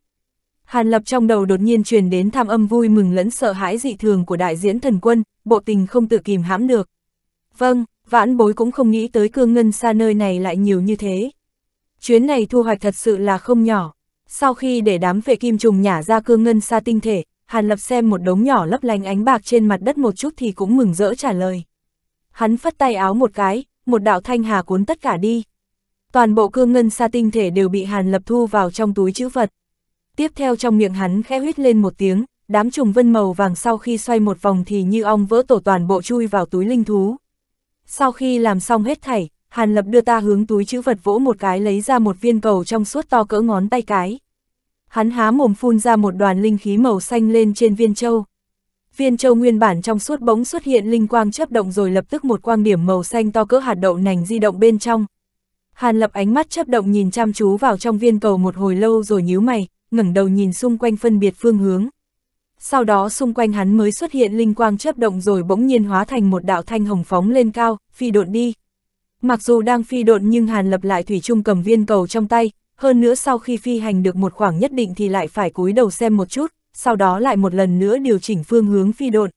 Hàn lập trong đầu đột nhiên truyền đến tham âm vui mừng lẫn sợ hãi dị thường của đại diễn thần quân, bộ tình không tự kìm hãm được. Vâng, vãn bối cũng không nghĩ tới cương ngân xa nơi này lại nhiều như thế. Chuyến này thu hoạch thật sự là không nhỏ. Sau khi để đám vệ kim trùng nhả ra cương ngân xa tinh thể, Hàn Lập xem một đống nhỏ lấp lánh ánh bạc trên mặt đất một chút thì cũng mừng rỡ trả lời. Hắn phất tay áo một cái, một đạo thanh hà cuốn tất cả đi. Toàn bộ cương ngân sa tinh thể đều bị Hàn Lập thu vào trong túi chữ vật. Tiếp theo trong miệng hắn khẽ huyết lên một tiếng, đám trùng vân màu vàng sau khi xoay một vòng thì như ong vỡ tổ toàn bộ chui vào túi linh thú. Sau khi làm xong hết thảy, Hàn Lập đưa ta hướng túi chữ vật vỗ một cái lấy ra một viên cầu trong suốt to cỡ ngón tay cái. Hắn há mồm phun ra một đoàn linh khí màu xanh lên trên viên châu. Viên châu nguyên bản trong suốt bỗng xuất hiện linh quang chớp động rồi lập tức một quang điểm màu xanh to cỡ hạt đậu nành di động bên trong. Hàn Lập ánh mắt chớp động nhìn chăm chú vào trong viên cầu một hồi lâu rồi nhíu mày, ngẩng đầu nhìn xung quanh phân biệt phương hướng sau đó xung quanh hắn mới xuất hiện linh quang chớp động rồi bỗng nhiên hóa thành một đạo thanh hồng phóng lên cao, phi độn đi. Mặc dù đang phi độn nhưng Hàn Lập lại thủy chung cầm viên cầu trong tay, hơn nữa sau khi phi hành được một khoảng nhất định thì lại phải cúi đầu xem một chút, sau đó lại một lần nữa điều chỉnh phương hướng phi độn.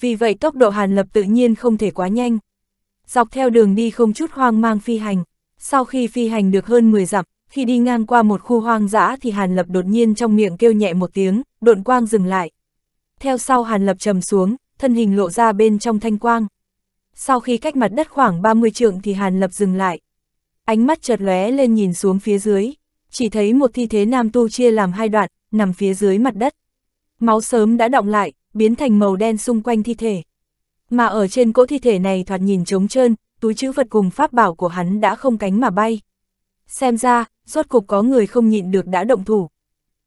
Vì vậy tốc độ Hàn Lập tự nhiên không thể quá nhanh. Dọc theo đường đi không chút hoang mang phi hành, sau khi phi hành được hơn 10 dặm, khi đi ngang qua một khu hoang dã thì Hàn Lập đột nhiên trong miệng kêu nhẹ một tiếng, độn quang dừng lại. Theo sau Hàn Lập trầm xuống, thân hình lộ ra bên trong thanh quang. Sau khi cách mặt đất khoảng 30 trượng thì Hàn Lập dừng lại. Ánh mắt chợt lóe lên nhìn xuống phía dưới, chỉ thấy một thi thế nam tu chia làm hai đoạn, nằm phía dưới mặt đất. Máu sớm đã động lại, biến thành màu đen xung quanh thi thể. Mà ở trên cỗ thi thể này thoạt nhìn trống trơn, túi chữ vật cùng pháp bảo của hắn đã không cánh mà bay xem ra, rốt cục có người không nhịn được đã động thủ.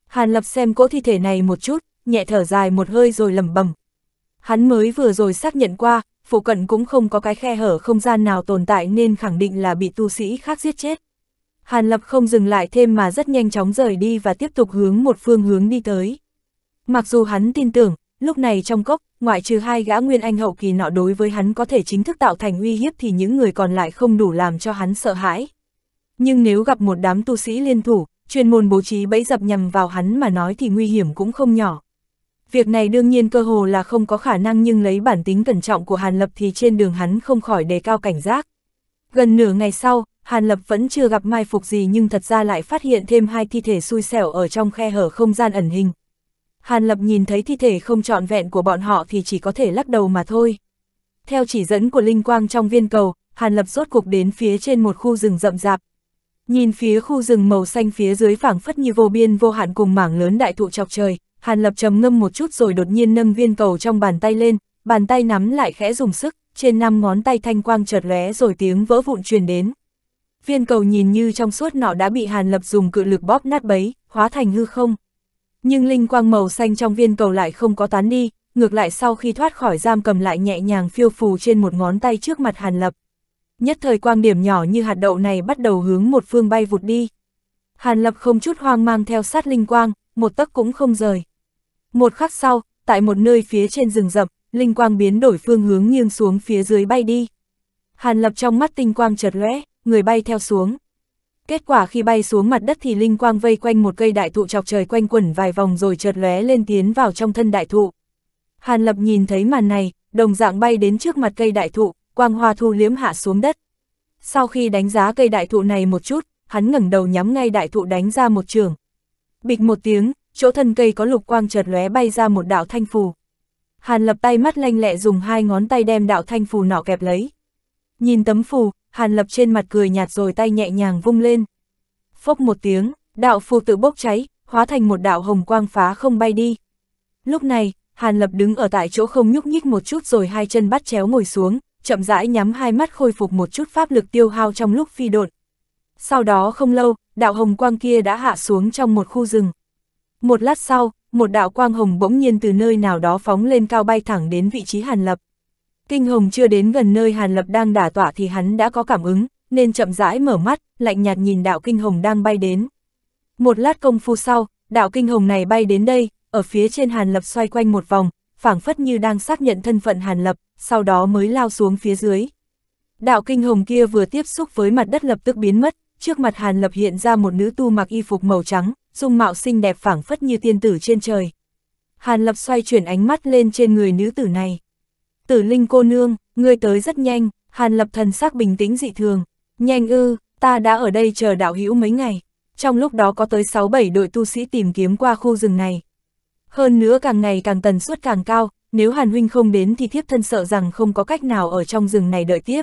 Hàn Lập xem cỗ thi thể này một chút, nhẹ thở dài một hơi rồi lầm bầm. Hắn mới vừa rồi xác nhận qua, phụ cận cũng không có cái khe hở không gian nào tồn tại nên khẳng định là bị tu sĩ khác giết chết. Hàn Lập không dừng lại thêm mà rất nhanh chóng rời đi và tiếp tục hướng một phương hướng đi tới. Mặc dù hắn tin tưởng, lúc này trong cốc, ngoại trừ hai gã nguyên anh hậu kỳ nọ đối với hắn có thể chính thức tạo thành uy hiếp thì những người còn lại không đủ làm cho hắn sợ hãi. Nhưng nếu gặp một đám tu sĩ liên thủ, chuyên môn bố trí bẫy dập nhằm vào hắn mà nói thì nguy hiểm cũng không nhỏ. Việc này đương nhiên cơ hồ là không có khả năng nhưng lấy bản tính cẩn trọng của Hàn Lập thì trên đường hắn không khỏi đề cao cảnh giác. Gần nửa ngày sau, Hàn Lập vẫn chưa gặp mai phục gì nhưng thật ra lại phát hiện thêm hai thi thể xui xẻo ở trong khe hở không gian ẩn hình. Hàn Lập nhìn thấy thi thể không trọn vẹn của bọn họ thì chỉ có thể lắc đầu mà thôi. Theo chỉ dẫn của Linh Quang trong viên cầu, Hàn Lập rốt cục đến phía trên một khu rừng rậm rạp, Nhìn phía khu rừng màu xanh phía dưới phảng phất như vô biên vô hạn cùng mảng lớn đại thụ chọc trời, Hàn Lập trầm ngâm một chút rồi đột nhiên nâng viên cầu trong bàn tay lên, bàn tay nắm lại khẽ dùng sức, trên năm ngón tay thanh quang chợt lóe rồi tiếng vỡ vụn truyền đến. Viên cầu nhìn như trong suốt nọ đã bị Hàn Lập dùng cự lực bóp nát bấy, hóa thành hư không. Nhưng linh quang màu xanh trong viên cầu lại không có tán đi, ngược lại sau khi thoát khỏi giam cầm lại nhẹ nhàng phiêu phù trên một ngón tay trước mặt Hàn Lập. Nhất thời quang điểm nhỏ như hạt đậu này bắt đầu hướng một phương bay vụt đi. Hàn Lập không chút hoang mang theo sát linh quang, một tấc cũng không rời. Một khắc sau, tại một nơi phía trên rừng rậm, linh quang biến đổi phương hướng nghiêng xuống phía dưới bay đi. Hàn Lập trong mắt tinh quang chợt lóe, người bay theo xuống. Kết quả khi bay xuống mặt đất thì linh quang vây quanh một cây đại thụ chọc trời quanh quẩn vài vòng rồi chợt lóe lên tiến vào trong thân đại thụ. Hàn Lập nhìn thấy màn này, đồng dạng bay đến trước mặt cây đại thụ, quang hoa thu liếm hạ xuống đất. Sau khi đánh giá cây đại thụ này một chút, hắn ngẩng đầu nhắm ngay đại thụ đánh ra một trường. Bịch một tiếng, chỗ thân cây có lục quang chợt lóe bay ra một đạo thanh phù. Hàn lập tay mắt lanh lẹ dùng hai ngón tay đem đạo thanh phù nọ kẹp lấy. Nhìn tấm phù, hàn lập trên mặt cười nhạt rồi tay nhẹ nhàng vung lên. Phốc một tiếng, đạo phù tự bốc cháy, hóa thành một đạo hồng quang phá không bay đi. Lúc này, hàn lập đứng ở tại chỗ không nhúc nhích một chút rồi hai chân bắt chéo ngồi xuống, chậm rãi nhắm hai mắt khôi phục một chút pháp lực tiêu hao trong lúc phi độn. Sau đó không lâu, đạo hồng quang kia đã hạ xuống trong một khu rừng. Một lát sau, một đạo quang hồng bỗng nhiên từ nơi nào đó phóng lên cao bay thẳng đến vị trí Hàn Lập. Kinh hồng chưa đến gần nơi Hàn Lập đang đả tỏa thì hắn đã có cảm ứng, nên chậm rãi mở mắt, lạnh nhạt nhìn đạo kinh hồng đang bay đến. Một lát công phu sau, đạo kinh hồng này bay đến đây, ở phía trên Hàn Lập xoay quanh một vòng, phảng phất như đang xác nhận thân phận Hàn Lập, sau đó mới lao xuống phía dưới. Đạo kinh hồng kia vừa tiếp xúc với mặt đất lập tức biến mất, trước mặt Hàn Lập hiện ra một nữ tu mặc y phục màu trắng, dung mạo xinh đẹp phảng phất như tiên tử trên trời. Hàn Lập xoay chuyển ánh mắt lên trên người nữ tử này. Tử Linh cô nương, ngươi tới rất nhanh, Hàn Lập thần sắc bình tĩnh dị thường. Nhanh ư, ta đã ở đây chờ đạo hữu mấy ngày. Trong lúc đó có tới 6-7 đội tu sĩ tìm kiếm qua khu rừng này, hơn nữa càng ngày càng tần suất càng cao, nếu Hàn Huynh không đến thì thiếp thân sợ rằng không có cách nào ở trong rừng này đợi tiếp.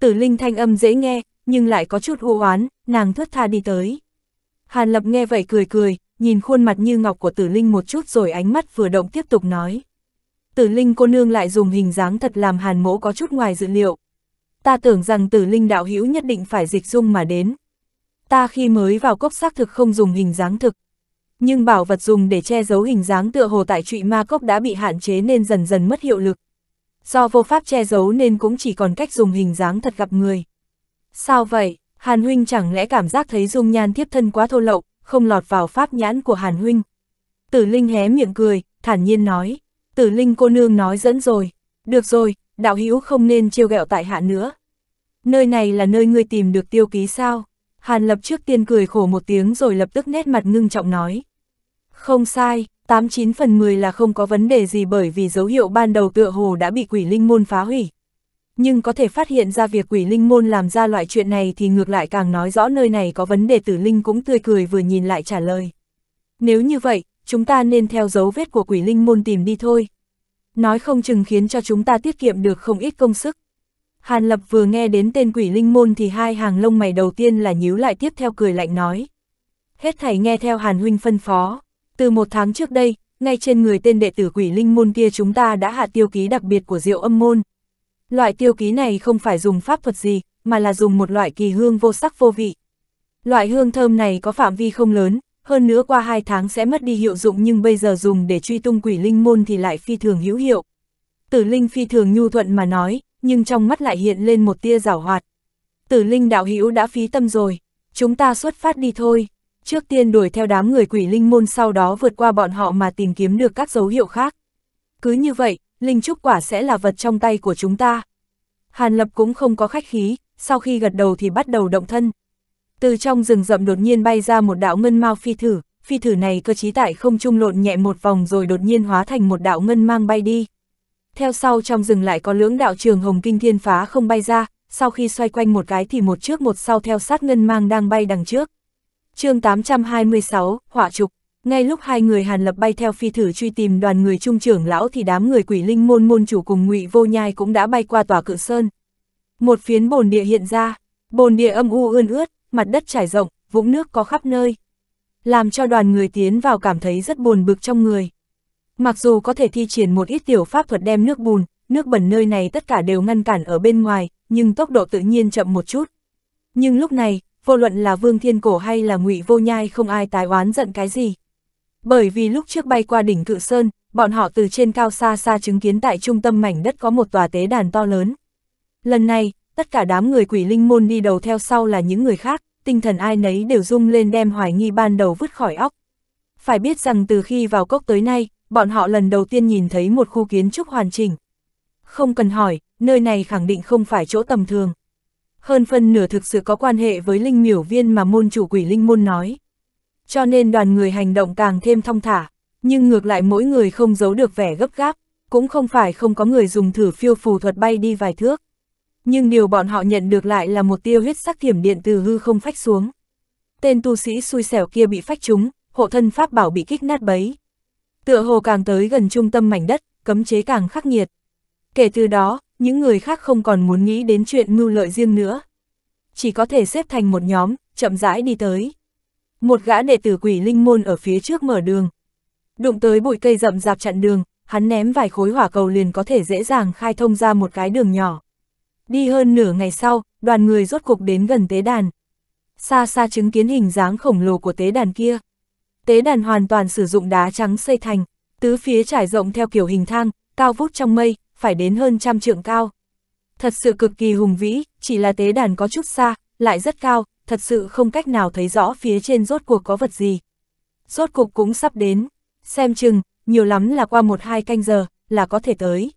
Tử Linh thanh âm dễ nghe, nhưng lại có chút u oán, nàng thướt tha đi tới. Hàn Lập nghe vậy cười cười, nhìn khuôn mặt như ngọc của Tử Linh một chút rồi ánh mắt vừa động tiếp tục nói. Tử Linh cô nương lại dùng hình dáng thật làm Hàn Mỗ có chút ngoài dự liệu. Ta tưởng rằng Tử Linh đạo hữu nhất định phải dịch dung mà đến. Ta khi mới vào cốc xác thực không dùng hình dáng thực, nhưng bảo vật dùng để che giấu hình dáng tựa hồ tại trụy ma cốc đã bị hạn chế nên dần dần mất hiệu lực. Do vô pháp che giấu nên cũng chỉ còn cách dùng hình dáng thật gặp người. Sao vậy, Hàn Huynh chẳng lẽ cảm giác thấy dung nhan thiếp thân quá thô lậu, không lọt vào pháp nhãn của Hàn Huynh? Tử Linh hé miệng cười, thản nhiên nói, Tử Linh cô nương nói dẫn rồi, được rồi, đạo hữu không nên trêu ghẹo tại hạ nữa. Nơi này là nơi ngươi tìm được tiêu ký sao? Hàn lập trước tiên cười khổ một tiếng rồi lập tức nét mặt ngưng trọng nói. Không sai, 89 phần 10 là không có vấn đề gì bởi vì dấu hiệu ban đầu tựa hồ đã bị quỷ linh môn phá hủy. Nhưng có thể phát hiện ra việc quỷ linh môn làm ra loại chuyện này thì ngược lại càng nói rõ nơi này có vấn đề tử linh cũng tươi cười vừa nhìn lại trả lời. Nếu như vậy, chúng ta nên theo dấu vết của quỷ linh môn tìm đi thôi. Nói không chừng khiến cho chúng ta tiết kiệm được không ít công sức. Hàn Lập vừa nghe đến tên quỷ linh môn thì hai hàng lông mày đầu tiên là nhíu lại tiếp theo cười lạnh nói. Hết thảy nghe theo Hàn Huynh phân phó. Từ một tháng trước đây, ngay trên người tên đệ tử quỷ linh môn kia chúng ta đã hạ tiêu ký đặc biệt của diệu âm môn. Loại tiêu ký này không phải dùng pháp thuật gì, mà là dùng một loại kỳ hương vô sắc vô vị. Loại hương thơm này có phạm vi không lớn, hơn nữa qua hai tháng sẽ mất đi hiệu dụng nhưng bây giờ dùng để truy tung quỷ linh môn thì lại phi thường hữu hiệu. Tử linh phi thường nhu thuận mà nói, nhưng trong mắt lại hiện lên một tia giảo hoạt. Tử linh đạo hữu đã phí tâm rồi, chúng ta xuất phát đi thôi trước tiên đuổi theo đám người quỷ linh môn sau đó vượt qua bọn họ mà tìm kiếm được các dấu hiệu khác. Cứ như vậy, linh trúc quả sẽ là vật trong tay của chúng ta. Hàn Lập cũng không có khách khí, sau khi gật đầu thì bắt đầu động thân. Từ trong rừng rậm đột nhiên bay ra một đạo ngân mau phi thử, phi thử này cơ trí tại không trung lộn nhẹ một vòng rồi đột nhiên hóa thành một đạo ngân mang bay đi. Theo sau trong rừng lại có lưỡng đạo trường hồng kinh thiên phá không bay ra, sau khi xoay quanh một cái thì một trước một sau theo sát ngân mang đang bay đằng trước chương 826, Hỏa Trục ngay lúc hai người Hàn Lập bay theo phi thử truy tìm đoàn người trung trưởng lão thì đám người quỷ linh môn môn chủ cùng ngụy vô nhai cũng đã bay qua tòa cự sơn. Một phiến bồn địa hiện ra, bồn địa âm u ươn ướt, mặt đất trải rộng, vũng nước có khắp nơi. Làm cho đoàn người tiến vào cảm thấy rất buồn bực trong người. Mặc dù có thể thi triển một ít tiểu pháp thuật đem nước bùn, nước bẩn nơi này tất cả đều ngăn cản ở bên ngoài, nhưng tốc độ tự nhiên chậm một chút. Nhưng lúc này, vô luận là Vương Thiên Cổ hay là ngụy Vô Nhai không ai tái oán giận cái gì. Bởi vì lúc trước bay qua đỉnh Cự Sơn, bọn họ từ trên cao xa xa chứng kiến tại trung tâm mảnh đất có một tòa tế đàn to lớn. Lần này, tất cả đám người quỷ linh môn đi đầu theo sau là những người khác, tinh thần ai nấy đều rung lên đem hoài nghi ban đầu vứt khỏi óc. Phải biết rằng từ khi vào cốc tới nay, bọn họ lần đầu tiên nhìn thấy một khu kiến trúc hoàn chỉnh. Không cần hỏi, nơi này khẳng định không phải chỗ tầm thường hơn phân nửa thực sự có quan hệ với linh miểu viên mà môn chủ quỷ linh môn nói. Cho nên đoàn người hành động càng thêm thong thả, nhưng ngược lại mỗi người không giấu được vẻ gấp gáp, cũng không phải không có người dùng thử phiêu phù thuật bay đi vài thước. Nhưng điều bọn họ nhận được lại là một tiêu huyết sắc thiểm điện từ hư không phách xuống. Tên tu sĩ xui xẻo kia bị phách trúng, hộ thân pháp bảo bị kích nát bấy. Tựa hồ càng tới gần trung tâm mảnh đất, cấm chế càng khắc nghiệt. Kể từ đó, những người khác không còn muốn nghĩ đến chuyện mưu lợi riêng nữa. Chỉ có thể xếp thành một nhóm, chậm rãi đi tới. Một gã đệ tử quỷ linh môn ở phía trước mở đường. Đụng tới bụi cây rậm rạp chặn đường, hắn ném vài khối hỏa cầu liền có thể dễ dàng khai thông ra một cái đường nhỏ. Đi hơn nửa ngày sau, đoàn người rốt cục đến gần tế đàn. Xa xa chứng kiến hình dáng khổng lồ của tế đàn kia. Tế đàn hoàn toàn sử dụng đá trắng xây thành, tứ phía trải rộng theo kiểu hình thang, cao vút trong mây, phải đến hơn trăm trượng cao. Thật sự cực kỳ hùng vĩ, chỉ là tế đàn có chút xa, lại rất cao, thật sự không cách nào thấy rõ phía trên rốt cuộc có vật gì. Rốt cuộc cũng sắp đến, xem chừng, nhiều lắm là qua một hai canh giờ, là có thể tới.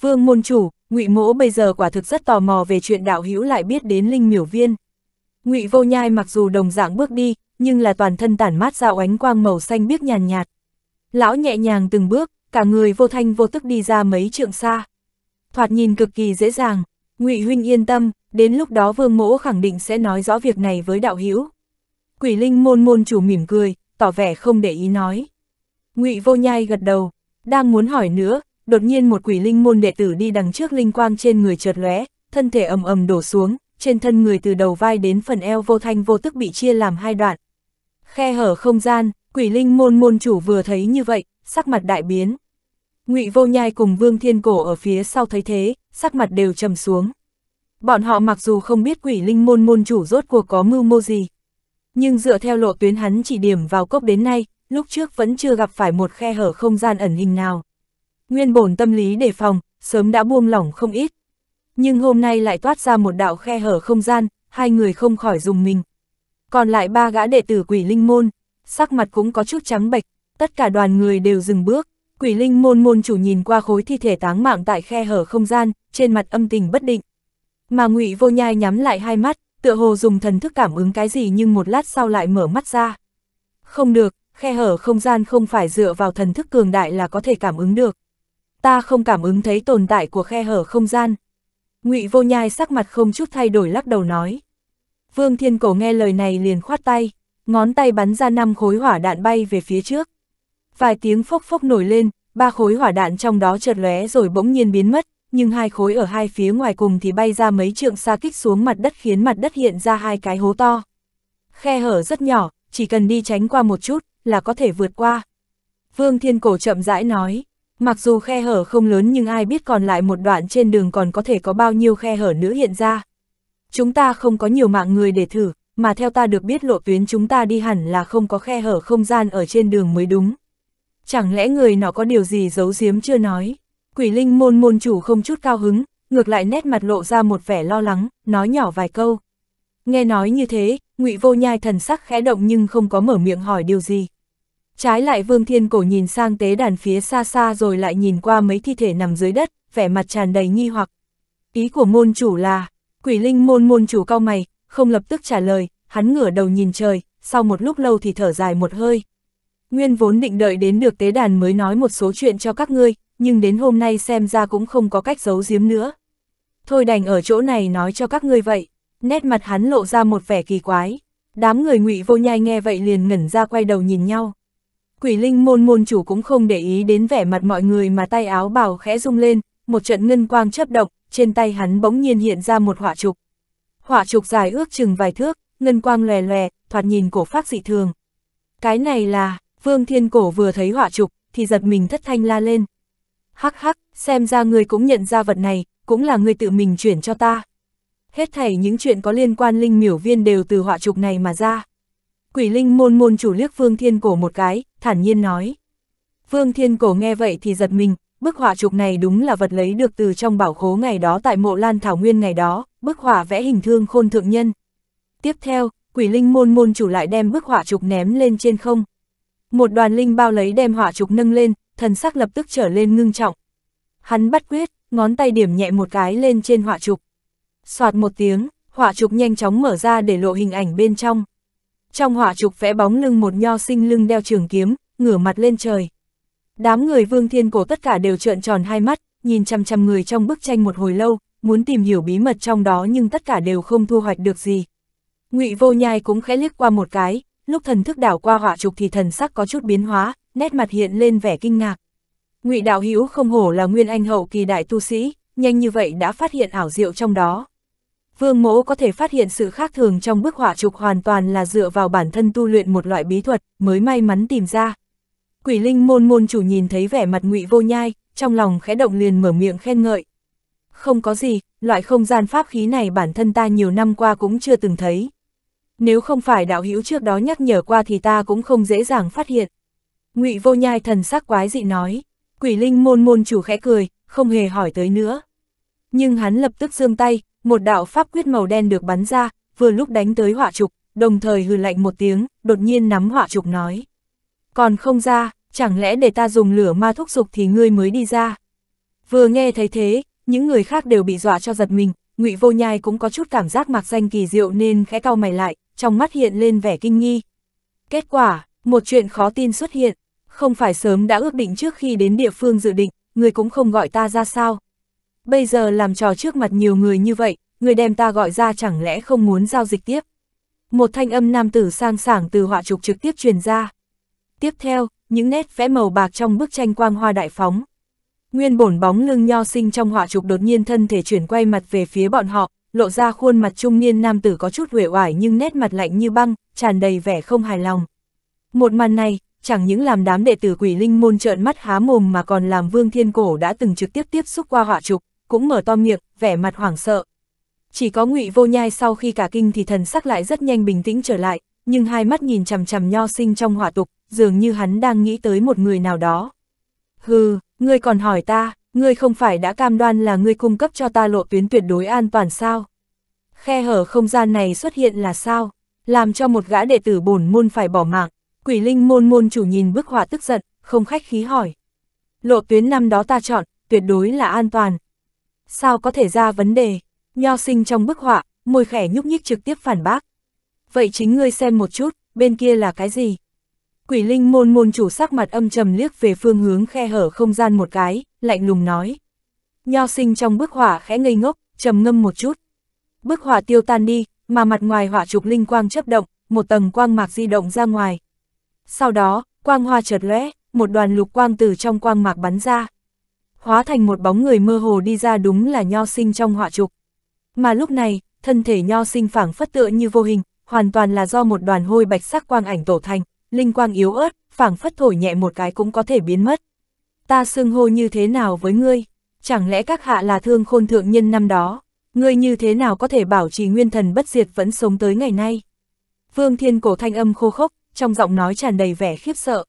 Vương môn chủ, ngụy mỗ bây giờ quả thực rất tò mò về chuyện đạo hữu lại biết đến linh miểu viên. ngụy vô nhai mặc dù đồng dạng bước đi, nhưng là toàn thân tản mát ra ánh quang màu xanh biếc nhàn nhạt, nhạt. Lão nhẹ nhàng từng bước, cả người vô thanh vô tức đi ra mấy trượng xa. Thoạt nhìn cực kỳ dễ dàng, Ngụy huynh yên tâm, đến lúc đó Vương Mỗ khẳng định sẽ nói rõ việc này với đạo hữu. Quỷ Linh môn môn chủ mỉm cười, tỏ vẻ không để ý nói. Ngụy Vô Nhai gật đầu, đang muốn hỏi nữa, đột nhiên một Quỷ Linh môn đệ tử đi đằng trước linh quang trên người chợt lóe, thân thể ầm ầm đổ xuống, trên thân người từ đầu vai đến phần eo vô thanh vô tức bị chia làm hai đoạn. Khe hở không gian, Quỷ Linh môn môn chủ vừa thấy như vậy, sắc mặt đại biến. Ngụy Vô Nhai cùng Vương Thiên Cổ ở phía sau thấy thế, sắc mặt đều trầm xuống. Bọn họ mặc dù không biết quỷ linh môn môn chủ rốt cuộc có mưu mô gì, nhưng dựa theo lộ tuyến hắn chỉ điểm vào cốc đến nay, lúc trước vẫn chưa gặp phải một khe hở không gian ẩn hình nào. Nguyên bổn tâm lý đề phòng, sớm đã buông lỏng không ít. Nhưng hôm nay lại toát ra một đạo khe hở không gian, hai người không khỏi dùng mình. Còn lại ba gã đệ tử quỷ linh môn, sắc mặt cũng có chút trắng bệch, tất cả đoàn người đều dừng bước quỷ linh môn môn chủ nhìn qua khối thi thể táng mạng tại khe hở không gian, trên mặt âm tình bất định. Mà ngụy vô nhai nhắm lại hai mắt, tựa hồ dùng thần thức cảm ứng cái gì nhưng một lát sau lại mở mắt ra. Không được, khe hở không gian không phải dựa vào thần thức cường đại là có thể cảm ứng được. Ta không cảm ứng thấy tồn tại của khe hở không gian. Ngụy vô nhai sắc mặt không chút thay đổi lắc đầu nói. Vương Thiên Cổ nghe lời này liền khoát tay, ngón tay bắn ra năm khối hỏa đạn bay về phía trước vài tiếng phốc phốc nổi lên, ba khối hỏa đạn trong đó chợt lóe rồi bỗng nhiên biến mất, nhưng hai khối ở hai phía ngoài cùng thì bay ra mấy trượng xa kích xuống mặt đất khiến mặt đất hiện ra hai cái hố to. Khe hở rất nhỏ, chỉ cần đi tránh qua một chút là có thể vượt qua. Vương Thiên Cổ chậm rãi nói, mặc dù khe hở không lớn nhưng ai biết còn lại một đoạn trên đường còn có thể có bao nhiêu khe hở nữa hiện ra. Chúng ta không có nhiều mạng người để thử, mà theo ta được biết lộ tuyến chúng ta đi hẳn là không có khe hở không gian ở trên đường mới đúng. Chẳng lẽ người nó có điều gì giấu giếm chưa nói? Quỷ linh môn môn chủ không chút cao hứng, ngược lại nét mặt lộ ra một vẻ lo lắng, nói nhỏ vài câu. Nghe nói như thế, ngụy vô nhai thần sắc khẽ động nhưng không có mở miệng hỏi điều gì. Trái lại Vương Thiên Cổ nhìn sang tế đàn phía xa xa rồi lại nhìn qua mấy thi thể nằm dưới đất, vẻ mặt tràn đầy nghi hoặc. Ý của môn chủ là, quỷ linh môn môn chủ cao mày, không lập tức trả lời, hắn ngửa đầu nhìn trời, sau một lúc lâu thì thở dài một hơi. Nguyên vốn định đợi đến được tế đàn mới nói một số chuyện cho các ngươi, nhưng đến hôm nay xem ra cũng không có cách giấu giếm nữa. Thôi đành ở chỗ này nói cho các ngươi vậy, nét mặt hắn lộ ra một vẻ kỳ quái. Đám người ngụy vô nhai nghe vậy liền ngẩn ra quay đầu nhìn nhau. Quỷ linh môn môn chủ cũng không để ý đến vẻ mặt mọi người mà tay áo bào khẽ rung lên, một trận ngân quang chấp động, trên tay hắn bỗng nhiên hiện ra một hỏa trục. Hỏa trục dài ước chừng vài thước, ngân quang lòe lòe, thoạt nhìn cổ phát dị thường. Cái này là, Vương Thiên Cổ vừa thấy họa trục, thì giật mình thất thanh la lên. Hắc hắc, xem ra người cũng nhận ra vật này, cũng là người tự mình chuyển cho ta. Hết thảy những chuyện có liên quan linh miểu viên đều từ họa trục này mà ra. Quỷ linh môn môn chủ liếc Vương Thiên Cổ một cái, thản nhiên nói. Vương Thiên Cổ nghe vậy thì giật mình, bức họa trục này đúng là vật lấy được từ trong bảo khố ngày đó tại mộ lan thảo nguyên ngày đó, bức họa vẽ hình thương khôn thượng nhân. Tiếp theo, quỷ linh môn môn chủ lại đem bức họa trục ném lên trên không một đoàn linh bao lấy đem hỏa trục nâng lên, thần sắc lập tức trở lên ngưng trọng. Hắn bắt quyết, ngón tay điểm nhẹ một cái lên trên hỏa trục. Soạt một tiếng, hỏa trục nhanh chóng mở ra để lộ hình ảnh bên trong. Trong hỏa trục vẽ bóng lưng một nho sinh lưng đeo trường kiếm, ngửa mặt lên trời. Đám người vương thiên cổ tất cả đều trợn tròn hai mắt, nhìn chăm chăm người trong bức tranh một hồi lâu, muốn tìm hiểu bí mật trong đó nhưng tất cả đều không thu hoạch được gì. ngụy vô nhai cũng khẽ liếc qua một cái, lúc thần thức đảo qua họa trục thì thần sắc có chút biến hóa, nét mặt hiện lên vẻ kinh ngạc. Ngụy Đạo Hữu không hổ là nguyên anh hậu kỳ đại tu sĩ, nhanh như vậy đã phát hiện ảo diệu trong đó. Vương Mỗ có thể phát hiện sự khác thường trong bức họa trục hoàn toàn là dựa vào bản thân tu luyện một loại bí thuật, mới may mắn tìm ra. Quỷ Linh môn môn chủ nhìn thấy vẻ mặt Ngụy Vô Nhai, trong lòng khẽ động liền mở miệng khen ngợi. Không có gì, loại không gian pháp khí này bản thân ta nhiều năm qua cũng chưa từng thấy nếu không phải đạo hữu trước đó nhắc nhở qua thì ta cũng không dễ dàng phát hiện. ngụy vô nhai thần sắc quái dị nói, quỷ linh môn môn chủ khẽ cười, không hề hỏi tới nữa. Nhưng hắn lập tức giương tay, một đạo pháp quyết màu đen được bắn ra, vừa lúc đánh tới hỏa trục, đồng thời hừ lạnh một tiếng, đột nhiên nắm hỏa trục nói. Còn không ra, chẳng lẽ để ta dùng lửa ma thúc dục thì ngươi mới đi ra. Vừa nghe thấy thế, những người khác đều bị dọa cho giật mình, ngụy vô nhai cũng có chút cảm giác mặc danh kỳ diệu nên khẽ cau mày lại, trong mắt hiện lên vẻ kinh nghi. Kết quả, một chuyện khó tin xuất hiện, không phải sớm đã ước định trước khi đến địa phương dự định, người cũng không gọi ta ra sao. Bây giờ làm trò trước mặt nhiều người như vậy, người đem ta gọi ra chẳng lẽ không muốn giao dịch tiếp. Một thanh âm nam tử sang sảng từ họa trục trực tiếp truyền ra. Tiếp theo, những nét vẽ màu bạc trong bức tranh quang hoa đại phóng. Nguyên bổn bóng lưng nho sinh trong họa trục đột nhiên thân thể chuyển quay mặt về phía bọn họ, lộ ra khuôn mặt trung niên nam tử có chút uể oải nhưng nét mặt lạnh như băng, tràn đầy vẻ không hài lòng. Một màn này, chẳng những làm đám đệ tử quỷ linh môn trợn mắt há mồm mà còn làm vương thiên cổ đã từng trực tiếp tiếp xúc qua họa trục, cũng mở to miệng, vẻ mặt hoảng sợ. Chỉ có ngụy vô nhai sau khi cả kinh thì thần sắc lại rất nhanh bình tĩnh trở lại, nhưng hai mắt nhìn chằm chằm nho sinh trong hỏa tục, dường như hắn đang nghĩ tới một người nào đó. Hừ, ngươi còn hỏi ta, ngươi không phải đã cam đoan là ngươi cung cấp cho ta lộ tuyến tuyệt đối an toàn sao? Khe hở không gian này xuất hiện là sao? Làm cho một gã đệ tử bổn môn phải bỏ mạng, quỷ linh môn môn chủ nhìn bức họa tức giận, không khách khí hỏi. Lộ tuyến năm đó ta chọn, tuyệt đối là an toàn. Sao có thể ra vấn đề? Nho sinh trong bức họa, môi khẽ nhúc nhích trực tiếp phản bác. Vậy chính ngươi xem một chút, bên kia là cái gì? Quỷ linh môn môn chủ sắc mặt âm trầm liếc về phương hướng khe hở không gian một cái, lạnh lùng nói. Nho sinh trong bức hỏa khẽ ngây ngốc, trầm ngâm một chút. Bức hỏa tiêu tan đi, mà mặt ngoài hỏa trục linh quang chấp động, một tầng quang mạc di động ra ngoài. Sau đó, quang hoa chợt lóe, một đoàn lục quang từ trong quang mạc bắn ra. Hóa thành một bóng người mơ hồ đi ra đúng là nho sinh trong hỏa trục. Mà lúc này, thân thể nho sinh phảng phất tựa như vô hình, hoàn toàn là do một đoàn hôi bạch sắc quang ảnh tổ thành, linh quang yếu ớt, phảng phất thổi nhẹ một cái cũng có thể biến mất ta xưng hô như thế nào với ngươi? Chẳng lẽ các hạ là thương khôn thượng nhân năm đó? Ngươi như thế nào có thể bảo trì nguyên thần bất diệt vẫn sống tới ngày nay? Vương Thiên Cổ thanh âm khô khốc, trong giọng nói tràn đầy vẻ khiếp sợ.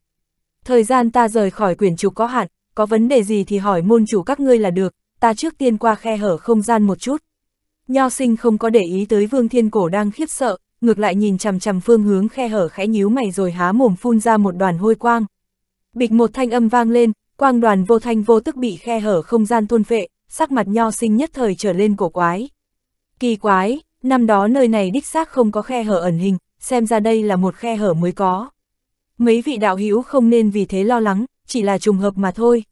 Thời gian ta rời khỏi quyển trục có hạn, có vấn đề gì thì hỏi môn chủ các ngươi là được, ta trước tiên qua khe hở không gian một chút. Nho sinh không có để ý tới Vương Thiên Cổ đang khiếp sợ, ngược lại nhìn chằm chằm phương hướng khe hở khẽ nhíu mày rồi há mồm phun ra một đoàn hôi quang. Bịch một thanh âm vang lên, quang đoàn vô thanh vô tức bị khe hở không gian thôn phệ, sắc mặt nho sinh nhất thời trở lên cổ quái. Kỳ quái, năm đó nơi này đích xác không có khe hở ẩn hình, xem ra đây là một khe hở mới có. Mấy vị đạo hữu không nên vì thế lo lắng, chỉ là trùng hợp mà thôi.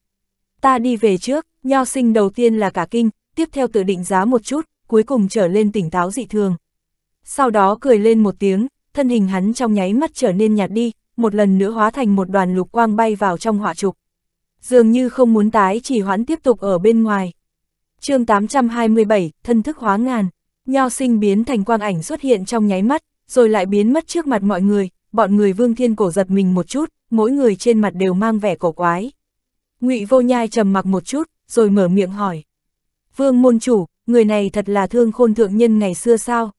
Ta đi về trước, nho sinh đầu tiên là cả kinh, tiếp theo tự định giá một chút, cuối cùng trở lên tỉnh táo dị thường. Sau đó cười lên một tiếng, thân hình hắn trong nháy mắt trở nên nhạt đi, một lần nữa hóa thành một đoàn lục quang bay vào trong họa trục dường như không muốn tái chỉ hoãn tiếp tục ở bên ngoài. chương 827, thân thức hóa ngàn, nho sinh biến thành quang ảnh xuất hiện trong nháy mắt, rồi lại biến mất trước mặt mọi người, bọn người vương thiên cổ giật mình một chút, mỗi người trên mặt đều mang vẻ cổ quái. ngụy vô nhai trầm mặc một chút, rồi mở miệng hỏi. Vương môn chủ, người này thật là thương khôn thượng nhân ngày xưa sao?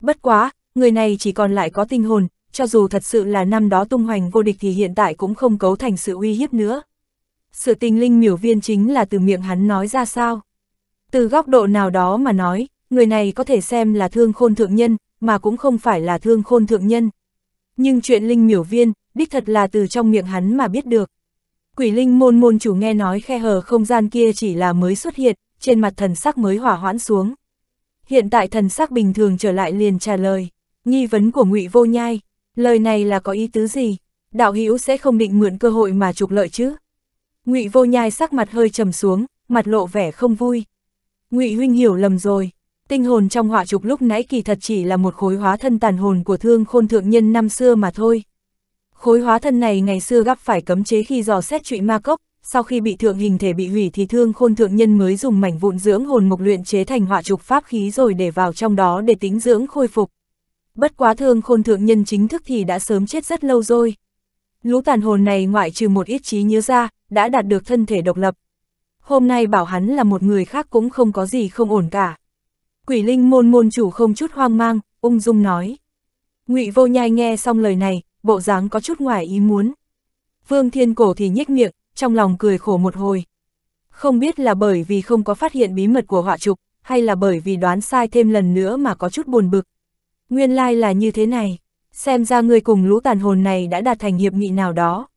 Bất quá, người này chỉ còn lại có tinh hồn, cho dù thật sự là năm đó tung hoành vô địch thì hiện tại cũng không cấu thành sự uy hiếp nữa sự tình linh miểu viên chính là từ miệng hắn nói ra sao. Từ góc độ nào đó mà nói, người này có thể xem là thương khôn thượng nhân, mà cũng không phải là thương khôn thượng nhân. Nhưng chuyện linh miểu viên, đích thật là từ trong miệng hắn mà biết được. Quỷ linh môn môn chủ nghe nói khe hở không gian kia chỉ là mới xuất hiện, trên mặt thần sắc mới hỏa hoãn xuống. Hiện tại thần sắc bình thường trở lại liền trả lời, nghi vấn của ngụy vô nhai, lời này là có ý tứ gì, đạo hữu sẽ không định mượn cơ hội mà trục lợi chứ. Ngụy Vô Nhai sắc mặt hơi trầm xuống, mặt lộ vẻ không vui. Ngụy huynh hiểu lầm rồi, tinh hồn trong họa trục lúc nãy kỳ thật chỉ là một khối hóa thân tàn hồn của thương khôn thượng nhân năm xưa mà thôi. Khối hóa thân này ngày xưa gặp phải cấm chế khi dò xét trụy ma cốc, sau khi bị thượng hình thể bị hủy thì thương khôn thượng nhân mới dùng mảnh vụn dưỡng hồn mục luyện chế thành họa trục pháp khí rồi để vào trong đó để tính dưỡng khôi phục. Bất quá thương khôn thượng nhân chính thức thì đã sớm chết rất lâu rồi. Lũ tàn hồn này ngoại trừ một ít trí nhớ ra, đã đạt được thân thể độc lập. Hôm nay bảo hắn là một người khác cũng không có gì không ổn cả. Quỷ linh môn môn chủ không chút hoang mang, ung dung nói. ngụy vô nhai nghe xong lời này, bộ dáng có chút ngoài ý muốn. Vương thiên cổ thì nhếch miệng, trong lòng cười khổ một hồi. Không biết là bởi vì không có phát hiện bí mật của họa trục, hay là bởi vì đoán sai thêm lần nữa mà có chút buồn bực. Nguyên lai like là như thế này, xem ra người cùng lũ tàn hồn này đã đạt thành hiệp nghị nào đó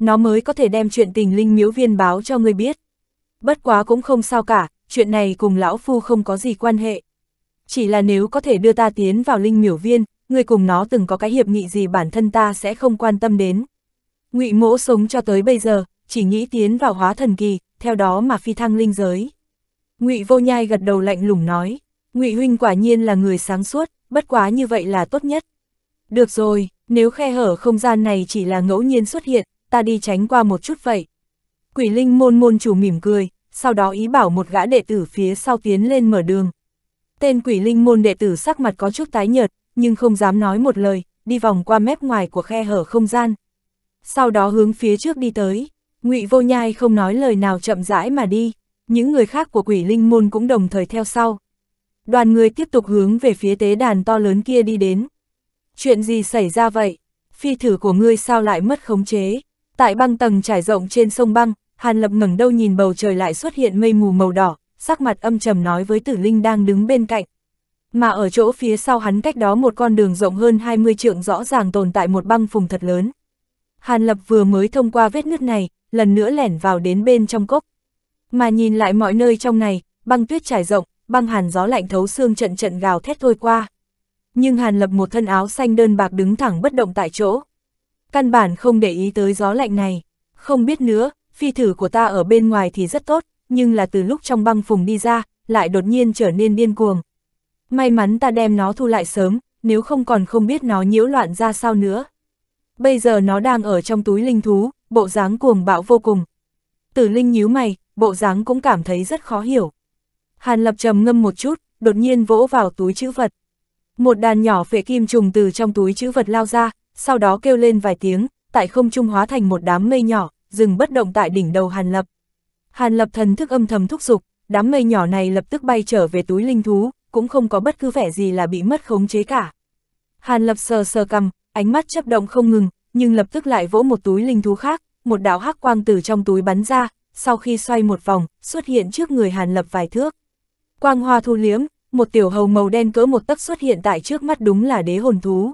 nó mới có thể đem chuyện tình linh miếu viên báo cho ngươi biết. Bất quá cũng không sao cả, chuyện này cùng lão phu không có gì quan hệ. Chỉ là nếu có thể đưa ta tiến vào linh miểu viên, ngươi cùng nó từng có cái hiệp nghị gì bản thân ta sẽ không quan tâm đến. ngụy mỗ sống cho tới bây giờ, chỉ nghĩ tiến vào hóa thần kỳ, theo đó mà phi thăng linh giới. ngụy vô nhai gật đầu lạnh lùng nói, ngụy huynh quả nhiên là người sáng suốt, bất quá như vậy là tốt nhất. Được rồi, nếu khe hở không gian này chỉ là ngẫu nhiên xuất hiện, ta đi tránh qua một chút vậy. Quỷ linh môn môn chủ mỉm cười, sau đó ý bảo một gã đệ tử phía sau tiến lên mở đường. Tên quỷ linh môn đệ tử sắc mặt có chút tái nhợt, nhưng không dám nói một lời, đi vòng qua mép ngoài của khe hở không gian. Sau đó hướng phía trước đi tới, ngụy vô nhai không nói lời nào chậm rãi mà đi, những người khác của quỷ linh môn cũng đồng thời theo sau. Đoàn người tiếp tục hướng về phía tế đàn to lớn kia đi đến. Chuyện gì xảy ra vậy? Phi thử của ngươi sao lại mất khống chế? Tại băng tầng trải rộng trên sông băng, Hàn Lập ngẩng đầu nhìn bầu trời lại xuất hiện mây mù màu đỏ, sắc mặt âm trầm nói với Tử Linh đang đứng bên cạnh. Mà ở chỗ phía sau hắn cách đó một con đường rộng hơn 20 trượng rõ ràng tồn tại một băng phùng thật lớn. Hàn Lập vừa mới thông qua vết nứt này, lần nữa lẻn vào đến bên trong cốc. Mà nhìn lại mọi nơi trong này, băng tuyết trải rộng, băng hàn gió lạnh thấu xương trận trận gào thét thôi qua. Nhưng Hàn Lập một thân áo xanh đơn bạc đứng thẳng bất động tại chỗ, căn bản không để ý tới gió lạnh này. Không biết nữa, phi thử của ta ở bên ngoài thì rất tốt, nhưng là từ lúc trong băng phùng đi ra, lại đột nhiên trở nên điên cuồng. May mắn ta đem nó thu lại sớm, nếu không còn không biết nó nhiễu loạn ra sao nữa. Bây giờ nó đang ở trong túi linh thú, bộ dáng cuồng bạo vô cùng. Tử linh nhíu mày, bộ dáng cũng cảm thấy rất khó hiểu. Hàn lập trầm ngâm một chút, đột nhiên vỗ vào túi chữ vật. Một đàn nhỏ phệ kim trùng từ trong túi chữ vật lao ra, sau đó kêu lên vài tiếng, tại không trung hóa thành một đám mây nhỏ, dừng bất động tại đỉnh đầu Hàn Lập. Hàn Lập thần thức âm thầm thúc giục, đám mây nhỏ này lập tức bay trở về túi linh thú, cũng không có bất cứ vẻ gì là bị mất khống chế cả. Hàn Lập sờ sờ cầm, ánh mắt chấp động không ngừng, nhưng lập tức lại vỗ một túi linh thú khác, một đạo hắc quang từ trong túi bắn ra, sau khi xoay một vòng, xuất hiện trước người Hàn Lập vài thước. Quang hoa thu liếm, một tiểu hầu màu đen cỡ một tấc xuất hiện tại trước mắt đúng là đế hồn thú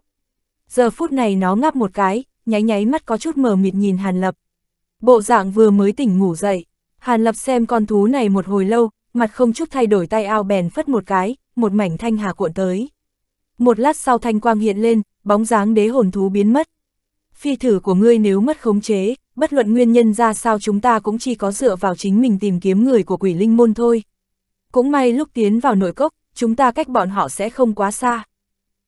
giờ phút này nó ngáp một cái, nháy nháy mắt có chút mờ mịt nhìn Hàn Lập. Bộ dạng vừa mới tỉnh ngủ dậy, Hàn Lập xem con thú này một hồi lâu, mặt không chút thay đổi tay ao bèn phất một cái, một mảnh thanh hà cuộn tới. Một lát sau thanh quang hiện lên, bóng dáng đế hồn thú biến mất. Phi thử của ngươi nếu mất khống chế, bất luận nguyên nhân ra sao chúng ta cũng chỉ có dựa vào chính mình tìm kiếm người của quỷ linh môn thôi. Cũng may lúc tiến vào nội cốc, chúng ta cách bọn họ sẽ không quá xa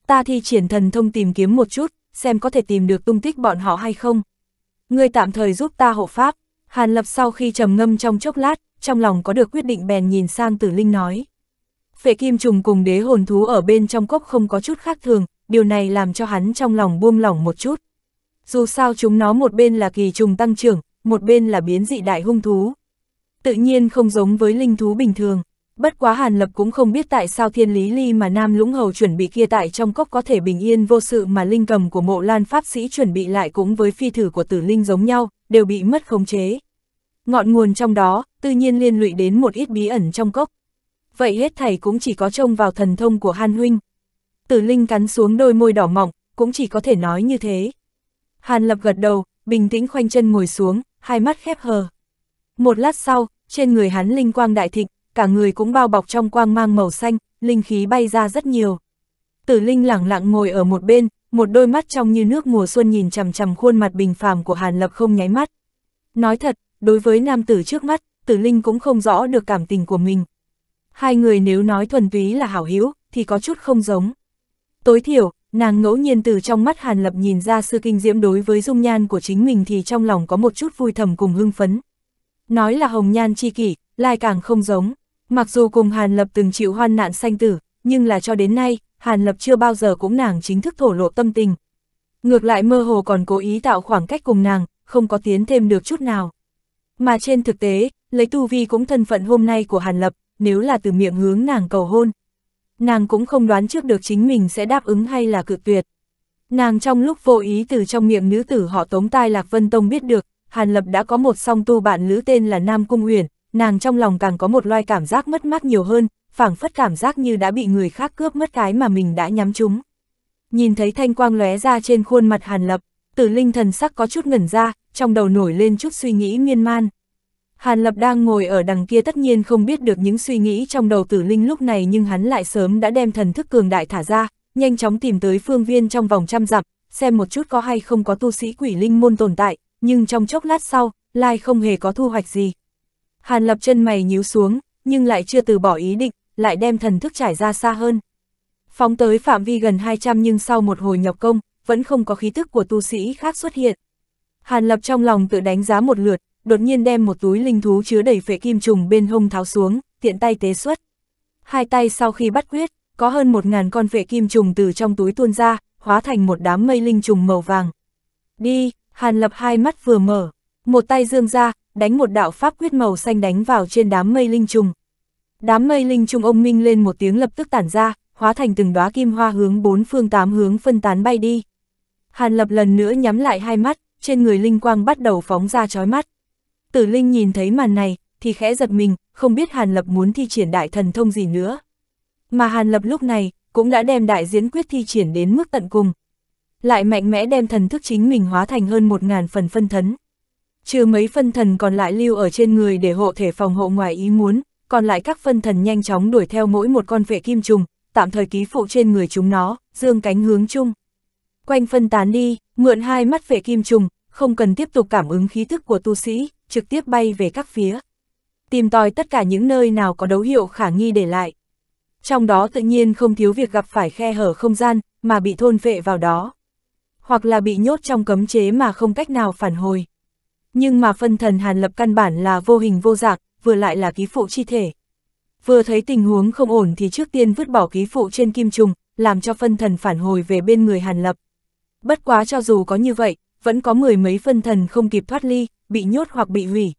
ta thi triển thần thông tìm kiếm một chút, xem có thể tìm được tung tích bọn họ hay không. Ngươi tạm thời giúp ta hộ pháp, Hàn Lập sau khi trầm ngâm trong chốc lát, trong lòng có được quyết định bèn nhìn sang Tử Linh nói. Phệ kim trùng cùng đế hồn thú ở bên trong cốc không có chút khác thường, điều này làm cho hắn trong lòng buông lỏng một chút. Dù sao chúng nó một bên là kỳ trùng tăng trưởng, một bên là biến dị đại hung thú. Tự nhiên không giống với linh thú bình thường. Bất quá Hàn Lập cũng không biết tại sao thiên lý ly mà Nam Lũng Hầu chuẩn bị kia tại trong cốc có thể bình yên vô sự mà linh cầm của mộ lan pháp sĩ chuẩn bị lại cũng với phi thử của tử linh giống nhau, đều bị mất khống chế. Ngọn nguồn trong đó, tự nhiên liên lụy đến một ít bí ẩn trong cốc. Vậy hết thầy cũng chỉ có trông vào thần thông của Hàn Huynh. Tử linh cắn xuống đôi môi đỏ mọng cũng chỉ có thể nói như thế. Hàn Lập gật đầu, bình tĩnh khoanh chân ngồi xuống, hai mắt khép hờ. Một lát sau, trên người hắn linh quang đại thịnh, cả người cũng bao bọc trong quang mang màu xanh, linh khí bay ra rất nhiều. Tử Linh lẳng lặng ngồi ở một bên, một đôi mắt trong như nước mùa xuân nhìn chằm chằm khuôn mặt bình phàm của Hàn Lập không nháy mắt. Nói thật, đối với nam tử trước mắt, Tử Linh cũng không rõ được cảm tình của mình. Hai người nếu nói thuần túy là hảo hữu thì có chút không giống. Tối thiểu, nàng ngẫu nhiên từ trong mắt Hàn Lập nhìn ra sự kinh diễm đối với dung nhan của chính mình thì trong lòng có một chút vui thầm cùng hưng phấn. Nói là hồng nhan chi kỷ, lai càng không giống. Mặc dù cùng Hàn Lập từng chịu hoan nạn sanh tử, nhưng là cho đến nay, Hàn Lập chưa bao giờ cũng nàng chính thức thổ lộ tâm tình. Ngược lại mơ hồ còn cố ý tạo khoảng cách cùng nàng, không có tiến thêm được chút nào. Mà trên thực tế, lấy tu vi cũng thân phận hôm nay của Hàn Lập, nếu là từ miệng hướng nàng cầu hôn. Nàng cũng không đoán trước được chính mình sẽ đáp ứng hay là cự tuyệt. Nàng trong lúc vô ý từ trong miệng nữ tử họ Tống Tai Lạc Vân Tông biết được, Hàn Lập đã có một song tu bạn nữ tên là Nam Cung Uyển, nàng trong lòng càng có một loài cảm giác mất mát nhiều hơn, phảng phất cảm giác như đã bị người khác cướp mất cái mà mình đã nhắm chúng. Nhìn thấy thanh quang lóe ra trên khuôn mặt Hàn Lập, tử linh thần sắc có chút ngẩn ra, trong đầu nổi lên chút suy nghĩ miên man. Hàn Lập đang ngồi ở đằng kia tất nhiên không biết được những suy nghĩ trong đầu tử linh lúc này nhưng hắn lại sớm đã đem thần thức cường đại thả ra, nhanh chóng tìm tới phương viên trong vòng trăm dặm, xem một chút có hay không có tu sĩ quỷ linh môn tồn tại, nhưng trong chốc lát sau, lai không hề có thu hoạch gì. Hàn lập chân mày nhíu xuống, nhưng lại chưa từ bỏ ý định, lại đem thần thức trải ra xa hơn. Phóng tới phạm vi gần 200 nhưng sau một hồi nhập công, vẫn không có khí tức của tu sĩ khác xuất hiện. Hàn lập trong lòng tự đánh giá một lượt, đột nhiên đem một túi linh thú chứa đầy phệ kim trùng bên hông tháo xuống, tiện tay tế xuất. Hai tay sau khi bắt quyết, có hơn một ngàn con phệ kim trùng từ trong túi tuôn ra, hóa thành một đám mây linh trùng màu vàng. Đi, Hàn lập hai mắt vừa mở, một tay dương ra, đánh một đạo pháp quyết màu xanh đánh vào trên đám mây linh trùng. Đám mây linh trùng ông minh lên một tiếng lập tức tản ra, hóa thành từng đóa kim hoa hướng bốn phương tám hướng phân tán bay đi. Hàn Lập lần nữa nhắm lại hai mắt, trên người linh quang bắt đầu phóng ra chói mắt. Tử Linh nhìn thấy màn này, thì khẽ giật mình, không biết Hàn Lập muốn thi triển đại thần thông gì nữa. Mà Hàn Lập lúc này, cũng đã đem đại diễn quyết thi triển đến mức tận cùng. Lại mạnh mẽ đem thần thức chính mình hóa thành hơn một ngàn phần phân thấn trừ mấy phân thần còn lại lưu ở trên người để hộ thể phòng hộ ngoài ý muốn, còn lại các phân thần nhanh chóng đuổi theo mỗi một con vệ kim trùng, tạm thời ký phụ trên người chúng nó, dương cánh hướng chung. Quanh phân tán đi, mượn hai mắt vệ kim trùng, không cần tiếp tục cảm ứng khí thức của tu sĩ, trực tiếp bay về các phía. Tìm tòi tất cả những nơi nào có dấu hiệu khả nghi để lại. Trong đó tự nhiên không thiếu việc gặp phải khe hở không gian, mà bị thôn vệ vào đó. Hoặc là bị nhốt trong cấm chế mà không cách nào phản hồi. Nhưng mà phân thần Hàn Lập căn bản là vô hình vô dạng, vừa lại là ký phụ chi thể. Vừa thấy tình huống không ổn thì trước tiên vứt bỏ ký phụ trên kim trùng, làm cho phân thần phản hồi về bên người Hàn Lập. Bất quá cho dù có như vậy, vẫn có mười mấy phân thần không kịp thoát ly, bị nhốt hoặc bị hủy.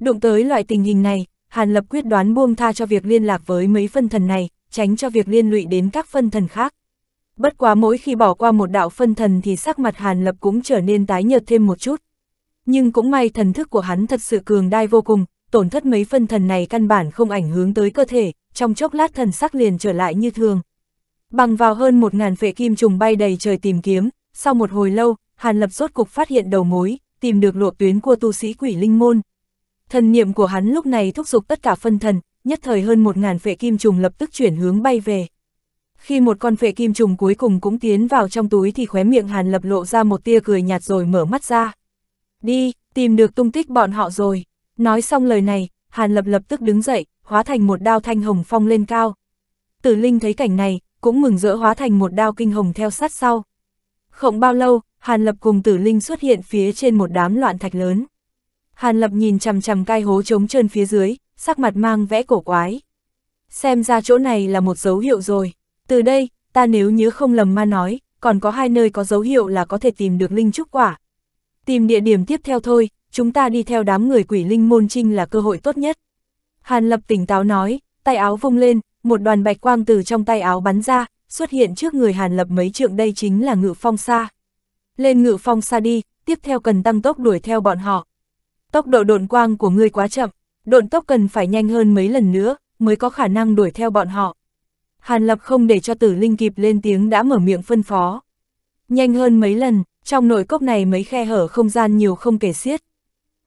Đụng tới loại tình hình này, Hàn Lập quyết đoán buông tha cho việc liên lạc với mấy phân thần này, tránh cho việc liên lụy đến các phân thần khác. Bất quá mỗi khi bỏ qua một đạo phân thần thì sắc mặt Hàn Lập cũng trở nên tái nhợt thêm một chút nhưng cũng may thần thức của hắn thật sự cường đai vô cùng, tổn thất mấy phân thần này căn bản không ảnh hưởng tới cơ thể, trong chốc lát thần sắc liền trở lại như thường. Bằng vào hơn một ngàn phệ kim trùng bay đầy trời tìm kiếm, sau một hồi lâu, Hàn Lập rốt cục phát hiện đầu mối, tìm được lộ tuyến của tu sĩ quỷ linh môn. Thần niệm của hắn lúc này thúc giục tất cả phân thần, nhất thời hơn một ngàn phệ kim trùng lập tức chuyển hướng bay về. Khi một con phệ kim trùng cuối cùng cũng tiến vào trong túi thì khóe miệng Hàn Lập lộ ra một tia cười nhạt rồi mở mắt ra đi, tìm được tung tích bọn họ rồi. Nói xong lời này, Hàn Lập lập tức đứng dậy, hóa thành một đao thanh hồng phong lên cao. Tử Linh thấy cảnh này, cũng mừng rỡ hóa thành một đao kinh hồng theo sát sau. Không bao lâu, Hàn Lập cùng Tử Linh xuất hiện phía trên một đám loạn thạch lớn. Hàn Lập nhìn chằm chằm cai hố trống trơn phía dưới, sắc mặt mang vẽ cổ quái. Xem ra chỗ này là một dấu hiệu rồi. Từ đây, ta nếu nhớ không lầm ma nói, còn có hai nơi có dấu hiệu là có thể tìm được linh trúc quả, Tìm địa điểm tiếp theo thôi, chúng ta đi theo đám người quỷ linh môn trinh là cơ hội tốt nhất. Hàn Lập tỉnh táo nói, tay áo vung lên, một đoàn bạch quang từ trong tay áo bắn ra, xuất hiện trước người Hàn Lập mấy trượng đây chính là ngự phong xa. Lên ngự phong xa đi, tiếp theo cần tăng tốc đuổi theo bọn họ. Tốc độ độn quang của ngươi quá chậm, độn tốc cần phải nhanh hơn mấy lần nữa, mới có khả năng đuổi theo bọn họ. Hàn Lập không để cho tử linh kịp lên tiếng đã mở miệng phân phó nhanh hơn mấy lần, trong nội cốc này mấy khe hở không gian nhiều không kể xiết.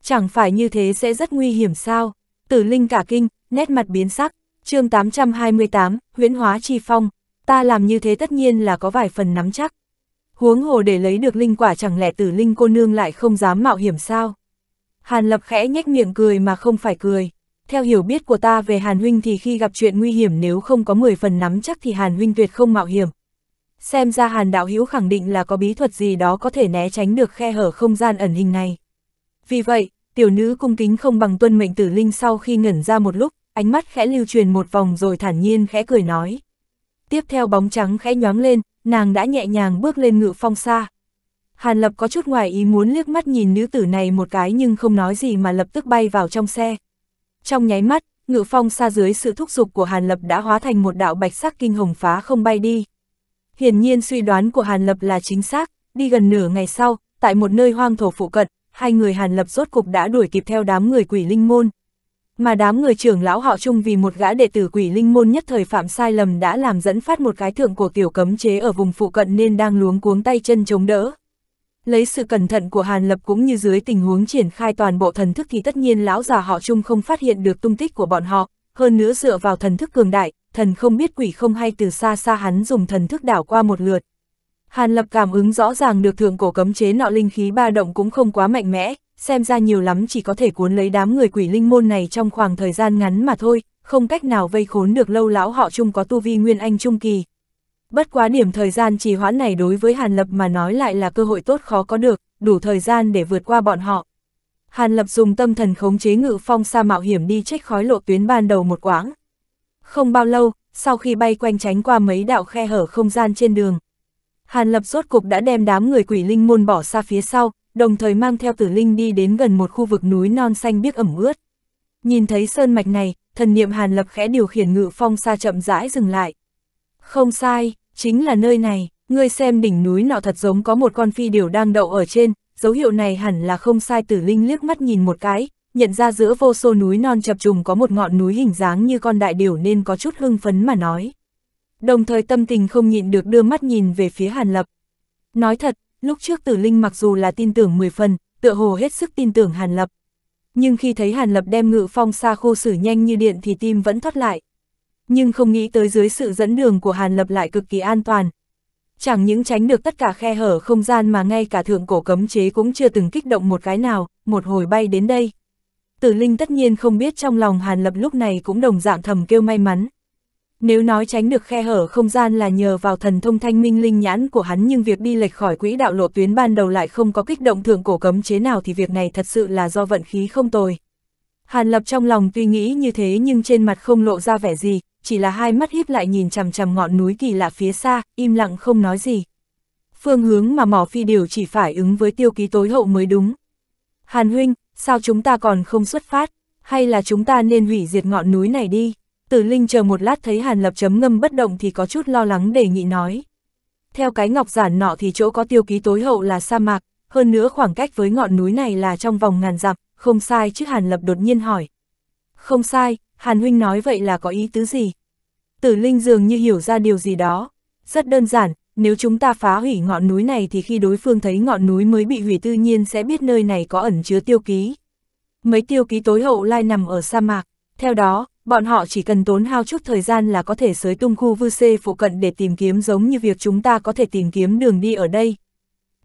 Chẳng phải như thế sẽ rất nguy hiểm sao? Tử Linh cả kinh, nét mặt biến sắc, chương 828, huyễn hóa chi phong, ta làm như thế tất nhiên là có vài phần nắm chắc. Huống hồ để lấy được linh quả chẳng lẽ tử linh cô nương lại không dám mạo hiểm sao? Hàn Lập khẽ nhếch miệng cười mà không phải cười. Theo hiểu biết của ta về Hàn Huynh thì khi gặp chuyện nguy hiểm nếu không có 10 phần nắm chắc thì Hàn Huynh tuyệt không mạo hiểm xem ra hàn đạo hữu khẳng định là có bí thuật gì đó có thể né tránh được khe hở không gian ẩn hình này. Vì vậy, tiểu nữ cung kính không bằng tuân mệnh tử linh sau khi ngẩn ra một lúc, ánh mắt khẽ lưu truyền một vòng rồi thản nhiên khẽ cười nói. Tiếp theo bóng trắng khẽ nhoáng lên, nàng đã nhẹ nhàng bước lên ngự phong xa. Hàn Lập có chút ngoài ý muốn liếc mắt nhìn nữ tử này một cái nhưng không nói gì mà lập tức bay vào trong xe. Trong nháy mắt, ngự phong xa dưới sự thúc giục của Hàn Lập đã hóa thành một đạo bạch sắc kinh hồng phá không bay đi. Hiển nhiên suy đoán của Hàn Lập là chính xác, đi gần nửa ngày sau, tại một nơi hoang thổ phụ cận, hai người Hàn Lập rốt cục đã đuổi kịp theo đám người quỷ linh môn. Mà đám người trưởng lão họ chung vì một gã đệ tử quỷ linh môn nhất thời phạm sai lầm đã làm dẫn phát một cái thượng của tiểu cấm chế ở vùng phụ cận nên đang luống cuống tay chân chống đỡ. Lấy sự cẩn thận của Hàn Lập cũng như dưới tình huống triển khai toàn bộ thần thức thì tất nhiên lão già họ chung không phát hiện được tung tích của bọn họ, hơn nữa dựa vào thần thức cường đại, thần không biết quỷ không hay từ xa xa hắn dùng thần thức đảo qua một lượt. Hàn lập cảm ứng rõ ràng được thượng cổ cấm chế nọ linh khí ba động cũng không quá mạnh mẽ, xem ra nhiều lắm chỉ có thể cuốn lấy đám người quỷ linh môn này trong khoảng thời gian ngắn mà thôi, không cách nào vây khốn được lâu lão họ chung có tu vi nguyên anh trung kỳ. Bất quá điểm thời gian trì hoãn này đối với Hàn Lập mà nói lại là cơ hội tốt khó có được, đủ thời gian để vượt qua bọn họ. Hàn Lập dùng tâm thần khống chế ngự phong xa mạo hiểm đi trách khói lộ tuyến ban đầu một quãng, không bao lâu, sau khi bay quanh tránh qua mấy đạo khe hở không gian trên đường, Hàn Lập rốt cục đã đem đám người quỷ linh môn bỏ xa phía sau, đồng thời mang theo tử linh đi đến gần một khu vực núi non xanh biếc ẩm ướt. Nhìn thấy sơn mạch này, thần niệm Hàn Lập khẽ điều khiển ngự phong xa chậm rãi dừng lại. Không sai, chính là nơi này, ngươi xem đỉnh núi nọ thật giống có một con phi điều đang đậu ở trên, dấu hiệu này hẳn là không sai tử linh liếc mắt nhìn một cái, nhận ra giữa vô số núi non chập trùng có một ngọn núi hình dáng như con đại điểu nên có chút hưng phấn mà nói. Đồng thời tâm tình không nhịn được đưa mắt nhìn về phía Hàn Lập. Nói thật, lúc trước Tử Linh mặc dù là tin tưởng 10 phần, tựa hồ hết sức tin tưởng Hàn Lập. Nhưng khi thấy Hàn Lập đem ngự phong xa khô xử nhanh như điện thì tim vẫn thoát lại. Nhưng không nghĩ tới dưới sự dẫn đường của Hàn Lập lại cực kỳ an toàn. Chẳng những tránh được tất cả khe hở không gian mà ngay cả thượng cổ cấm chế cũng chưa từng kích động một cái nào, một hồi bay đến đây. Tử Linh tất nhiên không biết trong lòng Hàn Lập lúc này cũng đồng dạng thầm kêu may mắn. Nếu nói tránh được khe hở không gian là nhờ vào thần thông thanh minh linh nhãn của hắn nhưng việc đi lệch khỏi quỹ đạo lộ tuyến ban đầu lại không có kích động thượng cổ cấm chế nào thì việc này thật sự là do vận khí không tồi. Hàn Lập trong lòng tuy nghĩ như thế nhưng trên mặt không lộ ra vẻ gì, chỉ là hai mắt híp lại nhìn chằm chằm ngọn núi kỳ lạ phía xa, im lặng không nói gì. Phương hướng mà mỏ phi điều chỉ phải ứng với tiêu ký tối hậu mới đúng. Hàn huynh, sao chúng ta còn không xuất phát, hay là chúng ta nên hủy diệt ngọn núi này đi. Tử Linh chờ một lát thấy Hàn Lập chấm ngâm bất động thì có chút lo lắng đề nghị nói. Theo cái ngọc giản nọ thì chỗ có tiêu ký tối hậu là sa mạc, hơn nữa khoảng cách với ngọn núi này là trong vòng ngàn dặm, không sai chứ Hàn Lập đột nhiên hỏi. Không sai, Hàn Huynh nói vậy là có ý tứ gì? Tử Linh dường như hiểu ra điều gì đó. Rất đơn giản, nếu chúng ta phá hủy ngọn núi này thì khi đối phương thấy ngọn núi mới bị hủy tự nhiên sẽ biết nơi này có ẩn chứa tiêu ký. Mấy tiêu ký tối hậu lai nằm ở sa mạc, theo đó, bọn họ chỉ cần tốn hao chút thời gian là có thể sới tung khu vư xê phụ cận để tìm kiếm giống như việc chúng ta có thể tìm kiếm đường đi ở đây.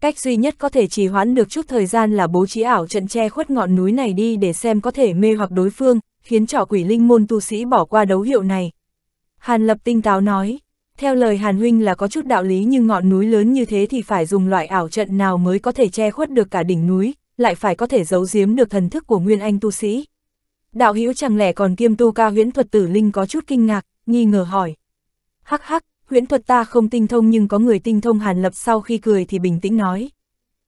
Cách duy nhất có thể trì hoãn được chút thời gian là bố trí ảo trận che khuất ngọn núi này đi để xem có thể mê hoặc đối phương, khiến trò quỷ linh môn tu sĩ bỏ qua đấu hiệu này. Hàn Lập tinh táo nói. Theo lời Hàn Huynh là có chút đạo lý nhưng ngọn núi lớn như thế thì phải dùng loại ảo trận nào mới có thể che khuất được cả đỉnh núi, lại phải có thể giấu giếm được thần thức của Nguyên Anh tu sĩ. Đạo hữu chẳng lẽ còn kiêm tu ca huyễn thuật tử linh có chút kinh ngạc, nghi ngờ hỏi. Hắc hắc, huyễn thuật ta không tinh thông nhưng có người tinh thông Hàn Lập sau khi cười thì bình tĩnh nói.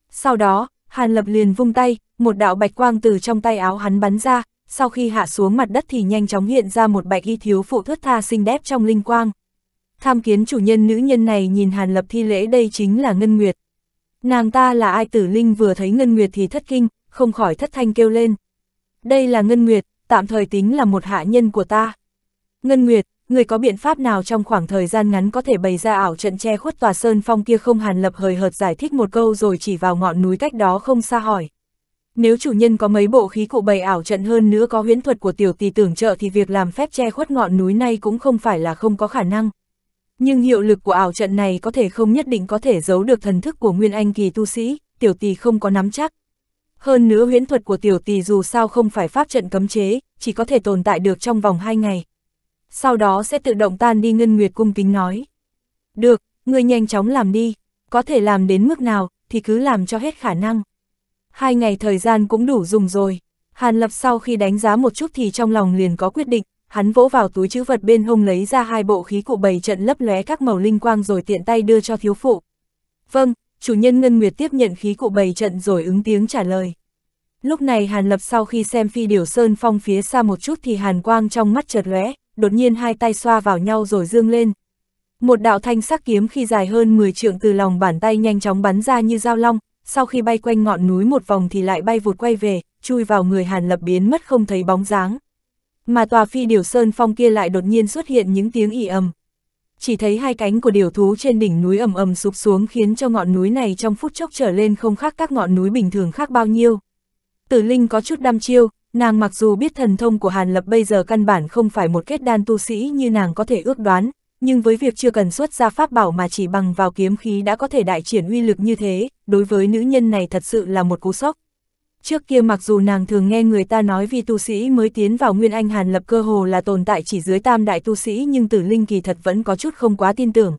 Sau đó, Hàn Lập liền vung tay, một đạo bạch quang từ trong tay áo hắn bắn ra, sau khi hạ xuống mặt đất thì nhanh chóng hiện ra một bạch y thiếu phụ thất tha xinh đẹp trong linh quang, tham kiến chủ nhân nữ nhân này nhìn Hàn Lập thi lễ đây chính là Ngân Nguyệt. Nàng ta là ai tử linh vừa thấy Ngân Nguyệt thì thất kinh, không khỏi thất thanh kêu lên. Đây là Ngân Nguyệt, tạm thời tính là một hạ nhân của ta. Ngân Nguyệt, người có biện pháp nào trong khoảng thời gian ngắn có thể bày ra ảo trận che khuất tòa sơn phong kia không Hàn Lập hời hợt giải thích một câu rồi chỉ vào ngọn núi cách đó không xa hỏi. Nếu chủ nhân có mấy bộ khí cụ bày ảo trận hơn nữa có huyễn thuật của tiểu tỷ tưởng trợ thì việc làm phép che khuất ngọn núi này cũng không phải là không có khả năng. Nhưng hiệu lực của ảo trận này có thể không nhất định có thể giấu được thần thức của nguyên anh kỳ tu sĩ, tiểu tỳ không có nắm chắc. Hơn nữa huyễn thuật của tiểu tỳ dù sao không phải pháp trận cấm chế, chỉ có thể tồn tại được trong vòng hai ngày. Sau đó sẽ tự động tan đi ngân nguyệt cung kính nói. Được, người nhanh chóng làm đi, có thể làm đến mức nào thì cứ làm cho hết khả năng. Hai ngày thời gian cũng đủ dùng rồi. Hàn Lập sau khi đánh giá một chút thì trong lòng liền có quyết định, hắn vỗ vào túi chữ vật bên hông lấy ra hai bộ khí cụ bày trận lấp lóe các màu linh quang rồi tiện tay đưa cho thiếu phụ. Vâng, chủ nhân Ngân Nguyệt tiếp nhận khí cụ bày trận rồi ứng tiếng trả lời. Lúc này Hàn Lập sau khi xem phi điểu sơn phong phía xa một chút thì Hàn Quang trong mắt chợt lóe, đột nhiên hai tay xoa vào nhau rồi dương lên. Một đạo thanh sắc kiếm khi dài hơn 10 trượng từ lòng bàn tay nhanh chóng bắn ra như dao long, sau khi bay quanh ngọn núi một vòng thì lại bay vụt quay về, chui vào người Hàn Lập biến mất không thấy bóng dáng. Mà tòa phi điều sơn phong kia lại đột nhiên xuất hiện những tiếng ỉ ầm. Chỉ thấy hai cánh của điều thú trên đỉnh núi ầm ầm sụp xuống khiến cho ngọn núi này trong phút chốc trở lên không khác các ngọn núi bình thường khác bao nhiêu. Tử Linh có chút đăm chiêu, nàng mặc dù biết thần thông của Hàn Lập bây giờ căn bản không phải một kết đan tu sĩ như nàng có thể ước đoán, nhưng với việc chưa cần xuất ra pháp bảo mà chỉ bằng vào kiếm khí đã có thể đại triển uy lực như thế, đối với nữ nhân này thật sự là một cú sốc. Trước kia mặc dù nàng thường nghe người ta nói vì tu sĩ mới tiến vào Nguyên Anh Hàn lập cơ hồ là tồn tại chỉ dưới tam đại tu sĩ nhưng tử linh kỳ thật vẫn có chút không quá tin tưởng.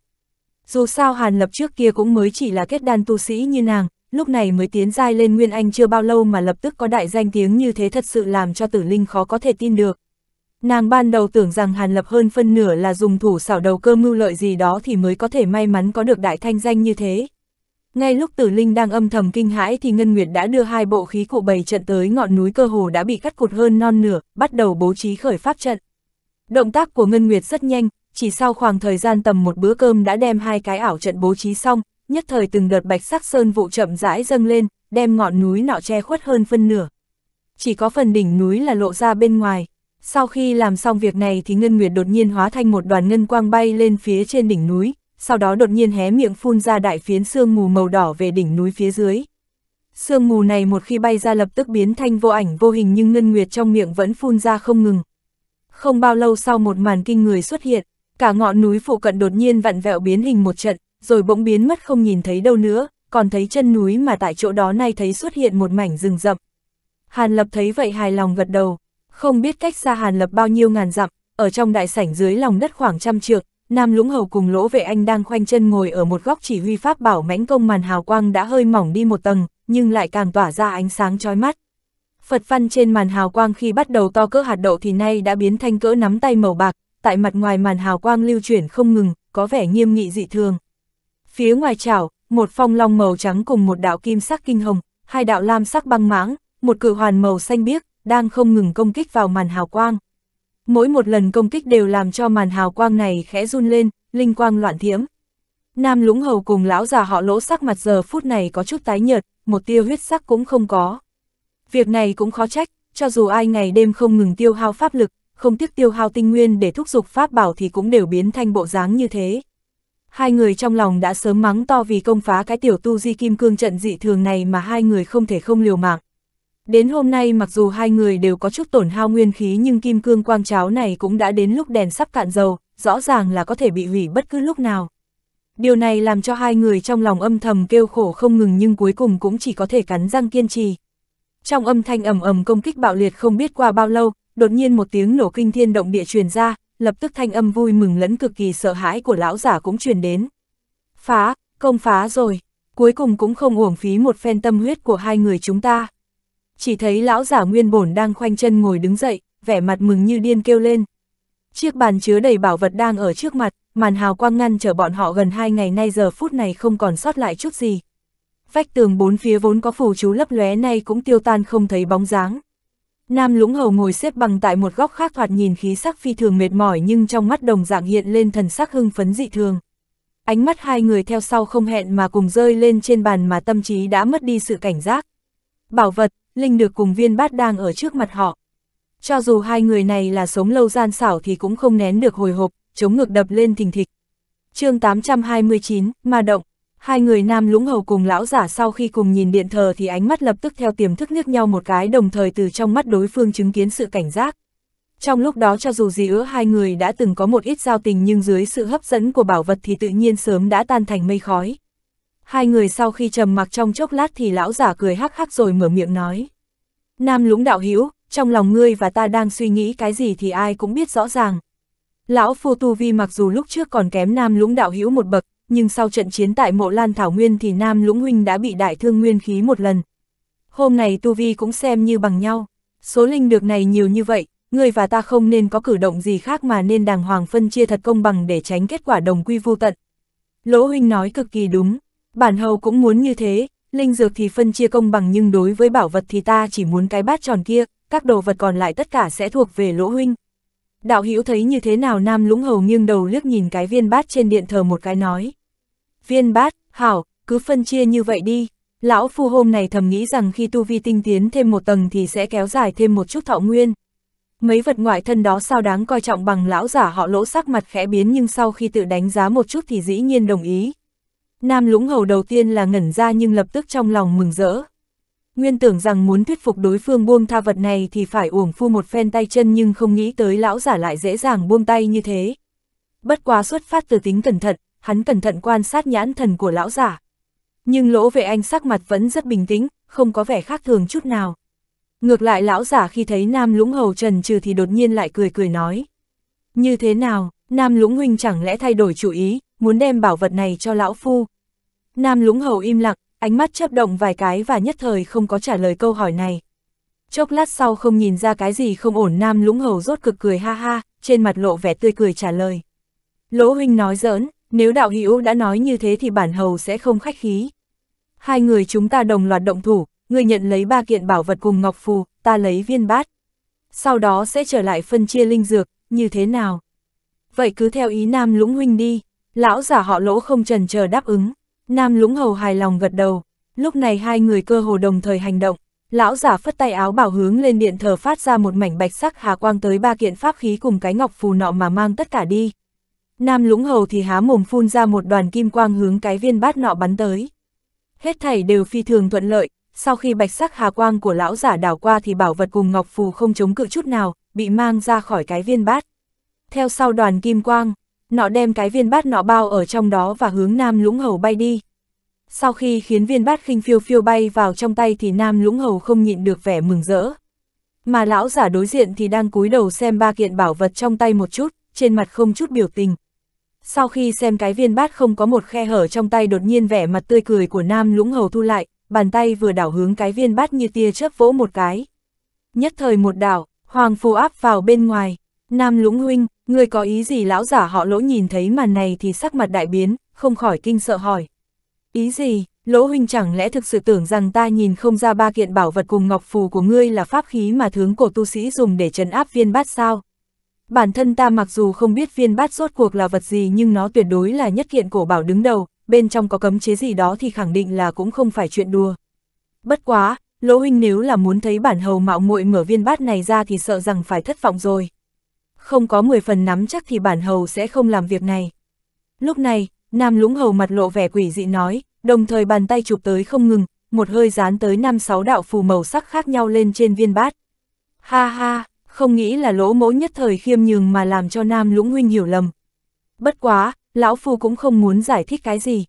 Dù sao Hàn lập trước kia cũng mới chỉ là kết đan tu sĩ như nàng, lúc này mới tiến giai lên Nguyên Anh chưa bao lâu mà lập tức có đại danh tiếng như thế thật sự làm cho tử linh khó có thể tin được. Nàng ban đầu tưởng rằng Hàn Lập hơn phân nửa là dùng thủ xảo đầu cơ mưu lợi gì đó thì mới có thể may mắn có được đại thanh danh như thế, ngay lúc tử linh đang âm thầm kinh hãi thì Ngân Nguyệt đã đưa hai bộ khí cụ bày trận tới ngọn núi cơ hồ đã bị cắt cụt hơn non nửa, bắt đầu bố trí khởi pháp trận. Động tác của Ngân Nguyệt rất nhanh, chỉ sau khoảng thời gian tầm một bữa cơm đã đem hai cái ảo trận bố trí xong, nhất thời từng đợt bạch sắc sơn vụ chậm rãi dâng lên, đem ngọn núi nọ che khuất hơn phân nửa. Chỉ có phần đỉnh núi là lộ ra bên ngoài. Sau khi làm xong việc này thì Ngân Nguyệt đột nhiên hóa thành một đoàn ngân quang bay lên phía trên đỉnh núi, sau đó đột nhiên hé miệng phun ra đại phiến sương mù màu đỏ về đỉnh núi phía dưới. Sương mù này một khi bay ra lập tức biến thành vô ảnh vô hình nhưng ngân nguyệt trong miệng vẫn phun ra không ngừng. Không bao lâu sau một màn kinh người xuất hiện, cả ngọn núi phụ cận đột nhiên vặn vẹo biến hình một trận, rồi bỗng biến mất không nhìn thấy đâu nữa, còn thấy chân núi mà tại chỗ đó nay thấy xuất hiện một mảnh rừng rậm. Hàn Lập thấy vậy hài lòng gật đầu, không biết cách xa Hàn Lập bao nhiêu ngàn dặm, ở trong đại sảnh dưới lòng đất khoảng trăm trượng, Nam Lũng Hầu cùng Lỗ Vệ Anh đang khoanh chân ngồi ở một góc chỉ huy pháp bảo mãnh công màn hào quang đã hơi mỏng đi một tầng, nhưng lại càng tỏa ra ánh sáng chói mắt. Phật văn trên màn hào quang khi bắt đầu to cỡ hạt đậu thì nay đã biến thành cỡ nắm tay màu bạc, tại mặt ngoài màn hào quang lưu chuyển không ngừng, có vẻ nghiêm nghị dị thường. Phía ngoài chảo, một phong long màu trắng cùng một đạo kim sắc kinh hồng, hai đạo lam sắc băng mãng, một cử hoàn màu xanh biếc, đang không ngừng công kích vào màn hào quang mỗi một lần công kích đều làm cho màn hào quang này khẽ run lên, linh quang loạn thiểm. Nam lũng hầu cùng lão già họ lỗ sắc mặt giờ phút này có chút tái nhợt, một tia huyết sắc cũng không có. Việc này cũng khó trách, cho dù ai ngày đêm không ngừng tiêu hao pháp lực, không tiếc tiêu hao tinh nguyên để thúc giục pháp bảo thì cũng đều biến thành bộ dáng như thế. Hai người trong lòng đã sớm mắng to vì công phá cái tiểu tu di kim cương trận dị thường này mà hai người không thể không liều mạng. Đến hôm nay mặc dù hai người đều có chút tổn hao nguyên khí nhưng kim cương quang cháo này cũng đã đến lúc đèn sắp cạn dầu, rõ ràng là có thể bị hủy bất cứ lúc nào. Điều này làm cho hai người trong lòng âm thầm kêu khổ không ngừng nhưng cuối cùng cũng chỉ có thể cắn răng kiên trì. Trong âm thanh ầm ầm công kích bạo liệt không biết qua bao lâu, đột nhiên một tiếng nổ kinh thiên động địa truyền ra, lập tức thanh âm vui mừng lẫn cực kỳ sợ hãi của lão giả cũng truyền đến. Phá, công phá rồi, cuối cùng cũng không uổng phí một phen tâm huyết của hai người chúng ta chỉ thấy lão giả nguyên bổn đang khoanh chân ngồi đứng dậy, vẻ mặt mừng như điên kêu lên. Chiếc bàn chứa đầy bảo vật đang ở trước mặt, màn hào quang ngăn trở bọn họ gần hai ngày nay giờ phút này không còn sót lại chút gì. Vách tường bốn phía vốn có phù chú lấp lóe nay cũng tiêu tan không thấy bóng dáng. Nam lũng hầu ngồi xếp bằng tại một góc khác thoạt nhìn khí sắc phi thường mệt mỏi nhưng trong mắt đồng dạng hiện lên thần sắc hưng phấn dị thường. Ánh mắt hai người theo sau không hẹn mà cùng rơi lên trên bàn mà tâm trí đã mất đi sự cảnh giác. Bảo vật, Linh được cùng viên bát đang ở trước mặt họ. Cho dù hai người này là sống lâu gian xảo thì cũng không nén được hồi hộp, chống ngược đập lên thình thịch. chương 829, Ma Động. Hai người nam lũng hầu cùng lão giả sau khi cùng nhìn điện thờ thì ánh mắt lập tức theo tiềm thức liếc nhau một cái đồng thời từ trong mắt đối phương chứng kiến sự cảnh giác. Trong lúc đó cho dù gì ứa hai người đã từng có một ít giao tình nhưng dưới sự hấp dẫn của bảo vật thì tự nhiên sớm đã tan thành mây khói. Hai người sau khi trầm mặc trong chốc lát thì lão giả cười hắc hắc rồi mở miệng nói. Nam lũng đạo hữu trong lòng ngươi và ta đang suy nghĩ cái gì thì ai cũng biết rõ ràng. Lão Phu Tu Vi mặc dù lúc trước còn kém Nam lũng đạo hữu một bậc, nhưng sau trận chiến tại mộ Lan Thảo Nguyên thì Nam lũng huynh đã bị đại thương nguyên khí một lần. Hôm này Tu Vi cũng xem như bằng nhau. Số linh được này nhiều như vậy, ngươi và ta không nên có cử động gì khác mà nên đàng hoàng phân chia thật công bằng để tránh kết quả đồng quy vu tận. Lỗ huynh nói cực kỳ đúng, Bản hầu cũng muốn như thế, linh dược thì phân chia công bằng nhưng đối với bảo vật thì ta chỉ muốn cái bát tròn kia, các đồ vật còn lại tất cả sẽ thuộc về lỗ huynh. Đạo hữu thấy như thế nào Nam Lũng Hầu nghiêng đầu liếc nhìn cái viên bát trên điện thờ một cái nói. Viên bát, hảo, cứ phân chia như vậy đi. Lão phu hôm này thầm nghĩ rằng khi tu vi tinh tiến thêm một tầng thì sẽ kéo dài thêm một chút thọ nguyên. Mấy vật ngoại thân đó sao đáng coi trọng bằng lão giả họ lỗ sắc mặt khẽ biến nhưng sau khi tự đánh giá một chút thì dĩ nhiên đồng ý, Nam Lũng Hầu đầu tiên là ngẩn ra nhưng lập tức trong lòng mừng rỡ. Nguyên tưởng rằng muốn thuyết phục đối phương buông tha vật này thì phải uổng phu một phen tay chân nhưng không nghĩ tới lão giả lại dễ dàng buông tay như thế. Bất quá xuất phát từ tính cẩn thận, hắn cẩn thận quan sát nhãn thần của lão giả. Nhưng lỗ vệ anh sắc mặt vẫn rất bình tĩnh, không có vẻ khác thường chút nào. Ngược lại lão giả khi thấy Nam Lũng Hầu trần trừ thì đột nhiên lại cười cười nói. Như thế nào, Nam Lũng Huynh chẳng lẽ thay đổi chủ ý, muốn đem bảo vật này cho lão phu, Nam lũng hầu im lặng, ánh mắt chấp động vài cái và nhất thời không có trả lời câu hỏi này. Chốc lát sau không nhìn ra cái gì không ổn Nam lũng hầu rốt cực cười ha ha, trên mặt lộ vẻ tươi cười trả lời. Lỗ huynh nói giỡn, nếu đạo hữu đã nói như thế thì bản hầu sẽ không khách khí. Hai người chúng ta đồng loạt động thủ, người nhận lấy ba kiện bảo vật cùng ngọc phù, ta lấy viên bát. Sau đó sẽ trở lại phân chia linh dược, như thế nào? Vậy cứ theo ý Nam Lũng Huynh đi, lão giả họ lỗ không trần chờ đáp ứng. Nam Lũng Hầu hài lòng gật đầu, lúc này hai người cơ hồ đồng thời hành động, lão giả phất tay áo bảo hướng lên điện thờ phát ra một mảnh bạch sắc hà quang tới ba kiện pháp khí cùng cái ngọc phù nọ mà mang tất cả đi. Nam Lũng Hầu thì há mồm phun ra một đoàn kim quang hướng cái viên bát nọ bắn tới. Hết thảy đều phi thường thuận lợi, sau khi bạch sắc hà quang của lão giả đảo qua thì bảo vật cùng ngọc phù không chống cự chút nào, bị mang ra khỏi cái viên bát. Theo sau đoàn kim quang, nọ đem cái viên bát nọ bao ở trong đó và hướng Nam Lũng Hầu bay đi. Sau khi khiến viên bát khinh phiêu phiêu bay vào trong tay thì Nam Lũng Hầu không nhịn được vẻ mừng rỡ. Mà lão giả đối diện thì đang cúi đầu xem ba kiện bảo vật trong tay một chút, trên mặt không chút biểu tình. Sau khi xem cái viên bát không có một khe hở trong tay đột nhiên vẻ mặt tươi cười của Nam Lũng Hầu thu lại, bàn tay vừa đảo hướng cái viên bát như tia chớp vỗ một cái. Nhất thời một đảo, Hoàng Phù áp vào bên ngoài. Nam Lũng Huynh, người có ý gì lão giả họ lỗ nhìn thấy màn này thì sắc mặt đại biến, không khỏi kinh sợ hỏi. Ý gì, lỗ huynh chẳng lẽ thực sự tưởng rằng ta nhìn không ra ba kiện bảo vật cùng ngọc phù của ngươi là pháp khí mà tướng cổ tu sĩ dùng để trấn áp viên bát sao? Bản thân ta mặc dù không biết viên bát rốt cuộc là vật gì nhưng nó tuyệt đối là nhất kiện cổ bảo đứng đầu, bên trong có cấm chế gì đó thì khẳng định là cũng không phải chuyện đùa. Bất quá, lỗ huynh nếu là muốn thấy bản hầu mạo muội mở viên bát này ra thì sợ rằng phải thất vọng rồi không có 10 phần nắm chắc thì bản hầu sẽ không làm việc này. Lúc này, Nam Lũng Hầu mặt lộ vẻ quỷ dị nói, đồng thời bàn tay chụp tới không ngừng, một hơi dán tới năm sáu đạo phù màu sắc khác nhau lên trên viên bát. Ha ha, không nghĩ là lỗ mỗ nhất thời khiêm nhường mà làm cho Nam Lũng Huynh hiểu lầm. Bất quá, Lão Phu cũng không muốn giải thích cái gì.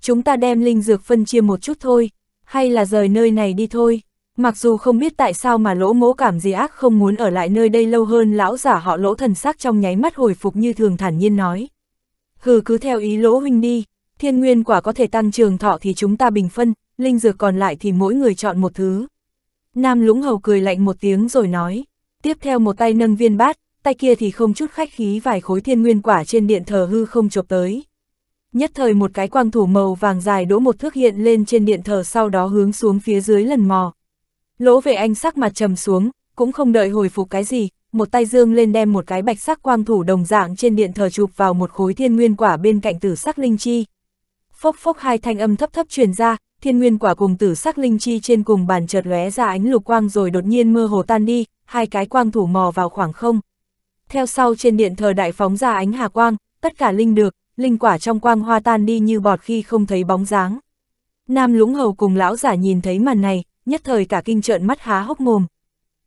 Chúng ta đem linh dược phân chia một chút thôi, hay là rời nơi này đi thôi. Mặc dù không biết tại sao mà lỗ mỗ cảm gì ác không muốn ở lại nơi đây lâu hơn lão giả họ lỗ thần sắc trong nháy mắt hồi phục như thường thản nhiên nói. Hừ cứ theo ý lỗ huynh đi, thiên nguyên quả có thể tăng trường thọ thì chúng ta bình phân, linh dược còn lại thì mỗi người chọn một thứ. Nam lũng hầu cười lạnh một tiếng rồi nói, tiếp theo một tay nâng viên bát, tay kia thì không chút khách khí vài khối thiên nguyên quả trên điện thờ hư không chụp tới. Nhất thời một cái quang thủ màu vàng dài đỗ một thước hiện lên trên điện thờ sau đó hướng xuống phía dưới lần mò, Lỗ về anh sắc mặt trầm xuống, cũng không đợi hồi phục cái gì, một tay dương lên đem một cái bạch sắc quang thủ đồng dạng trên điện thờ chụp vào một khối thiên nguyên quả bên cạnh tử sắc linh chi. Phốc phốc hai thanh âm thấp thấp truyền ra, thiên nguyên quả cùng tử sắc linh chi trên cùng bàn chợt lóe ra ánh lục quang rồi đột nhiên mơ hồ tan đi, hai cái quang thủ mò vào khoảng không. Theo sau trên điện thờ đại phóng ra ánh hà quang, tất cả linh được, linh quả trong quang hoa tan đi như bọt khi không thấy bóng dáng. Nam lũng hầu cùng lão giả nhìn thấy màn này, nhất thời cả kinh trợn mắt há hốc mồm.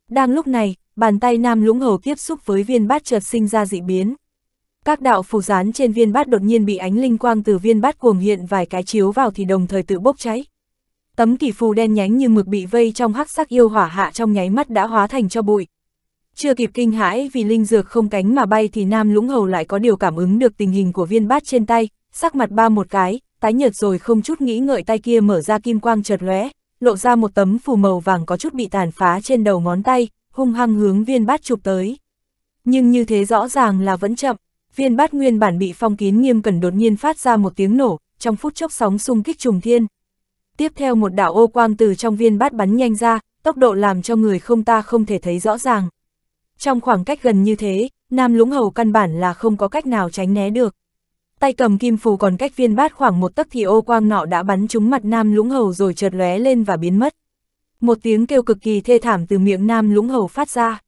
Đang lúc này, bàn tay nam lũng hầu tiếp xúc với viên bát chợt sinh ra dị biến. Các đạo phù rán trên viên bát đột nhiên bị ánh linh quang từ viên bát cuồng hiện vài cái chiếu vào thì đồng thời tự bốc cháy. Tấm kỷ phù đen nhánh như mực bị vây trong hắc sắc yêu hỏa hạ trong nháy mắt đã hóa thành cho bụi. Chưa kịp kinh hãi vì linh dược không cánh mà bay thì nam lũng hầu lại có điều cảm ứng được tình hình của viên bát trên tay, sắc mặt ba một cái, tái nhợt rồi không chút nghĩ ngợi tay kia mở ra kim quang chợt lóe, lộ ra một tấm phù màu vàng có chút bị tàn phá trên đầu ngón tay, hung hăng hướng viên bát chụp tới. Nhưng như thế rõ ràng là vẫn chậm, viên bát nguyên bản bị phong kín nghiêm cẩn đột nhiên phát ra một tiếng nổ, trong phút chốc sóng xung kích trùng thiên. Tiếp theo một đạo ô quang từ trong viên bát bắn nhanh ra, tốc độ làm cho người không ta không thể thấy rõ ràng. Trong khoảng cách gần như thế, Nam Lũng Hầu căn bản là không có cách nào tránh né được tay cầm kim phù còn cách viên bát khoảng một tấc thì ô quang nọ đã bắn trúng mặt nam lũng hầu rồi chợt lóe lên và biến mất. Một tiếng kêu cực kỳ thê thảm từ miệng nam lũng hầu phát ra.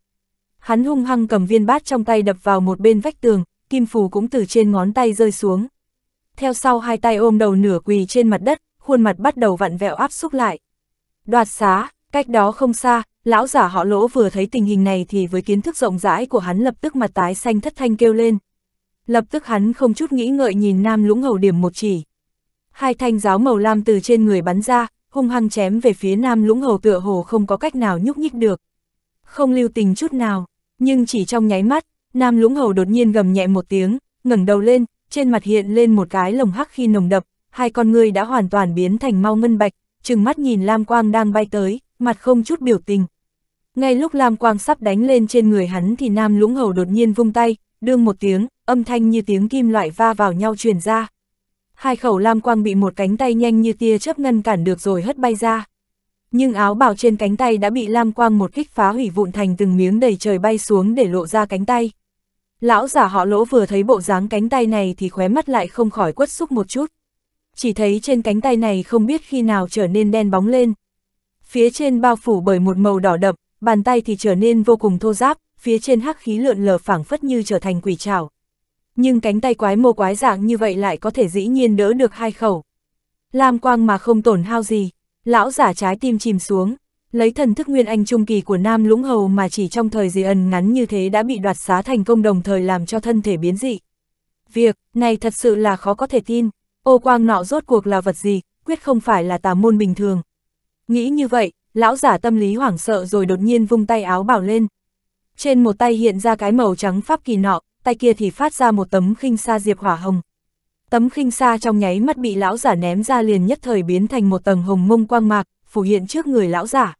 Hắn hung hăng cầm viên bát trong tay đập vào một bên vách tường, kim phù cũng từ trên ngón tay rơi xuống. Theo sau hai tay ôm đầu nửa quỳ trên mặt đất, khuôn mặt bắt đầu vặn vẹo áp xúc lại. Đoạt xá, cách đó không xa, lão giả họ lỗ vừa thấy tình hình này thì với kiến thức rộng rãi của hắn lập tức mặt tái xanh thất thanh kêu lên, lập tức hắn không chút nghĩ ngợi nhìn Nam Lũng Hầu điểm một chỉ. Hai thanh giáo màu lam từ trên người bắn ra, hung hăng chém về phía Nam Lũng Hầu tựa hồ không có cách nào nhúc nhích được. Không lưu tình chút nào, nhưng chỉ trong nháy mắt, Nam Lũng Hầu đột nhiên gầm nhẹ một tiếng, ngẩng đầu lên, trên mặt hiện lên một cái lồng hắc khi nồng đập, hai con người đã hoàn toàn biến thành mau ngân bạch, trừng mắt nhìn Lam Quang đang bay tới, mặt không chút biểu tình. Ngay lúc Lam Quang sắp đánh lên trên người hắn thì Nam Lũng Hầu đột nhiên vung tay, đương một tiếng, âm thanh như tiếng kim loại va vào nhau truyền ra. Hai khẩu lam quang bị một cánh tay nhanh như tia chớp ngăn cản được rồi hất bay ra. Nhưng áo bào trên cánh tay đã bị lam quang một kích phá hủy vụn thành từng miếng đầy trời bay xuống để lộ ra cánh tay. Lão giả họ lỗ vừa thấy bộ dáng cánh tay này thì khóe mắt lại không khỏi quất xúc một chút. Chỉ thấy trên cánh tay này không biết khi nào trở nên đen bóng lên. Phía trên bao phủ bởi một màu đỏ đậm, bàn tay thì trở nên vô cùng thô giáp, phía trên hắc khí lượn lờ phảng phất như trở thành quỷ trảo. Nhưng cánh tay quái mô quái dạng như vậy lại có thể dĩ nhiên đỡ được hai khẩu. Lam quang mà không tổn hao gì, lão giả trái tim chìm xuống, lấy thần thức nguyên anh trung kỳ của Nam Lũng Hầu mà chỉ trong thời gian ẩn ngắn như thế đã bị đoạt xá thành công đồng thời làm cho thân thể biến dị. Việc này thật sự là khó có thể tin, ô quang nọ rốt cuộc là vật gì, quyết không phải là tà môn bình thường. Nghĩ như vậy, lão giả tâm lý hoảng sợ rồi đột nhiên vung tay áo bảo lên, trên một tay hiện ra cái màu trắng pháp kỳ nọ, tay kia thì phát ra một tấm khinh sa diệp hỏa hồng. Tấm khinh sa trong nháy mắt bị lão giả ném ra liền nhất thời biến thành một tầng hồng mông quang mạc, phủ hiện trước người lão giả.